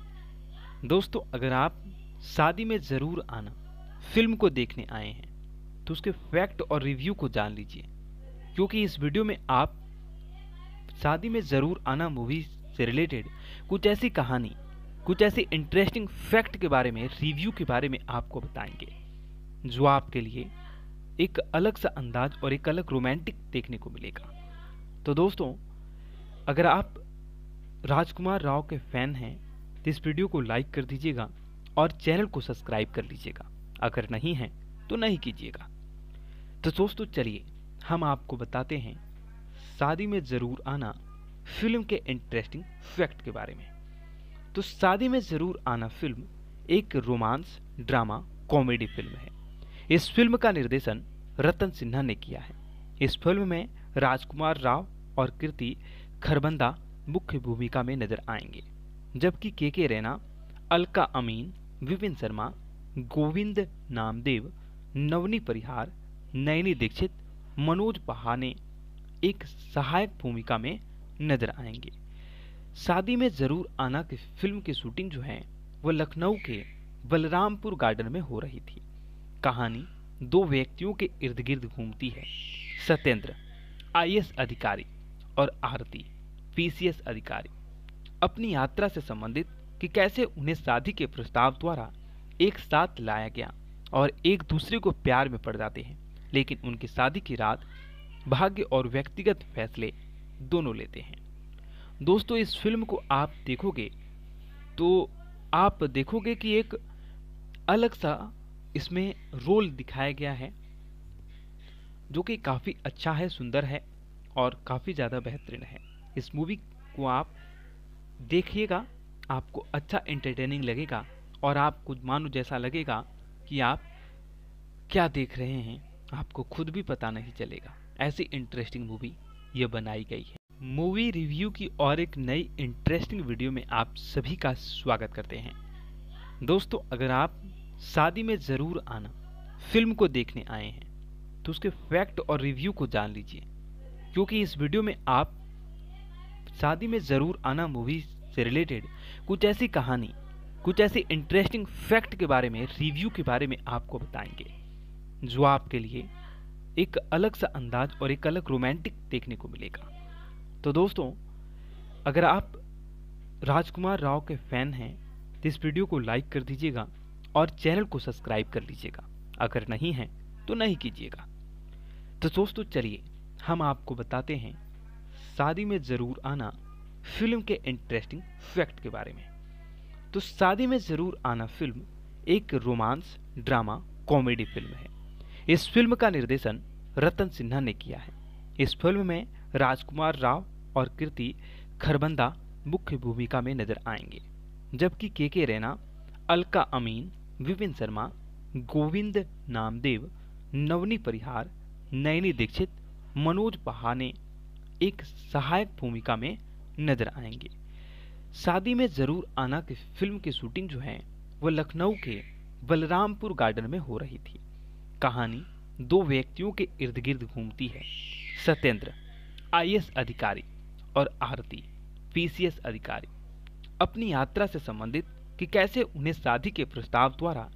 दोस्तों अगर आप शादी में ज़रूर आना फिल्म को देखने आए हैं तो उसके फैक्ट और रिव्यू को जान लीजिए क्योंकि इस वीडियो में आप शादी में ज़रूर आना मूवी से रिलेटेड कुछ ऐसी कहानी कुछ ऐसे इंटरेस्टिंग फैक्ट के बारे में रिव्यू के बारे में आपको बताएंगे जो आपके लिए एक अलग सा अंदाज और एक अलग रोमांटिक देखने को मिलेगा तो दोस्तों अगर आप राजकुमार राव के फैन हैं तो इस वीडियो को लाइक कर दीजिएगा और चैनल को सब्सक्राइब कर लीजिएगा अगर नहीं है तो नहीं कीजिएगा तो दोस्तों चलिए हम आपको बताते हैं शादी में ज़रूर आना फिल्म के इंटरेस्टिंग फैक्ट के बारे में तो शादी में ज़रूर आना फिल्म एक रोमांस ड्रामा कॉमेडी फिल्म है इस फिल्म का निर्देशन रतन सिन्हा ने किया है इस फिल्म में राजकुमार राव और कीर्ति खरबंदा मुख्य भूमिका में नजर आएंगे जबकि के के रैना अलका अमीन विपिन शर्मा गोविंद नामदेव नवनी परिहार नयनी दीक्षित मनोज पहाने एक सहायक भूमिका में नजर आएंगे शादी में ज़रूर आना की फिल्म की शूटिंग जो है वह लखनऊ के बलरामपुर गार्डन में हो रही थी कहानी दो व्यक्तियों के इर्द गिर्द घूमती है सत्येंद्र आई अधिकारी और आरती पीसीएस अधिकारी अपनी यात्रा से संबंधित कि कैसे उन्हें शादी के प्रस्ताव द्वारा एक साथ लाया गया और एक दूसरे को प्यार में पड़ जाते हैं लेकिन उनकी शादी की रात भाग्य और व्यक्तिगत फैसले दोनों लेते हैं दोस्तों इस फिल्म को आप देखोगे तो आप देखोगे कि एक अलग सा इसमें रोल दिखाया गया है जो कि काफ़ी अच्छा है सुंदर है और काफ़ी ज़्यादा बेहतरीन है इस मूवी को आप देखिएगा आपको अच्छा इंटरटेनिंग लगेगा और आपको मानो जैसा लगेगा कि आप क्या देख रहे हैं आपको खुद भी पता नहीं चलेगा ऐसी इंटरेस्टिंग मूवी ये बनाई गई है मूवी रिव्यू की और एक नई इंटरेस्टिंग वीडियो में आप सभी का स्वागत करते हैं दोस्तों अगर आप शादी में ज़रूर आना फिल्म को देखने आए हैं तो उसके फैक्ट और रिव्यू को जान लीजिए क्योंकि इस वीडियो में आप शादी में ज़रूर आना मूवी से रिलेटेड कुछ ऐसी कहानी कुछ ऐसी इंटरेस्टिंग फैक्ट के बारे में रिव्यू के बारे में आपको बताएंगे जो आपके लिए एक अलग सा अंदाज और एक अलग रोमांटिक देखने को मिलेगा तो दोस्तों अगर आप राजकुमार राव के फैन हैं तो इस वीडियो को लाइक कर दीजिएगा और चैनल को सब्सक्राइब कर लीजिएगा अगर नहीं है तो नहीं कीजिएगा तो दोस्तों चलिए हम आपको बताते हैं शादी में ज़रूर आना फिल्म के इंटरेस्टिंग फैक्ट के बारे में तो शादी में ज़रूर आना फिल्म एक रोमांस ड्रामा कॉमेडी फिल्म है इस फिल्म का निर्देशन रतन सिन्हा ने किया है इस फिल्म में राजकुमार राव और कृति खरबंदा मुख्य भूमिका में नजर आएंगे जबकि के के रैना अलका अमीन विपिन शर्मा गोविंद नामदेव नवनी परिहार नयनी दीक्षित मनोज पहा ने एक सहायक भूमिका में नज़र आएंगे शादी में ज़रूर आना की फिल्म की शूटिंग जो है वह लखनऊ के बलरामपुर गार्डन में हो रही थी कहानी दो व्यक्तियों के इर्द गिर्द घूमती है सत्येंद्र आई अधिकारी और आरती पीसीएस अधिकारी अपनी यात्रा से संबंधित कि कैसे उन्हें शादी के प्रस्ताव द्वारा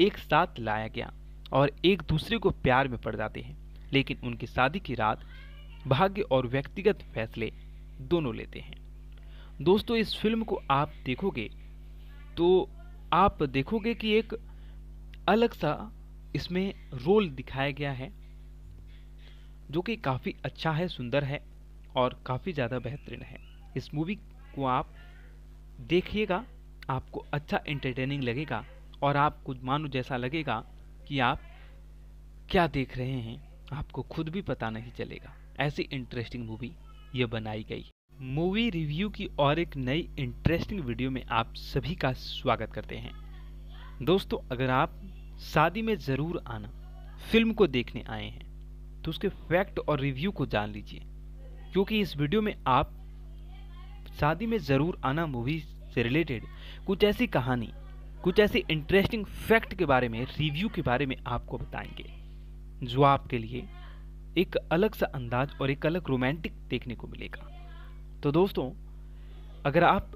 एक साथ लाया गया और एक दूसरे को प्यार में पड़ जाते हैं लेकिन उनकी शादी की रात भाग्य और व्यक्तिगत फैसले दोनों लेते हैं दोस्तों इस फिल्म को आप देखोगे तो आप देखोगे कि एक अलग सा इसमें रोल दिखाया गया है जो कि काफ़ी अच्छा है सुंदर है और काफ़ी ज़्यादा बेहतरीन है इस मूवी को आप देखिएगा आपको अच्छा एंटरटेनिंग लगेगा और आपको मानो जैसा लगेगा कि आप क्या देख रहे हैं आपको खुद भी पता नहीं चलेगा ऐसी इंटरेस्टिंग मूवी ये बनाई गई मूवी रिव्यू की और एक नई इंटरेस्टिंग वीडियो में आप सभी का स्वागत करते हैं दोस्तों अगर आप शादी में ज़रूर आना फिल्म को देखने आए हैं तो उसके फैक्ट और रिव्यू को जान लीजिए क्योंकि इस वीडियो में आप शादी में ज़रूर आना मूवी से रिलेटेड कुछ ऐसी कहानी कुछ ऐसे इंटरेस्टिंग फैक्ट के बारे में रिव्यू के बारे में आपको बताएंगे जो आपके लिए एक अलग सा अंदाज और एक अलग रोमांटिक देखने को मिलेगा तो दोस्तों अगर आप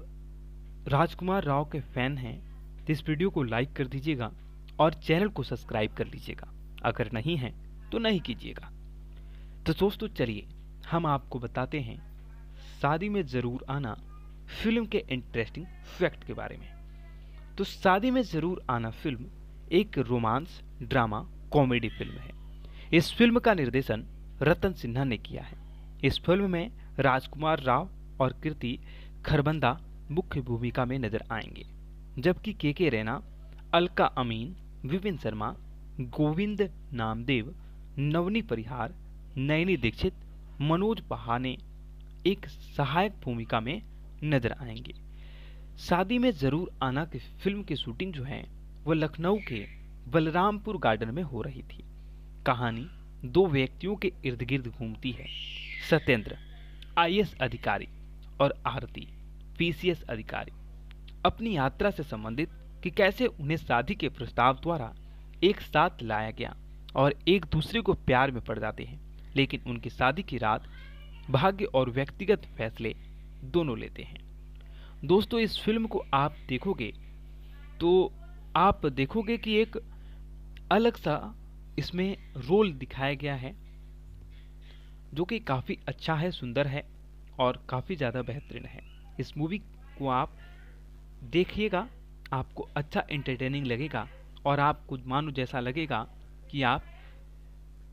राजकुमार राव के फैन हैं तो इस वीडियो को लाइक कर दीजिएगा और चैनल को सब्सक्राइब कर लीजिएगा अगर नहीं है तो नहीं कीजिएगा तो दोस्तों चलिए हम आपको बताते हैं शादी में ज़रूर आना फिल्म के इंटरेस्टिंग फैक्ट के बारे में तो शादी में ज़रूर आना फिल्म एक रोमांस ड्रामा कॉमेडी फिल्म है इस फिल्म का निर्देशन रतन सिन्हा ने किया है इस फिल्म में राजकुमार राव और कृति खरबंदा मुख्य भूमिका में नजर आएंगे जबकि के के रैना अलका अमीन विपिन शर्मा गोविंद नामदेव नवनी परिहार नयनी दीक्षित मनोज बहाने एक सहायक भूमिका में नजर आएंगे शादी में ज़रूर आना की फिल्म की शूटिंग जो है वह लखनऊ के बलरामपुर गार्डन में हो रही थी कहानी दो व्यक्तियों के इर्द गिर्द घूमती है सत्येंद्र आई अधिकारी और आरती पीसीएस अधिकारी अपनी यात्रा से संबंधित कि कैसे उन्हें शादी के प्रस्ताव द्वारा एक साथ लाया गया और एक दूसरे को प्यार में पड़ जाते हैं लेकिन उनकी शादी की रात भाग्य और व्यक्तिगत फैसले दोनों लेते हैं दोस्तों इस फिल्म को आप देखोगे तो आप देखोगे कि एक अलग सा इसमें रोल दिखाया गया है जो कि काफ़ी अच्छा है सुंदर है और काफ़ी ज़्यादा बेहतरीन है इस मूवी को आप देखिएगा आपको अच्छा एंटरटेनिंग लगेगा और आपको मानो जैसा लगेगा कि आप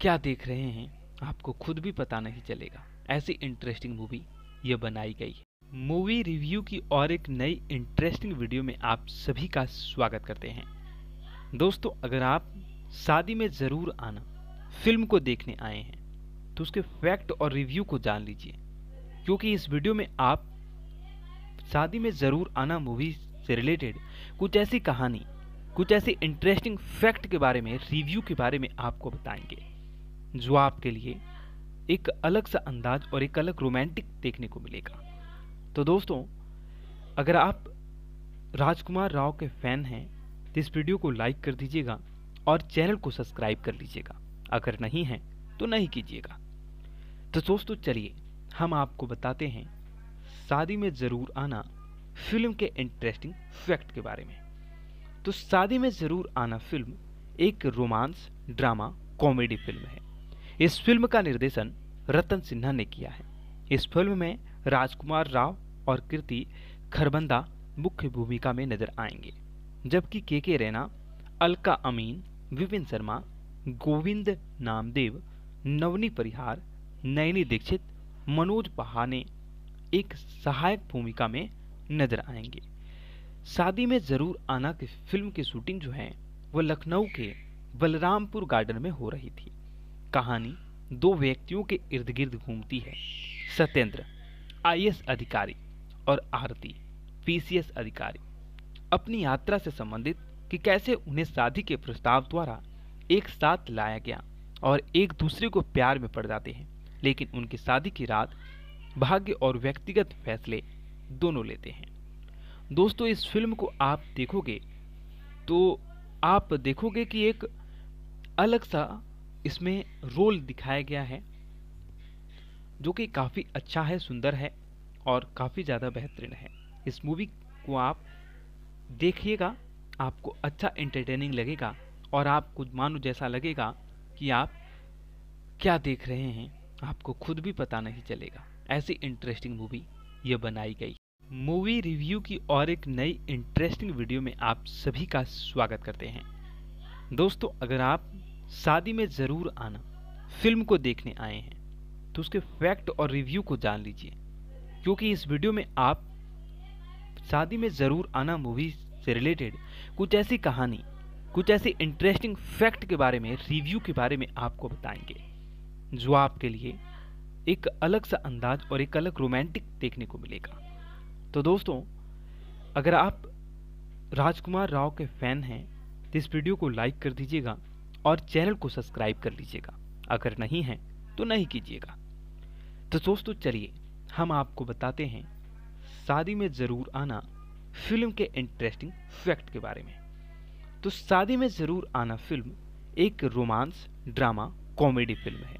क्या देख रहे हैं आपको खुद भी पता नहीं चलेगा ऐसी इंटरेस्टिंग मूवी ये बनाई गई है मूवी रिव्यू की और एक नई इंटरेस्टिंग वीडियो में आप सभी का स्वागत करते हैं दोस्तों अगर आप शादी में ज़रूर आना फिल्म को देखने आए हैं तो उसके फैक्ट और रिव्यू को जान लीजिए क्योंकि इस वीडियो में आप शादी में ज़रूर आना मूवी से रिलेटेड कुछ ऐसी कहानी कुछ ऐसी इंटरेस्टिंग फैक्ट के बारे में रिव्यू के बारे में आपको बताएंगे जो आपके लिए एक अलग सा अंदाज और एक अलग रोमांटिक देखने को मिलेगा तो दोस्तों अगर आप राजकुमार राव के फैन हैं तो इस वीडियो को लाइक कर दीजिएगा और चैनल को सब्सक्राइब कर लीजिएगा अगर नहीं है तो नहीं कीजिएगा तो दोस्तों चलिए हम आपको बताते हैं शादी में ज़रूर आना फिल्म के इंटरेस्टिंग फैक्ट के बारे में तो शादी में ज़रूर आना फिल्म एक रोमांस ड्रामा कॉमेडी फिल्म है इस फिल्म का निर्देशन रतन सिन्हा ने किया है इस फिल्म में राजकुमार राव और कीर्ति खरबंदा मुख्य भूमिका में नजर आएंगे जबकि के के रैना अलका अमीन विपिन शर्मा गोविंद नामदेव नवनी परिहार नयनी दीक्षित मनोज पहाने एक सहायक भूमिका में नजर आएंगे शादी में ज़रूर आना की फिल्म की शूटिंग जो है वह लखनऊ के बलरामपुर गार्डन में हो रही थी कहानी दो व्यक्तियों के इर्द गिर्द घूमती है सत्येंद्र आई अधिकारी और आरती पीसीएस अधिकारी अपनी यात्रा से संबंधित कि कैसे उन्हें शादी के प्रस्ताव द्वारा एक साथ लाया गया और एक दूसरे को प्यार में पड़ जाते हैं लेकिन उनकी शादी की रात भाग्य और व्यक्तिगत फैसले दोनों लेते हैं दोस्तों इस फिल्म को आप देखोगे तो आप देखोगे कि एक अलग सा इसमें रोल दिखाया गया है जो कि काफ़ी अच्छा है सुंदर है और काफ़ी ज़्यादा बेहतरीन है इस मूवी को आप देखिएगा आपको अच्छा इंटरटेनिंग लगेगा और आपको मानो जैसा लगेगा कि आप क्या देख रहे हैं आपको खुद भी पता नहीं चलेगा ऐसी इंटरेस्टिंग मूवी ये बनाई गई मूवी रिव्यू की और एक नई इंटरेस्टिंग वीडियो में आप सभी का स्वागत करते हैं दोस्तों अगर आप शादी में ज़रूर आना फिल्म को देखने आए हैं तो उसके फैक्ट और रिव्यू को जान लीजिए क्योंकि इस वीडियो में आप शादी में ज़रूर आना मूवी से रिलेटेड कुछ ऐसी कहानी कुछ ऐसी इंटरेस्टिंग फैक्ट के बारे में रिव्यू के बारे में आपको बताएंगे जो आपके लिए एक अलग सा अंदाज और एक अलग रोमांटिक देखने को मिलेगा तो दोस्तों अगर आप राजकुमार राव के फैन हैं तो इस वीडियो को लाइक कर दीजिएगा और चैनल को सब्सक्राइब कर लीजिएगा अगर नहीं है तो नहीं कीजिएगा तो दोस्तों चलिए हम आपको बताते हैं शादी में ज़रूर आना फिल्म के इंटरेस्टिंग फैक्ट के बारे में तो शादी में ज़रूर आना फिल्म एक रोमांस ड्रामा कॉमेडी फिल्म है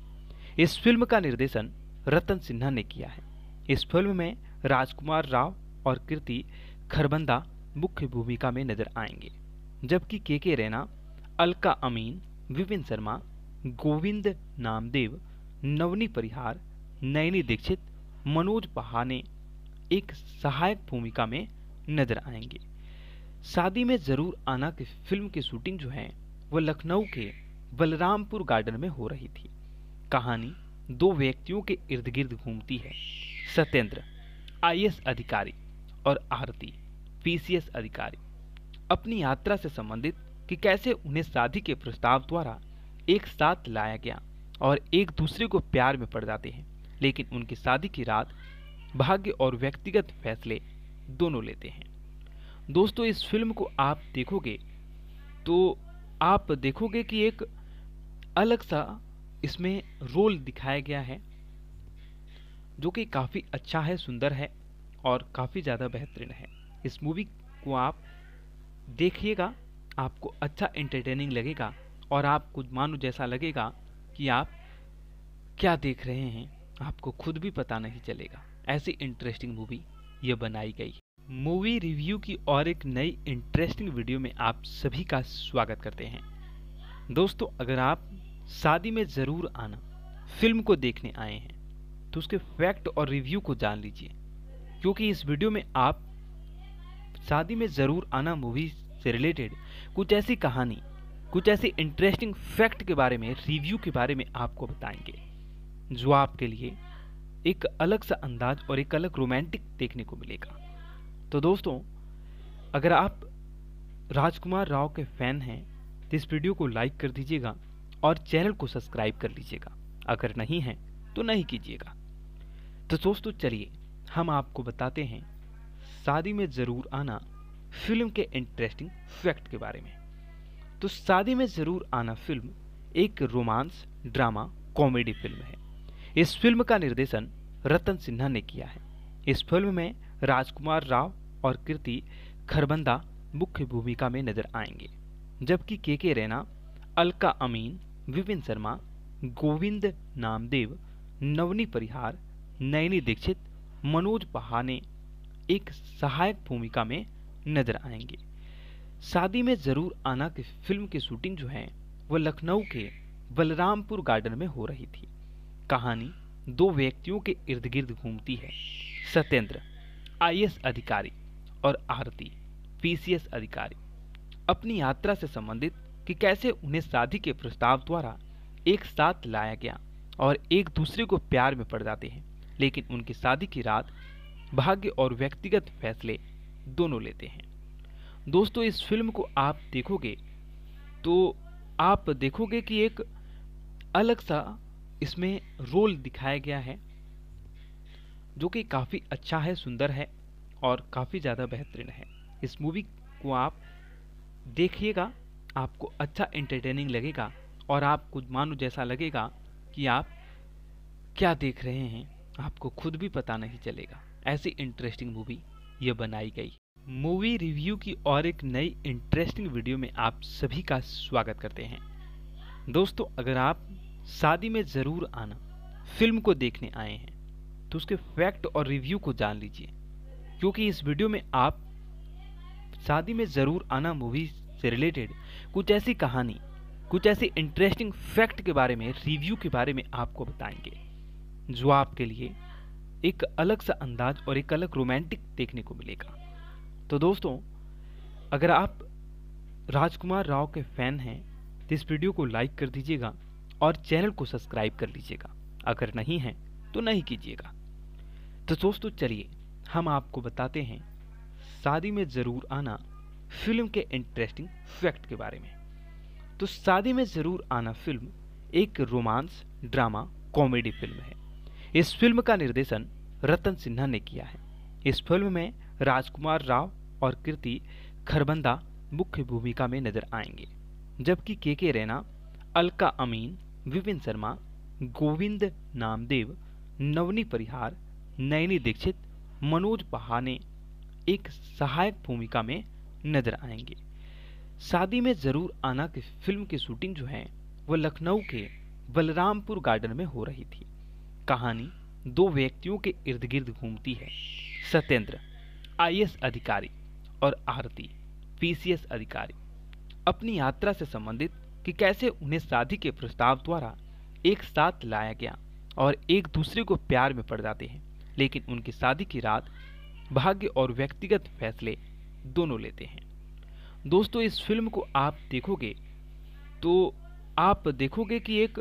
इस फिल्म का निर्देशन रतन सिन्हा ने किया है इस फिल्म में राजकुमार राव और कृति खरबंदा मुख्य भूमिका में नजर आएंगे जबकि के के रैना अलका अमीन विपिन शर्मा गोविंद नामदेव नवनी परिहार नैनी दीक्षित मनोज पहाने एक सहायक भूमिका में नज़र आएंगे शादी में ज़रूर आना की फिल्म की शूटिंग जो है वह लखनऊ के बलरामपुर गार्डन में हो रही थी कहानी दो व्यक्तियों के इर्द गिर्द घूमती है सत्येंद्र आईएएस अधिकारी और आरती पीसीएस अधिकारी अपनी यात्रा से संबंधित कि कैसे उन्हें शादी के प्रस्ताव द्वारा एक साथ लाया गया और एक दूसरे को प्यार में पड़ जाते हैं लेकिन उनकी शादी की रात भाग्य और व्यक्तिगत फैसले दोनों लेते हैं दोस्तों इस फिल्म को आप देखोगे तो आप देखोगे कि एक अलग सा इसमें रोल दिखाया गया है जो कि काफ़ी अच्छा है सुंदर है और काफ़ी ज़्यादा बेहतरीन है इस मूवी को आप देखिएगा आपको अच्छा एंटरटेनिंग लगेगा और आपको मानो जैसा लगेगा कि आप क्या देख रहे हैं आपको खुद भी पता नहीं चलेगा ऐसी इंटरेस्टिंग मूवी ये बनाई गई मूवी रिव्यू की और एक नई इंटरेस्टिंग वीडियो में आप सभी का स्वागत करते हैं दोस्तों अगर आप शादी में ज़रूर आना फिल्म को देखने आए हैं तो उसके फैक्ट और रिव्यू को जान लीजिए क्योंकि इस वीडियो में आप शादी में ज़रूर आना मूवी से रिलेटेड कुछ ऐसी कहानी कुछ ऐसी इंटरेस्टिंग फैक्ट के बारे में रिव्यू के बारे में आपको बताएंगे जो आपके लिए एक अलग सा अंदाज और एक अलग रोमांटिक देखने को मिलेगा तो दोस्तों अगर आप राजकुमार राव के फैन हैं तो इस वीडियो को लाइक कर दीजिएगा और चैनल को सब्सक्राइब कर लीजिएगा अगर नहीं है तो नहीं कीजिएगा तो दोस्तों चलिए हम आपको बताते हैं शादी में ज़रूर आना फिल्म के इंटरेस्टिंग फैक्ट के बारे में तो शादी में ज़रूर आना फिल्म एक रोमांस ड्रामा कॉमेडी फिल्म है इस फिल्म का निर्देशन रतन सिन्हा ने किया है इस फिल्म में राजकुमार राव और कीर्ति खरबंदा मुख्य भूमिका में नजर आएंगे जबकि के के रैना अलका अमीन विपिन शर्मा गोविंद नामदेव नवनी परिहार नयनी दीक्षित मनोज पहाने एक सहायक भूमिका में नजर आएंगे शादी में ज़रूर आना की फिल्म की शूटिंग जो है वह लखनऊ के बलरामपुर गार्डन में हो रही थी कहानी दो व्यक्तियों के इर्द गिर्द घूमती है सत्येंद्र आई अधिकारी और आरती पी अधिकारी अपनी यात्रा से संबंधित कि कैसे उन्हें शादी के प्रस्ताव द्वारा एक साथ लाया गया और एक दूसरे को प्यार में पड़ जाते हैं लेकिन उनकी शादी की रात भाग्य और व्यक्तिगत फैसले दोनों लेते हैं दोस्तों इस फिल्म को आप देखोगे तो आप देखोगे कि एक अलग सा इसमें रोल दिखाया गया है जो कि काफ़ी अच्छा है सुंदर है और काफ़ी ज़्यादा बेहतरीन है इस मूवी को आप देखिएगा आपको अच्छा एंटरटेनिंग लगेगा और आपको मानो जैसा लगेगा कि आप क्या देख रहे हैं आपको खुद भी पता नहीं चलेगा ऐसी इंटरेस्टिंग मूवी ये बनाई गई मूवी रिव्यू की और एक नई इंटरेस्टिंग वीडियो में आप सभी का स्वागत करते हैं दोस्तों अगर आप शादी में ज़रूर आना फिल्म को देखने आए हैं तो उसके फैक्ट और रिव्यू को जान लीजिए क्योंकि इस वीडियो में आप शादी में ज़रूर आना मूवी से रिलेटेड कुछ ऐसी कहानी कुछ ऐसे इंटरेस्टिंग फैक्ट के बारे में रिव्यू के बारे में आपको बताएंगे जो आपके लिए एक अलग सा अंदाज और एक अलग रोमांटिक देखने को मिलेगा तो दोस्तों अगर आप राजकुमार राव के फैन हैं तो इस वीडियो को लाइक कर दीजिएगा और चैनल को सब्सक्राइब कर लीजिएगा अगर नहीं है तो नहीं कीजिएगा तो दोस्तों चलिए हम आपको बताते हैं शादी में ज़रूर आना फिल्म के इंटरेस्टिंग फैक्ट के बारे में तो शादी में ज़रूर आना फिल्म एक रोमांस ड्रामा कॉमेडी फिल्म है इस फिल्म का निर्देशन रतन सिन्हा ने किया है इस फिल्म में राजकुमार राव और कीर्ति खरबंदा मुख्य भूमिका में नजर आएंगे जबकि के के रैना अलका अमीन विपिन शर्मा गोविंद नामदेव नवनी परिहार नयनी दीक्षित मनोज पहाने एक सहायक भूमिका में नजर आएंगे शादी में ज़रूर आना की फिल्म की शूटिंग जो है वह लखनऊ के बलरामपुर गार्डन में हो रही थी कहानी दो व्यक्तियों के इर्द गिर्द घूमती है सत्येंद्र आई अधिकारी और आरती पीसीएस अधिकारी अपनी यात्रा से संबंधित कि कैसे उन्हें शादी के प्रस्ताव द्वारा एक साथ लाया गया और एक दूसरे को प्यार में पड़ जाते हैं लेकिन उनकी शादी की रात भाग्य और व्यक्तिगत फैसले दोनों लेते हैं दोस्तों इस फिल्म को आप देखोगे तो आप देखोगे कि एक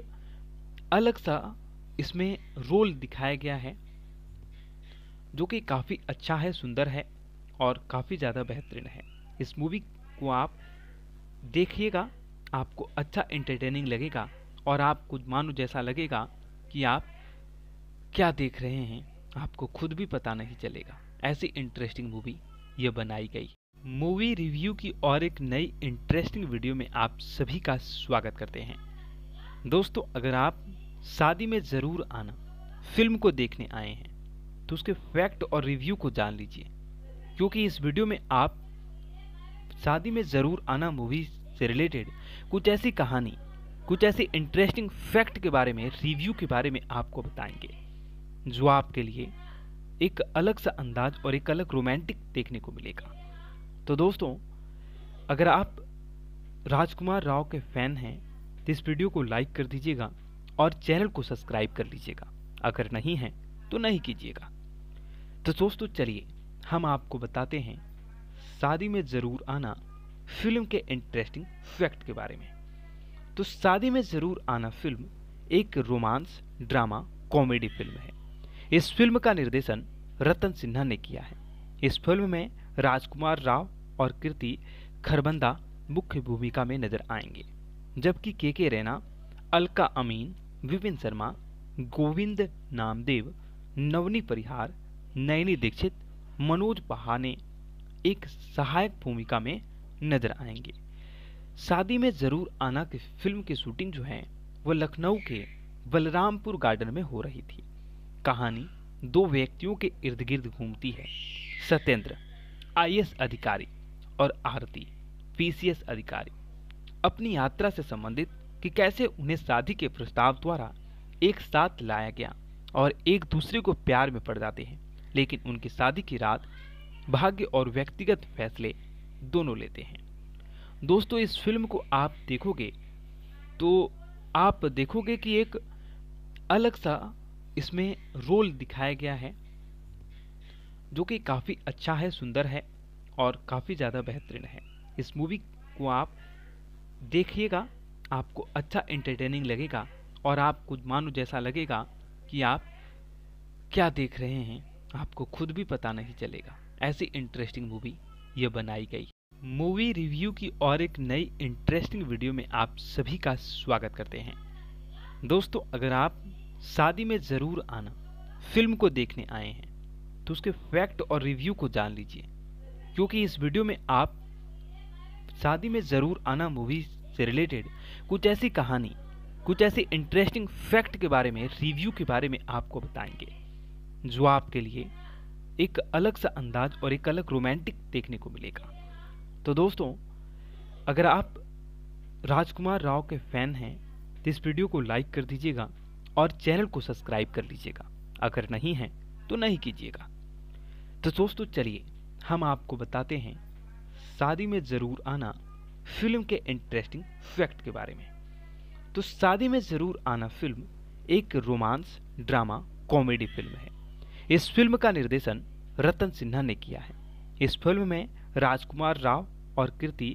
अलग सा इसमें रोल दिखाया गया है जो कि काफ़ी अच्छा है सुंदर है और काफ़ी ज़्यादा बेहतरीन है इस मूवी को आप देखिएगा आपको अच्छा एंटरटेनिंग लगेगा और आपको मानो जैसा लगेगा कि आप क्या देख रहे हैं आपको खुद भी पता नहीं चलेगा ऐसी इंटरेस्टिंग मूवी ये बनाई गई मूवी रिव्यू की और एक नई इंटरेस्टिंग वीडियो में आप सभी का स्वागत करते हैं दोस्तों अगर आप शादी में ज़रूर आना फिल्म को देखने आए हैं तो उसके फैक्ट और रिव्यू को जान लीजिए क्योंकि इस वीडियो में आप शादी में ज़रूर आना मूवी से रिलेटेड कुछ ऐसी कहानी कुछ ऐसी इंटरेस्टिंग फैक्ट के बारे में रिव्यू के बारे में आपको बताएंगे जो आपके लिए एक अलग सा अंदाज और एक अलग रोमांटिक देखने को मिलेगा तो दोस्तों अगर आप राजकुमार राव के फैन हैं तो इस वीडियो को लाइक कर दीजिएगा और चैनल को सब्सक्राइब कर लीजिएगा अगर नहीं है तो नहीं कीजिएगा तो दोस्तों चलिए हम आपको बताते हैं शादी में ज़रूर आना फिल्म के इंटरेस्टिंग फैक्ट के बारे में तो शादी में ज़रूर आना फिल्म एक रोमांस ड्रामा कॉमेडी फिल्म है इस फिल्म का निर्देशन रतन सिन्हा ने किया है इस फिल्म में राजकुमार राव और कृति खरबंदा मुख्य भूमिका में नजर आएंगे जबकि के के रैना अलका अमीन विपिन शर्मा गोविंद नामदेव नवनी परिहार नैनी दीक्षित मनोज पहाने एक सहायक भूमिका में नज़र आएंगे शादी में ज़रूर आना की फिल्म की शूटिंग जो है वह लखनऊ के बलरामपुर गार्डन में हो रही थी कहानी दो व्यक्तियों के इर्द गिर्द घूमती है सत्येंद्र आई अधिकारी और आरती पीसीएस अधिकारी अपनी यात्रा से संबंधित कि कैसे उन्हें शादी के प्रस्ताव द्वारा एक साथ लाया गया और एक दूसरे को प्यार में पड़ जाते हैं लेकिन उनकी शादी की रात भाग्य और व्यक्तिगत फैसले दोनों लेते हैं दोस्तों इस फिल्म को आप देखोगे तो आप देखोगे कि एक अलग सा इसमें रोल दिखाया गया है जो कि काफ़ी अच्छा है सुंदर है और काफ़ी ज़्यादा बेहतरीन है इस मूवी को आप देखिएगा आपको अच्छा एंटरटेनिंग लगेगा और आप कुछ मानो जैसा लगेगा कि आप क्या देख रहे हैं आपको खुद भी पता नहीं चलेगा ऐसी इंटरेस्टिंग मूवी ये बनाई गई मूवी रिव्यू की और एक नई इंटरेस्टिंग वीडियो में आप सभी का स्वागत करते हैं दोस्तों अगर आप शादी में ज़रूर आना फिल्म को देखने आए हैं तो उसके फैक्ट और रिव्यू को जान लीजिए क्योंकि इस वीडियो में आप शादी में ज़रूर आना मूवी से रिलेटेड कुछ ऐसी कहानी कुछ ऐसे इंटरेस्टिंग फैक्ट के बारे में रिव्यू के बारे में आपको बताएंगे जो आपके लिए एक अलग सा अंदाज और एक अलग रोमांटिक देखने को मिलेगा तो दोस्तों अगर आप राजकुमार राव के फैन हैं तो इस वीडियो को लाइक कर दीजिएगा और चैनल को सब्सक्राइब कर लीजिएगा अगर नहीं है तो नहीं कीजिएगा तो दोस्तों चलिए हम आपको बताते हैं शादी में ज़रूर आना फिल्म के इंटरेस्टिंग फैक्ट के बारे में तो शादी में ज़रूर आना फिल्म एक रोमांस ड्रामा कॉमेडी फिल्म है इस फिल्म का निर्देशन रतन सिन्हा ने किया है इस फिल्म में राजकुमार राव और कीर्ति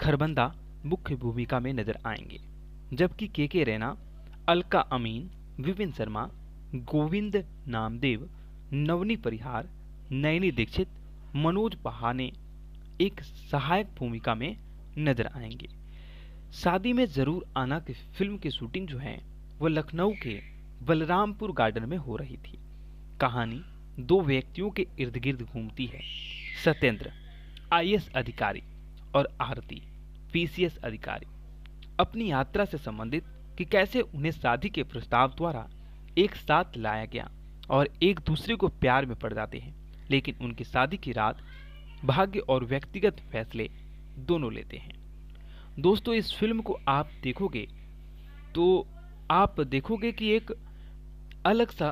खरबंदा मुख्य भूमिका में नजर आएंगे जबकि के के रैना अलका अमीन विपिन शर्मा गोविंद नामदेव नवनी परिहार नयनी दीक्षित मनोज पहाने एक सहायक भूमिका में नजर आएंगे शादी में ज़रूर आना की फिल्म की शूटिंग जो है वह लखनऊ के बलरामपुर गार्डन में हो रही थी कहानी दो व्यक्तियों के इर्द गिर्द घूमती है सत्येंद्र आई अधिकारी और आरती पी अधिकारी अपनी यात्रा से संबंधित कि कैसे उन्हें शादी के प्रस्ताव द्वारा एक साथ लाया गया और एक दूसरे को प्यार में पड़ जाते हैं लेकिन उनकी शादी की रात भाग्य और व्यक्तिगत फैसले दोनों लेते हैं दोस्तों इस फिल्म को आप देखोगे तो आप देखोगे कि एक अलग सा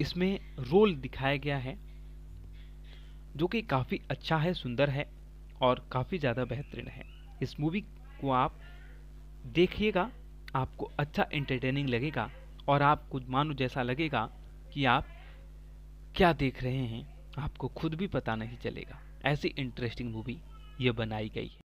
इसमें रोल दिखाया गया है जो कि काफ़ी अच्छा है सुंदर है और काफ़ी ज़्यादा बेहतरीन है इस मूवी को आप देखिएगा आपको अच्छा एंटरटेनिंग लगेगा और आप कुछ मानो जैसा लगेगा कि आप क्या देख रहे हैं आपको खुद भी पता नहीं चलेगा ऐसी इंटरेस्टिंग मूवी ये बनाई गई है